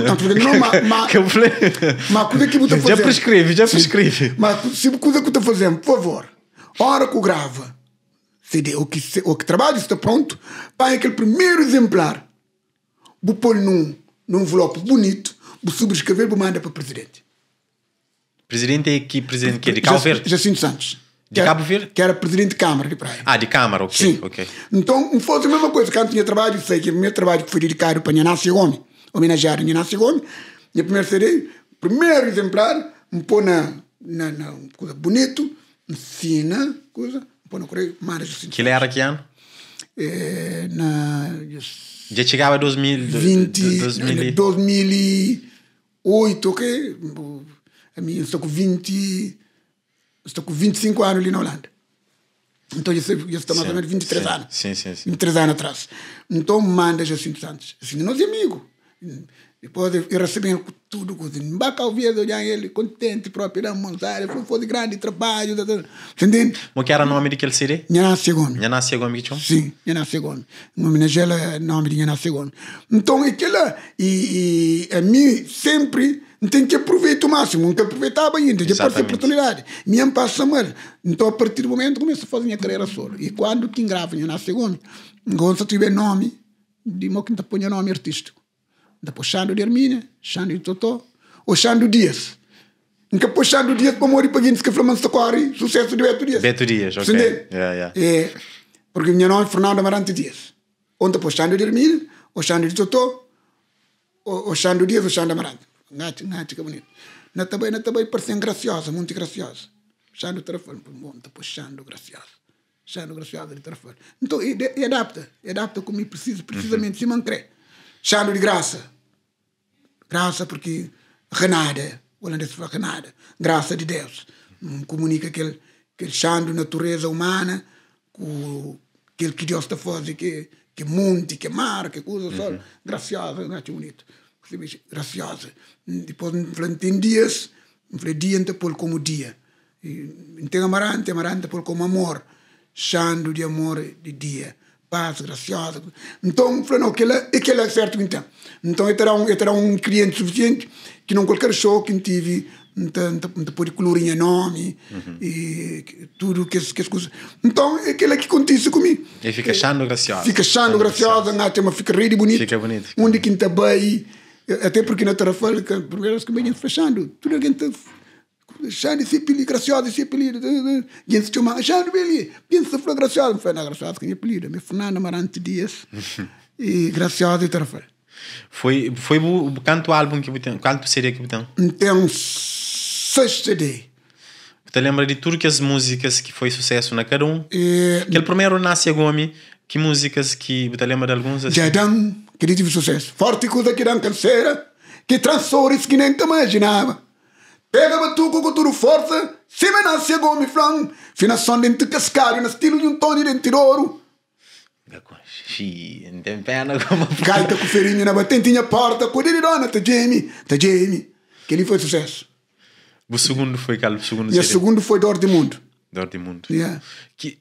Speaker 1: mas, mas, coisa que eu estou fazendo. Já prescreve, já prescreve.
Speaker 2: Mas se coisa que eu estou fazendo, por favor, hora que eu grava, CD, o que, o que trabalho está pronto, para aquele primeiro exemplar, vou pôr num, num envelope bonito, vou subscrever e vou mandar para o presidente. Presidente aqui,
Speaker 1: presidente que é de Cabo Verde?
Speaker 2: Jacinto Santos. De Cabo Verde? Que era presidente de Câmara de Praia.
Speaker 1: Ah, de Câmara, ok. Sim. Okay.
Speaker 2: Então, fosse a mesma coisa. Quando tinha trabalho, sei que o meu trabalho foi dedicado para Nhanácio Gomes, homenagear Nhanácio Gomes. a primeira série, primeiro exemplar, me pôr na, na, na coisa bonito, ensina, coisa, me pôr no correio, Mara Jacinto
Speaker 1: Que ele era que ano?
Speaker 2: É, na...
Speaker 1: Já chegava em 2000... 20,
Speaker 2: 2008, ok? a mim, eu estou com 20, estou com 25 anos ali na Holanda. Então, eu, eu estou mais ou menos 23 sim, anos. Sim, sim, sim. 23 anos atrás. Então, manda Jacinto Santos. Assim, nós é amigo. Depois eu, recebi tudo, cozinha. Baca o via olhar ele, contente próprio, irá montar, foi, foi de grande trabalho.
Speaker 1: Entende? O que era o nome daquele seria? Nhaná Segomi. Nhaná Segomi
Speaker 2: que tinha? Sim, Nhaná Segomi. O nome dela é nome de Nhaná Segomi. Então, aquela, e, e a mim sempre então, tem que aproveitar o máximo, não tem que aproveitar bem, tem que aparecer oportunidade. Minha passa Samuel. Então, a partir do momento, começo a fazer minha carreira solo. E quando que engrava, eu nasci homem, quando tiver nome, digo que não ponho nome artístico. Depois, Xando de Hermínia, Xando de Totó, ou Xando Dias. Nunca puxando o Dias para morrer para Guinness que Flamengo socorre, sucesso de Beto Dias.
Speaker 1: Beto Dias, ok. Yeah, yeah.
Speaker 2: É, porque o meu nome é Fernando Amarante Dias. Ontem puxando de Hermínia, ou Xando de Totó, ou Xando Dias, ou Xando Amarante. Nath, Nath, que bonito. Nata também, nata bem, parecendo graciosa, muito graciosa. Puxando o telefone para o monte, puxando graciosa. Puxando graciosa de telefone. Então, e, e adapta, e adapta como preciso, precisamente, mhm. se mancre. Puxando de graça. Graça porque renada, o holandês fala renada, graça de Deus. Mm, comunica aquele, aquele chando natureza humana, com aquele que Deus está fazendo, que, que monte, que mar, que coisa, uhum. só graciosa, um gato bonito. Graciosa. Depois dias, enfrediante por como dia. Então amarante, amarante por como amor. Chando de amor de dia. Paz, graciosa. Então, falei, não, aquele, aquele é, é certo então. Então, eu terá um, eu terá um cliente suficiente que não qualquer show que tive depois de colorir nome uhum. e tudo que as coisas. Então, é aquela que acontece comigo.
Speaker 1: E fica chando graciosa. Fica chando
Speaker 2: graciosa, graciosa. Né? fica rede bonita. Fica bonito. Onde que está bem. Até porque na Tarrafalha, programas que vinham fechando, tudo a gente se Cipili, Graciosa se Cipili, gente chama Xane Beli, gente falou Graciosa, foi na Graciosa que me apelida, me Fernando Marante Dias e Graciosa e Tarrafalha.
Speaker 1: Foi, foi o, quanto álbum que tem, quanto seria que tem?
Speaker 2: Tem um seis CD.
Speaker 1: Você lembra de tudo que as músicas que foi sucesso na cada um?
Speaker 2: E... Eh, Aquele
Speaker 1: primeiro Nasce Gomes,
Speaker 2: que músicas que você lembra de alguns? Assim? Jadam que ele tive sucesso. Forte coisa que não canseira, que transores que nem te imaginava. Pega batuco com tudo força, se me nasce gome flan, finação dentro cascalho, no estilo de um Tony dentro de ouro. Xi, não tem pena como. Gaita com ferinha na batentinha porta, com ele dona, tá Jamie, tá Jamie. Que ele foi sucesso. O segundo foi, Carlos, o
Speaker 1: segundo. E o segundo
Speaker 2: foi Dor do Mundo.
Speaker 1: Dortmund. Yeah. Que,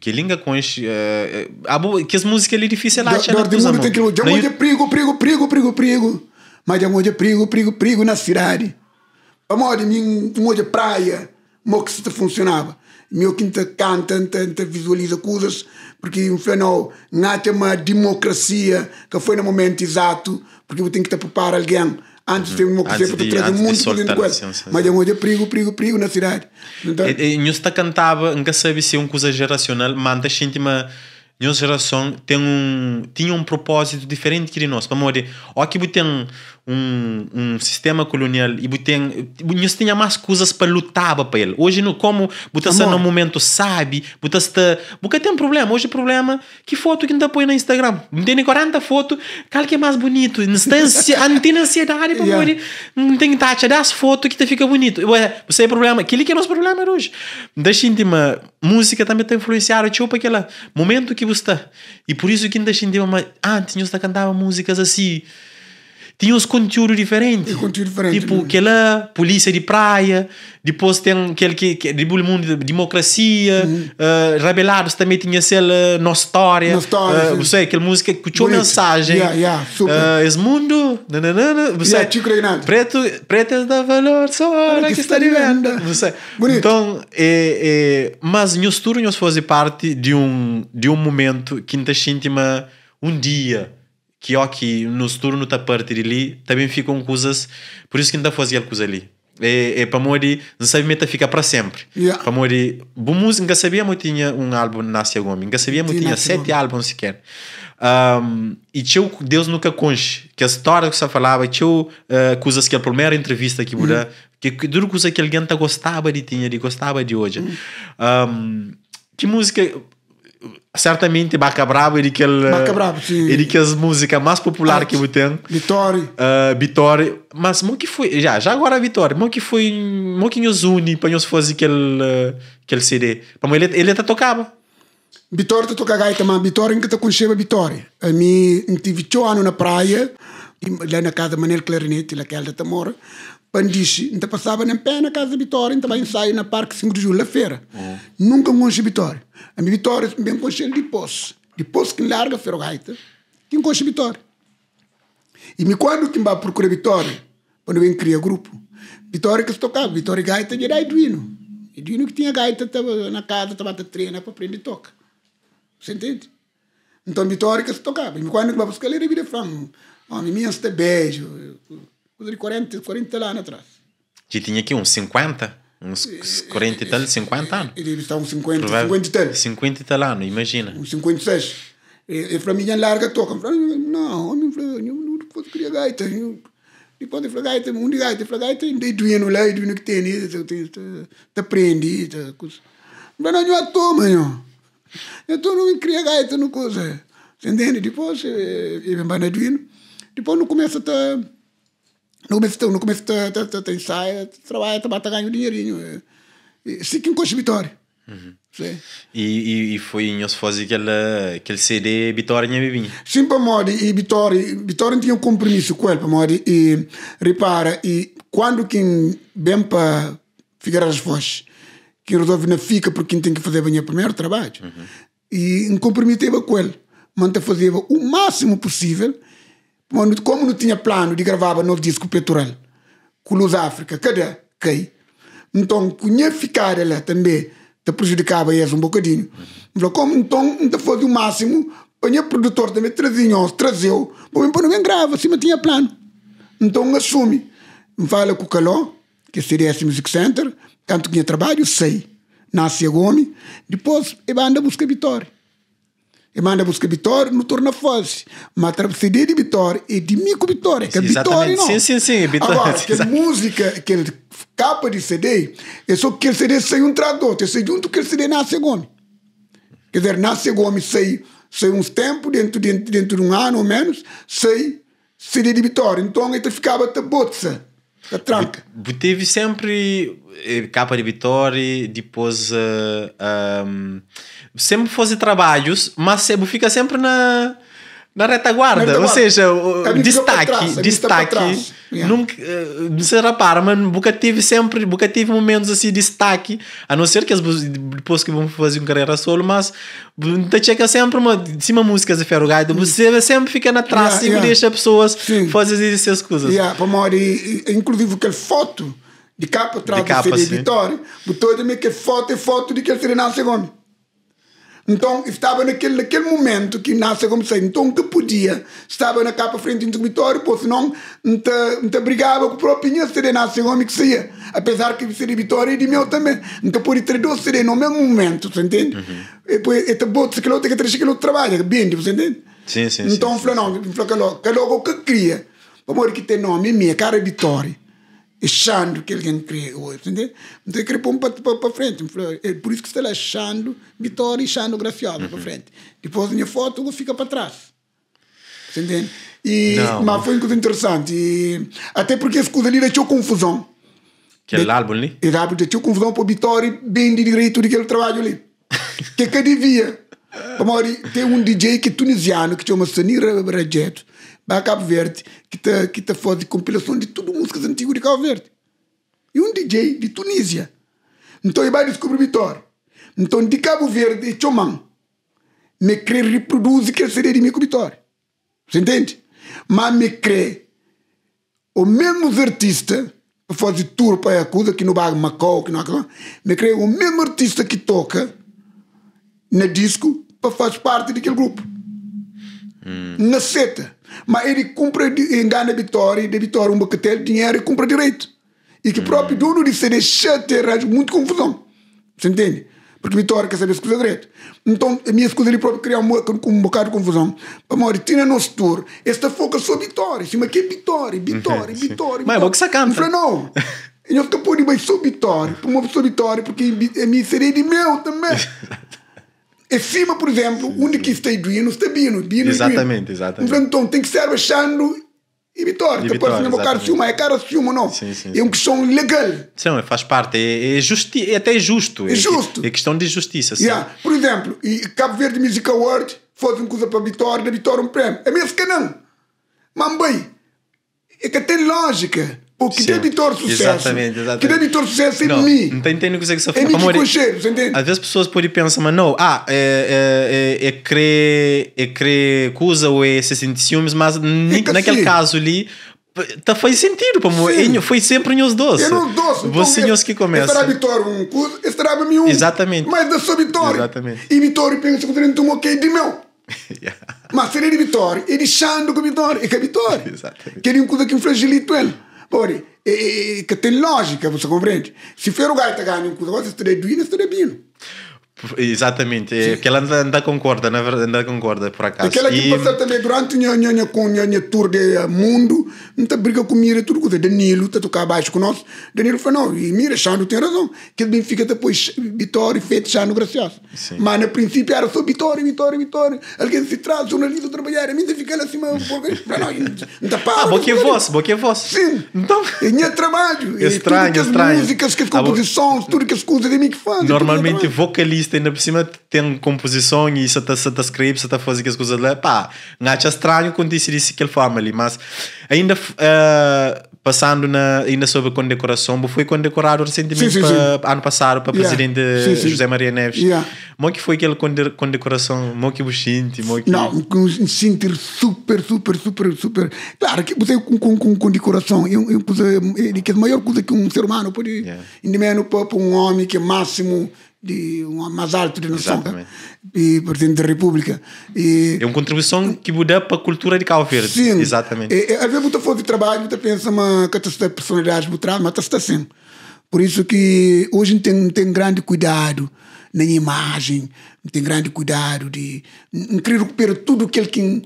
Speaker 1: que linga com este. Uh, que as músicas ali difícil lá. Dortmund tem aquilo. De onde
Speaker 2: prigo, prigo, prigo, prigo, prigo. Mas de onde prigo, prigo, prigo na cidade. Amor de mim, um de praia. Mo que se funcionava. Meu quinta canta, tanta visualiza coisas. Porque, no final, não tem uma democracia que foi no momento exato. Porque eu tenho que te preparar alguém Antes tem uma coisa para trazer muito para dentro do Mas é uma coisa perigo, perigo, perigo na cidade. Então... E,
Speaker 1: e tá cantava, nunca sabia se é uma coisa geracional, mas a uma geração tem um, tinha um propósito diferente que de nós. Para morrer, aqui tem um, um sistema colonial e tem, nós tinha mais coisas para lutar para ele. Hoje, no, como botasse no momento sabe, botasse porque tem um problema. Hoje o problema que foto que ainda põe no Instagram. Tem 40 fotos, qual que é mais bonito? Não tem, ansi ah, não tem ansiedade para yeah. pôr. Não tem taxa as fotos que te fica bonito. Ué, você é problema. Aquilo que é nosso problema hoje. Deixa íntima, música também está influenciada. Tipo, para aquele momento que você está. E por isso que ainda íntima, antes ah, nós cantava músicas assim tinha os conteúdos diferentes. conteúdo diferente. Tipo, né? aquela polícia de praia, depois tem aquele que, que é de mundo democracia, uhum. uh, Rebelados também tinha aquela Nossa História, uh, eh, você, aquela música que tinha mensagem. Yeah, yeah, super. Uh, mundo, nananana, você, yeah, preto, é da valor só a hora que, que está de venda. Você, Bonito. Então, é, é, mas nós turnos nós fazer parte de um, de um momento que nos sentimos um dia que ok, nos turno da parte ali também ficam coisas, por isso que ainda fazia coisa ali. É, é para mori, não sabe meta fica para sempre. Yeah. Para mori, bom música, sabia que tinha um álbum na Gomes, nunca sabia que tinha sete álbuns sequer. Um, e tio Deus nunca conche que é a história que você falava, tinha uh, eh, coisas que é a primeira entrevista que Buda, uhum. que duro coisa que alguém tá gostava de tinha, de gostava de hoje. Um, uhum. que música certamente Baca Bravo é daquele Baca Bravo, sim. é música mais popular Arte. que eu tenho Vitória uh, Vitória mas mo que foi já já agora Vitória mo que foi mo que nos une para nos fazer aquele ah, aquele CD para ele ele tá tocava
Speaker 2: Vitória tá tocando gaita mas Vitória que tá a Vitória a mim tive oito anos na praia lá na casa Manel Clarinete lá que ela é tá mora Pandiche, ainda passava nem pé na Casa de Vitória, ainda vai ensaio na Parque 5 de Julho, na feira. Uhum. Nunca conheci Vitória. A minha Vitória, bem conheci de poço. Depois poço que larga a ferrogaita, que conheci Vitória. E me quando que vai procurar Vitória, quando eu cria grupo, Vitória que se tocava, Vitória gaita era Edwino Edwino que tinha gaita tava na casa, estava a treinar para aprender toca. Você entende? Então Vitória que se tocava. E me quando que vai buscar ele, ele vira e fala, homem, minha, você beijo. Eu, coisa de 40, 40 anos atrás.
Speaker 1: Que tinha aqui uns 50? Uns 40 e tal, 50
Speaker 2: anos. Ele está uns 50, Provável,
Speaker 1: 50 e tal. 50 e tal anos, imagina.
Speaker 2: Uns 56. E, e para mim, larga toca. Não, homem, eu não posso criar gaita. E quando eu falei, gaita, um de gaita, eu falei, gaita, doendo lá, e doendo que tem, tá prendido. Mas não, eu é tô, mano. Eu tô não cria gaita, não coisa. Entende? Depois, eu vou na doendo. Depois não começa a estar. No começo, então, no começo tem tá, tá, tá, sai trabalha, trabalha, ganha um dinheirinho. É. Fica um contributório.
Speaker 1: vitória uhum. E, e, foi em Osfose que ele, que ele cede Vitória e né, Bibinha?
Speaker 2: Sim, para mori, e Vitória, Vitória tinha um compromisso com ele, para mori, e repara, e quando quem vem para as vozes que resolve na fica porque quem tem que fazer bem o primeiro trabalho, uhum. e comprometeu com ele, mantém fazia o máximo possível, como não tinha plano de gravar novo disco peitoral com Luz África, cadê? Okay. Então, cunha ficar ela também te prejudicava eles um bocadinho. Falou, como então não fazia o máximo, o meu produtor também trazia, trazeu, para ninguém grava, assim não tinha plano. Então assume. Fala com o Caló, que seria esse Music Center, tanto que tinha trabalho, sei. Nasce a Gomes, depois ele anda buscar vitória e manda buscar Vitória, não torna fácil. Mas a CD de Vitória e de mim com Vitória, que é Vitória não. Sim, sim, sim, Vitória. Agora, que é a música, que é capa de CD, é só que CD sem um tradutor, é junto que CD nasce Gomes. Quer dizer, nasce Gomes sei, sei uns tempos, dentro, dentro, dentro de um ano ou menos, sei CD de Vitória. Então, ele ficava a bolsa, a tranca. Teve sempre
Speaker 1: eh, capa de Vitória, depois uh, eh, um, sempre fosse trabalhos, mas sempre, fica sempre na na retaguarda, ou seja, é destaque, trás, destaque, yeah. nunca, uh, não sei rapar, mas nunca tive sempre, nunca tive momentos assim de destaque, a não ser que as, depois que vão fazer uma carreira solo, mas te que sempre uma, cima músicas de ferro gaida, hum. você sempre fica na traça yeah, e yeah. deixa
Speaker 2: pessoas Sim. fazer essas coisas. Yeah, para uma hora, inclusive aquela foto de capa, traço de capa, seria botou de mim que foto e foto de que ele seria Nasce Gomes. Então, estava naquele, naquele momento que Nasce Gomes saiu. Então, que podia, estava na capa frente do Vitória, pô, senão não brigava com o próprio Pinha, seria Nasce Gomes que saía. Apesar que seria Vitória e de meu também. Então, por entre dois seria no mesmo momento, você entende? Uhum. E depois, e também, se que outro, que três que outro trabalho, bem, você entende?
Speaker 1: Sim, sim, Então,
Speaker 2: sim, falou, sim. não, falou que é logo, que é logo que cria. amor que tem nome, minha cara é Vitória achando que alguém criou, entendeu? Então ele criou um para frente, é por isso que está lá achando vitória e achando graciosa uhum. para frente. Depois a minha foto fica para trás, Entendeu? E, mas foi uma coisa interessante, e, até porque esse coisa ali deixou confusão.
Speaker 1: Que é o álbum ali?
Speaker 2: Exato, deixou confusão para Vitória bem de direito daquele trabalho ali. que é que devia? Para tem um DJ que é tunisiano que chama Sanir Rajet, a Cabo Verde, que está que tá fazendo compilação de tudo músicas antigas de Cabo Verde. E um DJ de Tunísia. Então, ele vai descobrir Vitor. Então, de Cabo Verde e Chomão, me crê reproduz que seria de mim com Vitor. Você entende? Mas me crê o mesmo artista para fazer tour para a coisa que no bairro Macau, que não me crê o mesmo artista que toca no disco para fazer parte daquele grupo. Hum. Na seta. Mas ele compra engana a Vitória, da Vitória um bocadinho de dinheiro e compra direito. E que o hum. próprio dono de CD chato e muito confusão. Você entende? Porque Vitória quer saber se coisa direito. Então, a minha escusa ele próprio criar um, um bocado de confusão. Amor, tira nosso tour. Esta foca só Vitória. Mas é que é Vitória? Vitória, Vitória. Mas vou que sacando. Eu falei, não. Eu fico por debaixo, sou Vitória. Uma pessoa Vitória, porque a minha seria de meu também. E é cima, por exemplo, sim, sim. onde que está Duino, está Bino. Bino exatamente, Duino. exatamente. Então tem que ser baixando e vitória. Depois então, vitória, não cara ciúma, é cara ciúma, não. Sim, sim, é uma questão legal.
Speaker 1: Sim, faz parte. É, é,
Speaker 2: justi é até justo. É, é justo.
Speaker 1: É, questão de justiça. Yeah.
Speaker 2: Por exemplo, e Cabo Verde Music Award faz uma coisa para vitória, da vitória um prêmio. É mesmo que não. Mambai. É que tem lógica que Sim. debitor sucesso. Exatamente, exatamente. Que debitor sucesso é em não, mim. Não tem entendendo o que você está falando. É em mim
Speaker 1: você entende? Às vezes as pessoas podem pensar, mas não, ah, é, é, é, é crer, é crer coisa ou é se sentir ciúmes, mas assim. naquele caso ali, tá, faz sentido, como foi sempre os dois. Eu não dois. Você então, os que começa. Estará
Speaker 2: vitória um curso, estará me um. Exatamente. Mas da sua vitória. Exatamente. E vitória pensa que eu não ok de meu. yeah. Mas seria de vitória, ele chando com vitória, é que é, é vitória. Exatamente. um curso aqui um coisa ele. Ora, é, é, que tem lógica, você compreende? Se for o gaita tá ganha um coisa, você estaria tá doido, tá estaria bino.
Speaker 1: Exatamente, é, que ela anda, anda concorda, na verdade, anda concorda por acaso. Aquela que e... passou
Speaker 2: também durante a minha, com tour de eh, mundo, não briga com Mira, tudo coisa. Danilo está tocar abaixo com nós. Danilo falou: não, e Mira, Xando tem razão, que ele fica depois Vitória, feito Xando Gracioso. Sim. Mas no princípio era só Vitória, Vitória, Vitória. Alguém se traz, jornalista trabalhar, a mim está lá assim, mas para nós, não está para. Ah, boca é vosso, boca é vosso. Sim, então. E trabalho. Estranho, e estranho. As músicas, as ah, composições, tudo que as coisas de mim que fazem.
Speaker 1: Normalmente vocalista artista ainda por cima tem composição e se está tá escreve, se está tá fazendo as coisas lá, pá, acha estranho quando disse isso que ele fala ali, mas ainda uh, passando na, ainda sobre a condecoração, foi condecorado recentemente sim, sim, pra, sim. ano passado para yeah. presidente sim, José Maria Neves. Yeah. É que foi aquele condecoração? Como é que buchinte? É
Speaker 2: que... Não, sentir super, super, super, super. Claro que você com, com, com condecoração é, é, é, é a maior coisa que um ser humano pode, yeah. ainda menos para um homem que é máximo de uma mais alta de noção tá? e Partido da República. E,
Speaker 1: é uma contribuição que muda para a cultura de Cabo Verde. Sim.
Speaker 2: Exatamente. É, é vezes, muita fonte de trabalho, muita pensa uma catástrofe de personalidades mas está assim. Tá por isso que hoje tem, tem grande cuidado na imagem, tem grande cuidado de querer recuperar tudo aquilo que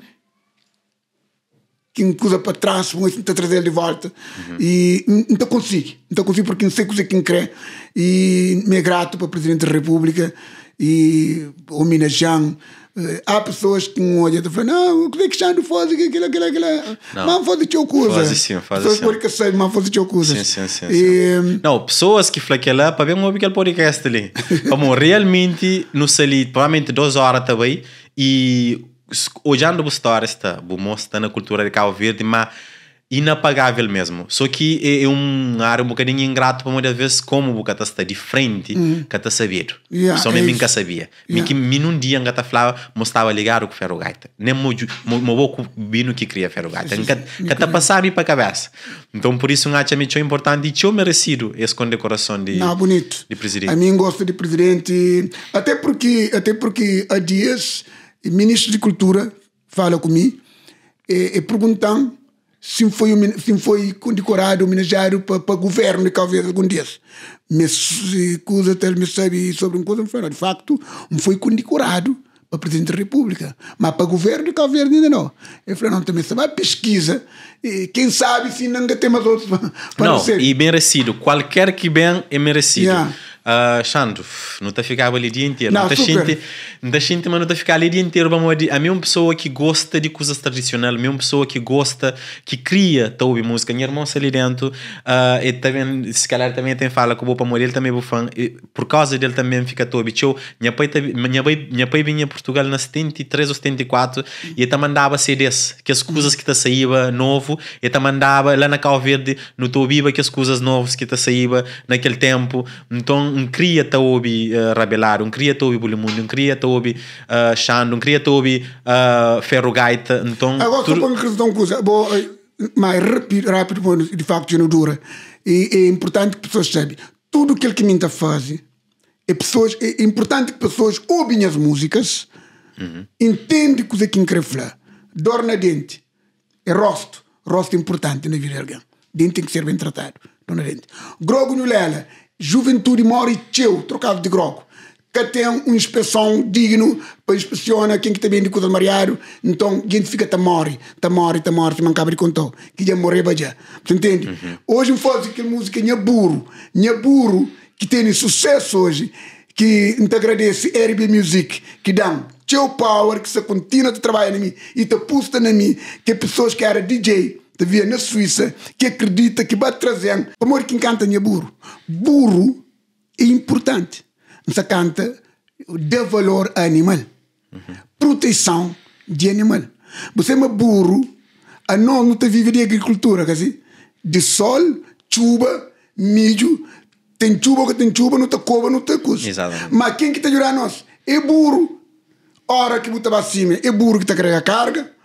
Speaker 2: que me puxa para trás, vou tentar trazer de volta. Uhum. E então consigo, então consigo porque não sei coisa é que me crê. E me é grato para o Presidente da República e o homenageando. Eh, há pessoas que um olham e falam, não, o que é que já não faz aquilo, aquilo, aquilo. Não faz o teu coisa. Faz sim, faz sim. Pessoas que sabem, mas faz o teu coisa. Sim, sim, sim. E...
Speaker 1: Não, pessoas que falam que lá, para ver um aquele podcast ali. como realmente, no salir, provavelmente duas horas também. E olhando para a história, está, mostra na cultura de Cabo Verde, mas inapagável mesmo. Só que é, é um ar um bocadinho ingrato para muitas vezes como o Bucata está de frente, uhum. que está sabido.
Speaker 2: Yeah, Só é mesmo que
Speaker 1: sabia. Yeah. Me num dia que falava, mostrava ligar o que ferro gaita. Nem meu boco bino que queria ferro gaita. Que está passando para a cabeça. Então por isso um acha tão importante e tinha merecido esse condecoração de, Não, bonito. de presidente. A mim
Speaker 2: gosto de presidente, até porque, até porque há dias o ministro de Cultura fala comigo e, e perguntam se foi, se foi condecorado, homenageado para o governo de talvez algum dia. Me coisa até me sabe sobre uma coisa, eu falo de facto, não foi condecorado para Presidente da República, mas para o governo de talvez ainda não. Eu falei, não, também se vai pesquisa, e quem sabe se ainda tem mais outros para Não, ser.
Speaker 1: e merecido, qualquer que bem é merecido. Yeah. Uh, não está a ficar ali o dia inteiro. Não, não está não mas não está a ficar ali o dia inteiro. Vamos a minha pessoa que gosta de coisas tradicionais, a minha pessoa que gosta, que cria, tá ouve música. Minha irmã ali dentro, uh, e também, se calhar também tem fala que o meu amor, ele também é fã. por causa dele também fica todo. Tchau, minha pai, minha pai, minha pai vinha a Portugal na 73 ou 74 e ele mandava CDs, que as coisas que tá saíba novo, ele mandava lá na Cal Verde, no Tobiba, que as coisas novas que tá saíba naquele tempo. Então, um cria taobi uh, eh, rabelar, um cria taobi bulimundo, um cria taobi uh, eh, xando, um cria taobi uh, eh, gaita. Então, Agora, tudo... suponho
Speaker 2: que estão coisa boa, mais rápido, rápido, de facto, não dura. E é importante que pessoas saibam. Tudo aquilo que a gente faz, é, pessoas, é importante que pessoas ouvem as músicas, uhum. entendem o que é que quer falar. Dor na dente, é rosto, rosto é importante na vida de alguém. Dente tem que ser bem tratado, dor na dente. Grogo no lela, Juventude Mori Mauritieu, trocado de groco, que tem uma inspeção digno para inspecionar quem que também de Cuda Mariário, então a gente fica tamori, tá tamori, tá tamori, tá se mancava de contou, que já morrer bajá. Você entende? Uhum. Hoje eu faço aquela música Nhaburo, Nhaburo, que tem sucesso hoje, que te agradece RB Music, que dão teu power, que se continua a trabalhar em mim e te pusta em mim, que pessoas que eram DJ, te na Suíça, que acredita que vai trazer amor que encanta minha burro. Burro é importante. nessa canta de valor animal. Uhum. Proteção de animal. Você é burro, a não, não te vive de agricultura, assim? De sol, chuva, milho, tem chuva que tem chuva, não te cova, não te custa. Exatamente. Mas quem que te ajuda a nós? É burro. Hora que você vai acima, é burro que te carrega a carga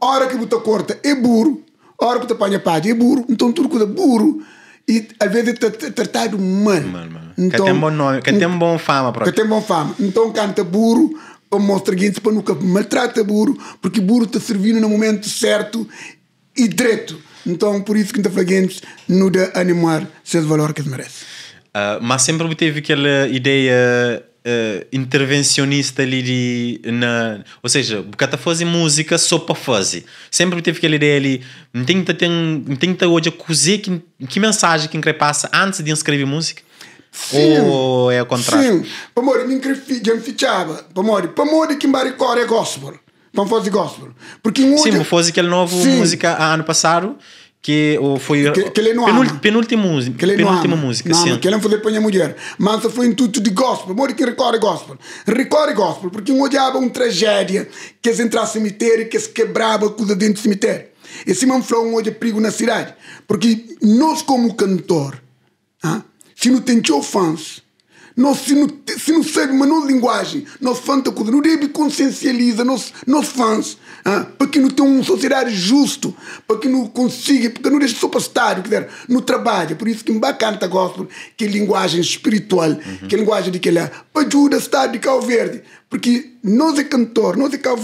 Speaker 2: hora que você corta é burro, hora que você apanha página é burro, então tudo coisa burro. E às vezes é tratado mal. Mal, mal. Então, que tem bom nome, que tem
Speaker 1: bom fama. Que
Speaker 2: tem bom fama. Então canta burro, para mostrar gente para nunca maltrata burro, porque burro está servindo no momento certo e direito. Então, por isso que está fraguentes não dá animar seu valor que eles merecem.
Speaker 1: Uh, mas sempre teve aquela ideia uh, intervencionista ali de, na, ou seja, bocata tá fazer música só para fazer. Sempre teve aquela ideia ali, tenta ter, tenta hoje cozer que que mensagem que passa antes de escrever música. Sim, Ou é o contrário?
Speaker 2: Sim. Pamori, me enfichava. Pamori, Pamori que embaricora é gospel. Vamos fazer gospel. Porque em Sim, hoje... fosse aquele novo sim. música ano passado
Speaker 1: que ou foi que, que ele penul, ama.
Speaker 2: penúltima música, que ele penúltima música, não, sim. Que ele foi depois a mulher, mas foi intuito de gospel, mori que recorre gospel, recorre gospel, porque um odiava uma tragédia, que se entrasse no cemitério, que se quebrava coisa dentro do cemitério. Esse man falou um hoje perigo na cidade, porque nós como cantor, ah, se não tem fãs, não sinuceiro manual de linguagem, nosso Santa Codoruribe consciencializa nossos nosso fãs ah, para que não tenham uma sociedade justa, para que não consiga, porque não deixa só para estar, quiser, não trabalha. Por isso que me bacana gospel, que é linguagem espiritual, uhum. que é linguagem de que ele ajudar a estar de Cabo Verde, porque nós é cantor, nós é cabo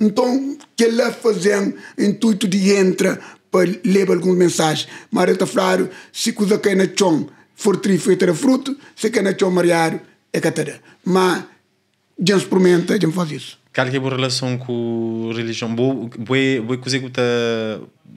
Speaker 2: Então, que ele fazendo intuito de entra para ler alguma mensagem. Maria eu estou falando, se coisa que na chão fortifica ter fruto, se quer é não mariário, é catará. Mas, já experimenta, já faz isso.
Speaker 1: qual que é a relação com religião? Boa, boa coisa que tá...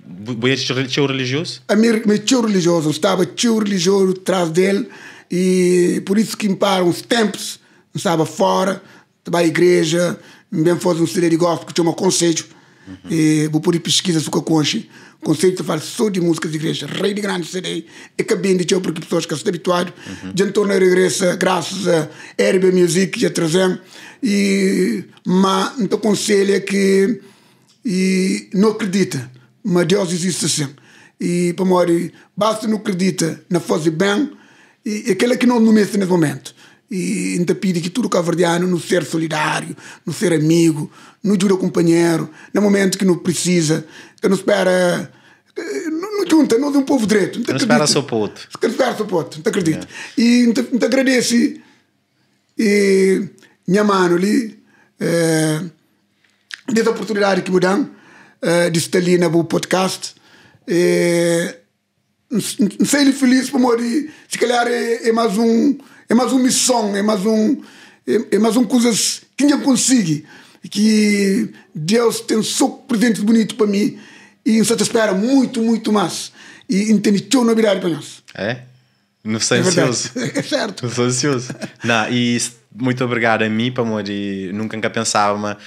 Speaker 1: Boa tio religioso?
Speaker 2: A minha, meu tio religioso, estava tio religioso atrás dele e por isso que me param os tempos, estava fora, estava à igreja, bem fosse um CD de gospel que tinha um conselho, uhum. e vou por pesquisa, que conche Conselho de falar só de músicas de igreja, rei de grande serei, e cabine de porque pessoas que estão habituadas. uhum. já na regressa graças a RB Music, já trazem, e, mas, então, conselho é que, e não acredita, mas Deus existe assim. E, para morrer, basta não acredita na fase bem, e aquele que não nomeia nesse momento e ainda pide que tudo o verdiano no ser solidário, no ser amigo, no juro companheiro, no momento que não precisa, que não espera. Eh, não, junta, não é um povo direito. Não, não espera seu puto. Não espera seu puto, não acredito. E te agradeço. E minha mano ali, é, dessa oportunidade que me dão de estar ali na meu podcast. não sei ele feliz por morrer. Se calhar é mais um é mais uma missão, é mais um é, é mais uma coisa que ninguém consigo, que Deus tem só presente bonito para mim e em certa espera muito, muito mais. E entende teu novidade é para nós.
Speaker 1: É? Não é sou ansioso. É, é certo. Não sou ansioso. Não, e muito obrigado a mim, para amor, e nunca nunca pensava, mas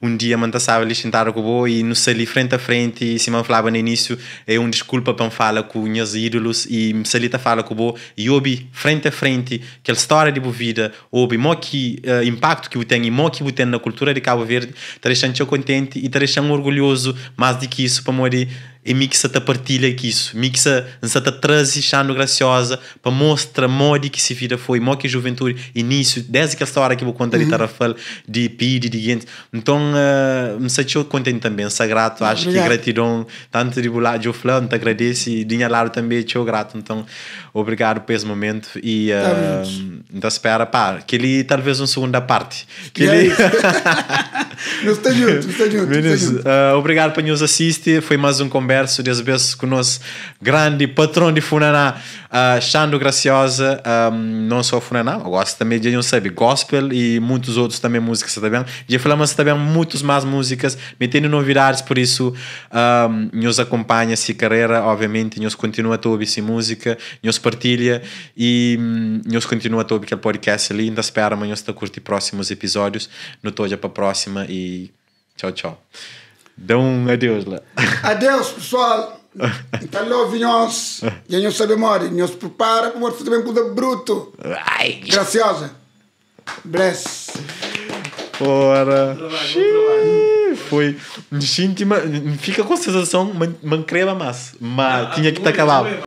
Speaker 1: um dia me passava ali sentar com o e não ali frente a frente e se me falava no início, é um desculpa para me falar com os meus ídolos e me salita fala com o e ouvi frente a frente aquela história de vida, ouvi o que uh, impacto que eu tenho e mo que eu tenho na cultura de Cabo Verde, está deixando eu contente e está deixando orgulhoso mais do que isso, para amor, e mixa-te partilha isso, mixa essa transição graciosa para mostrar modo que se vira foi, modo que juventude início, desde que aquela história que vou contar uhum. -huh. de pedi, de gente. Então, uh, me sentiu contente também, sou grato, acho obrigado. que gratidão, tanto de lá, de Flávio, te agradeço e de lado também, sou grato. Então, obrigado por esse momento e uh, então espera, pá, que ele talvez uma segunda parte. Que ele... não está junto, não está junto. Menos, está junto. Uh, eh, obrigado para nos assistir, foi mais um conversa converso de vezes com o nosso grande patrão de Funaná, uh, Xando Graciosa, um, ah, não só Funaná, gosto também de, não sabe, gospel e muitos outros também músicas também. Já falamos também muitas mais músicas, me novidades, por isso um, ah, nos acompanha essa carreira, obviamente, nos continua a ouvir essa música, nos partilha e hum, nos continua a ouvir aquele podcast ali, ainda espera amanhã está curtir próximos episódios. No toja para a próxima e tchau, tchau. Dão um adeus lá.
Speaker 2: Adeus, pessoal. Então, tá louvinhos. E não sabemos, não se prepara para fazer bem coisa bruto. Ai. Graciosa. Bless.
Speaker 1: Ora. Foi. Fica com a sensação, mancreva mas.
Speaker 2: Mas ah, tinha que estar calado.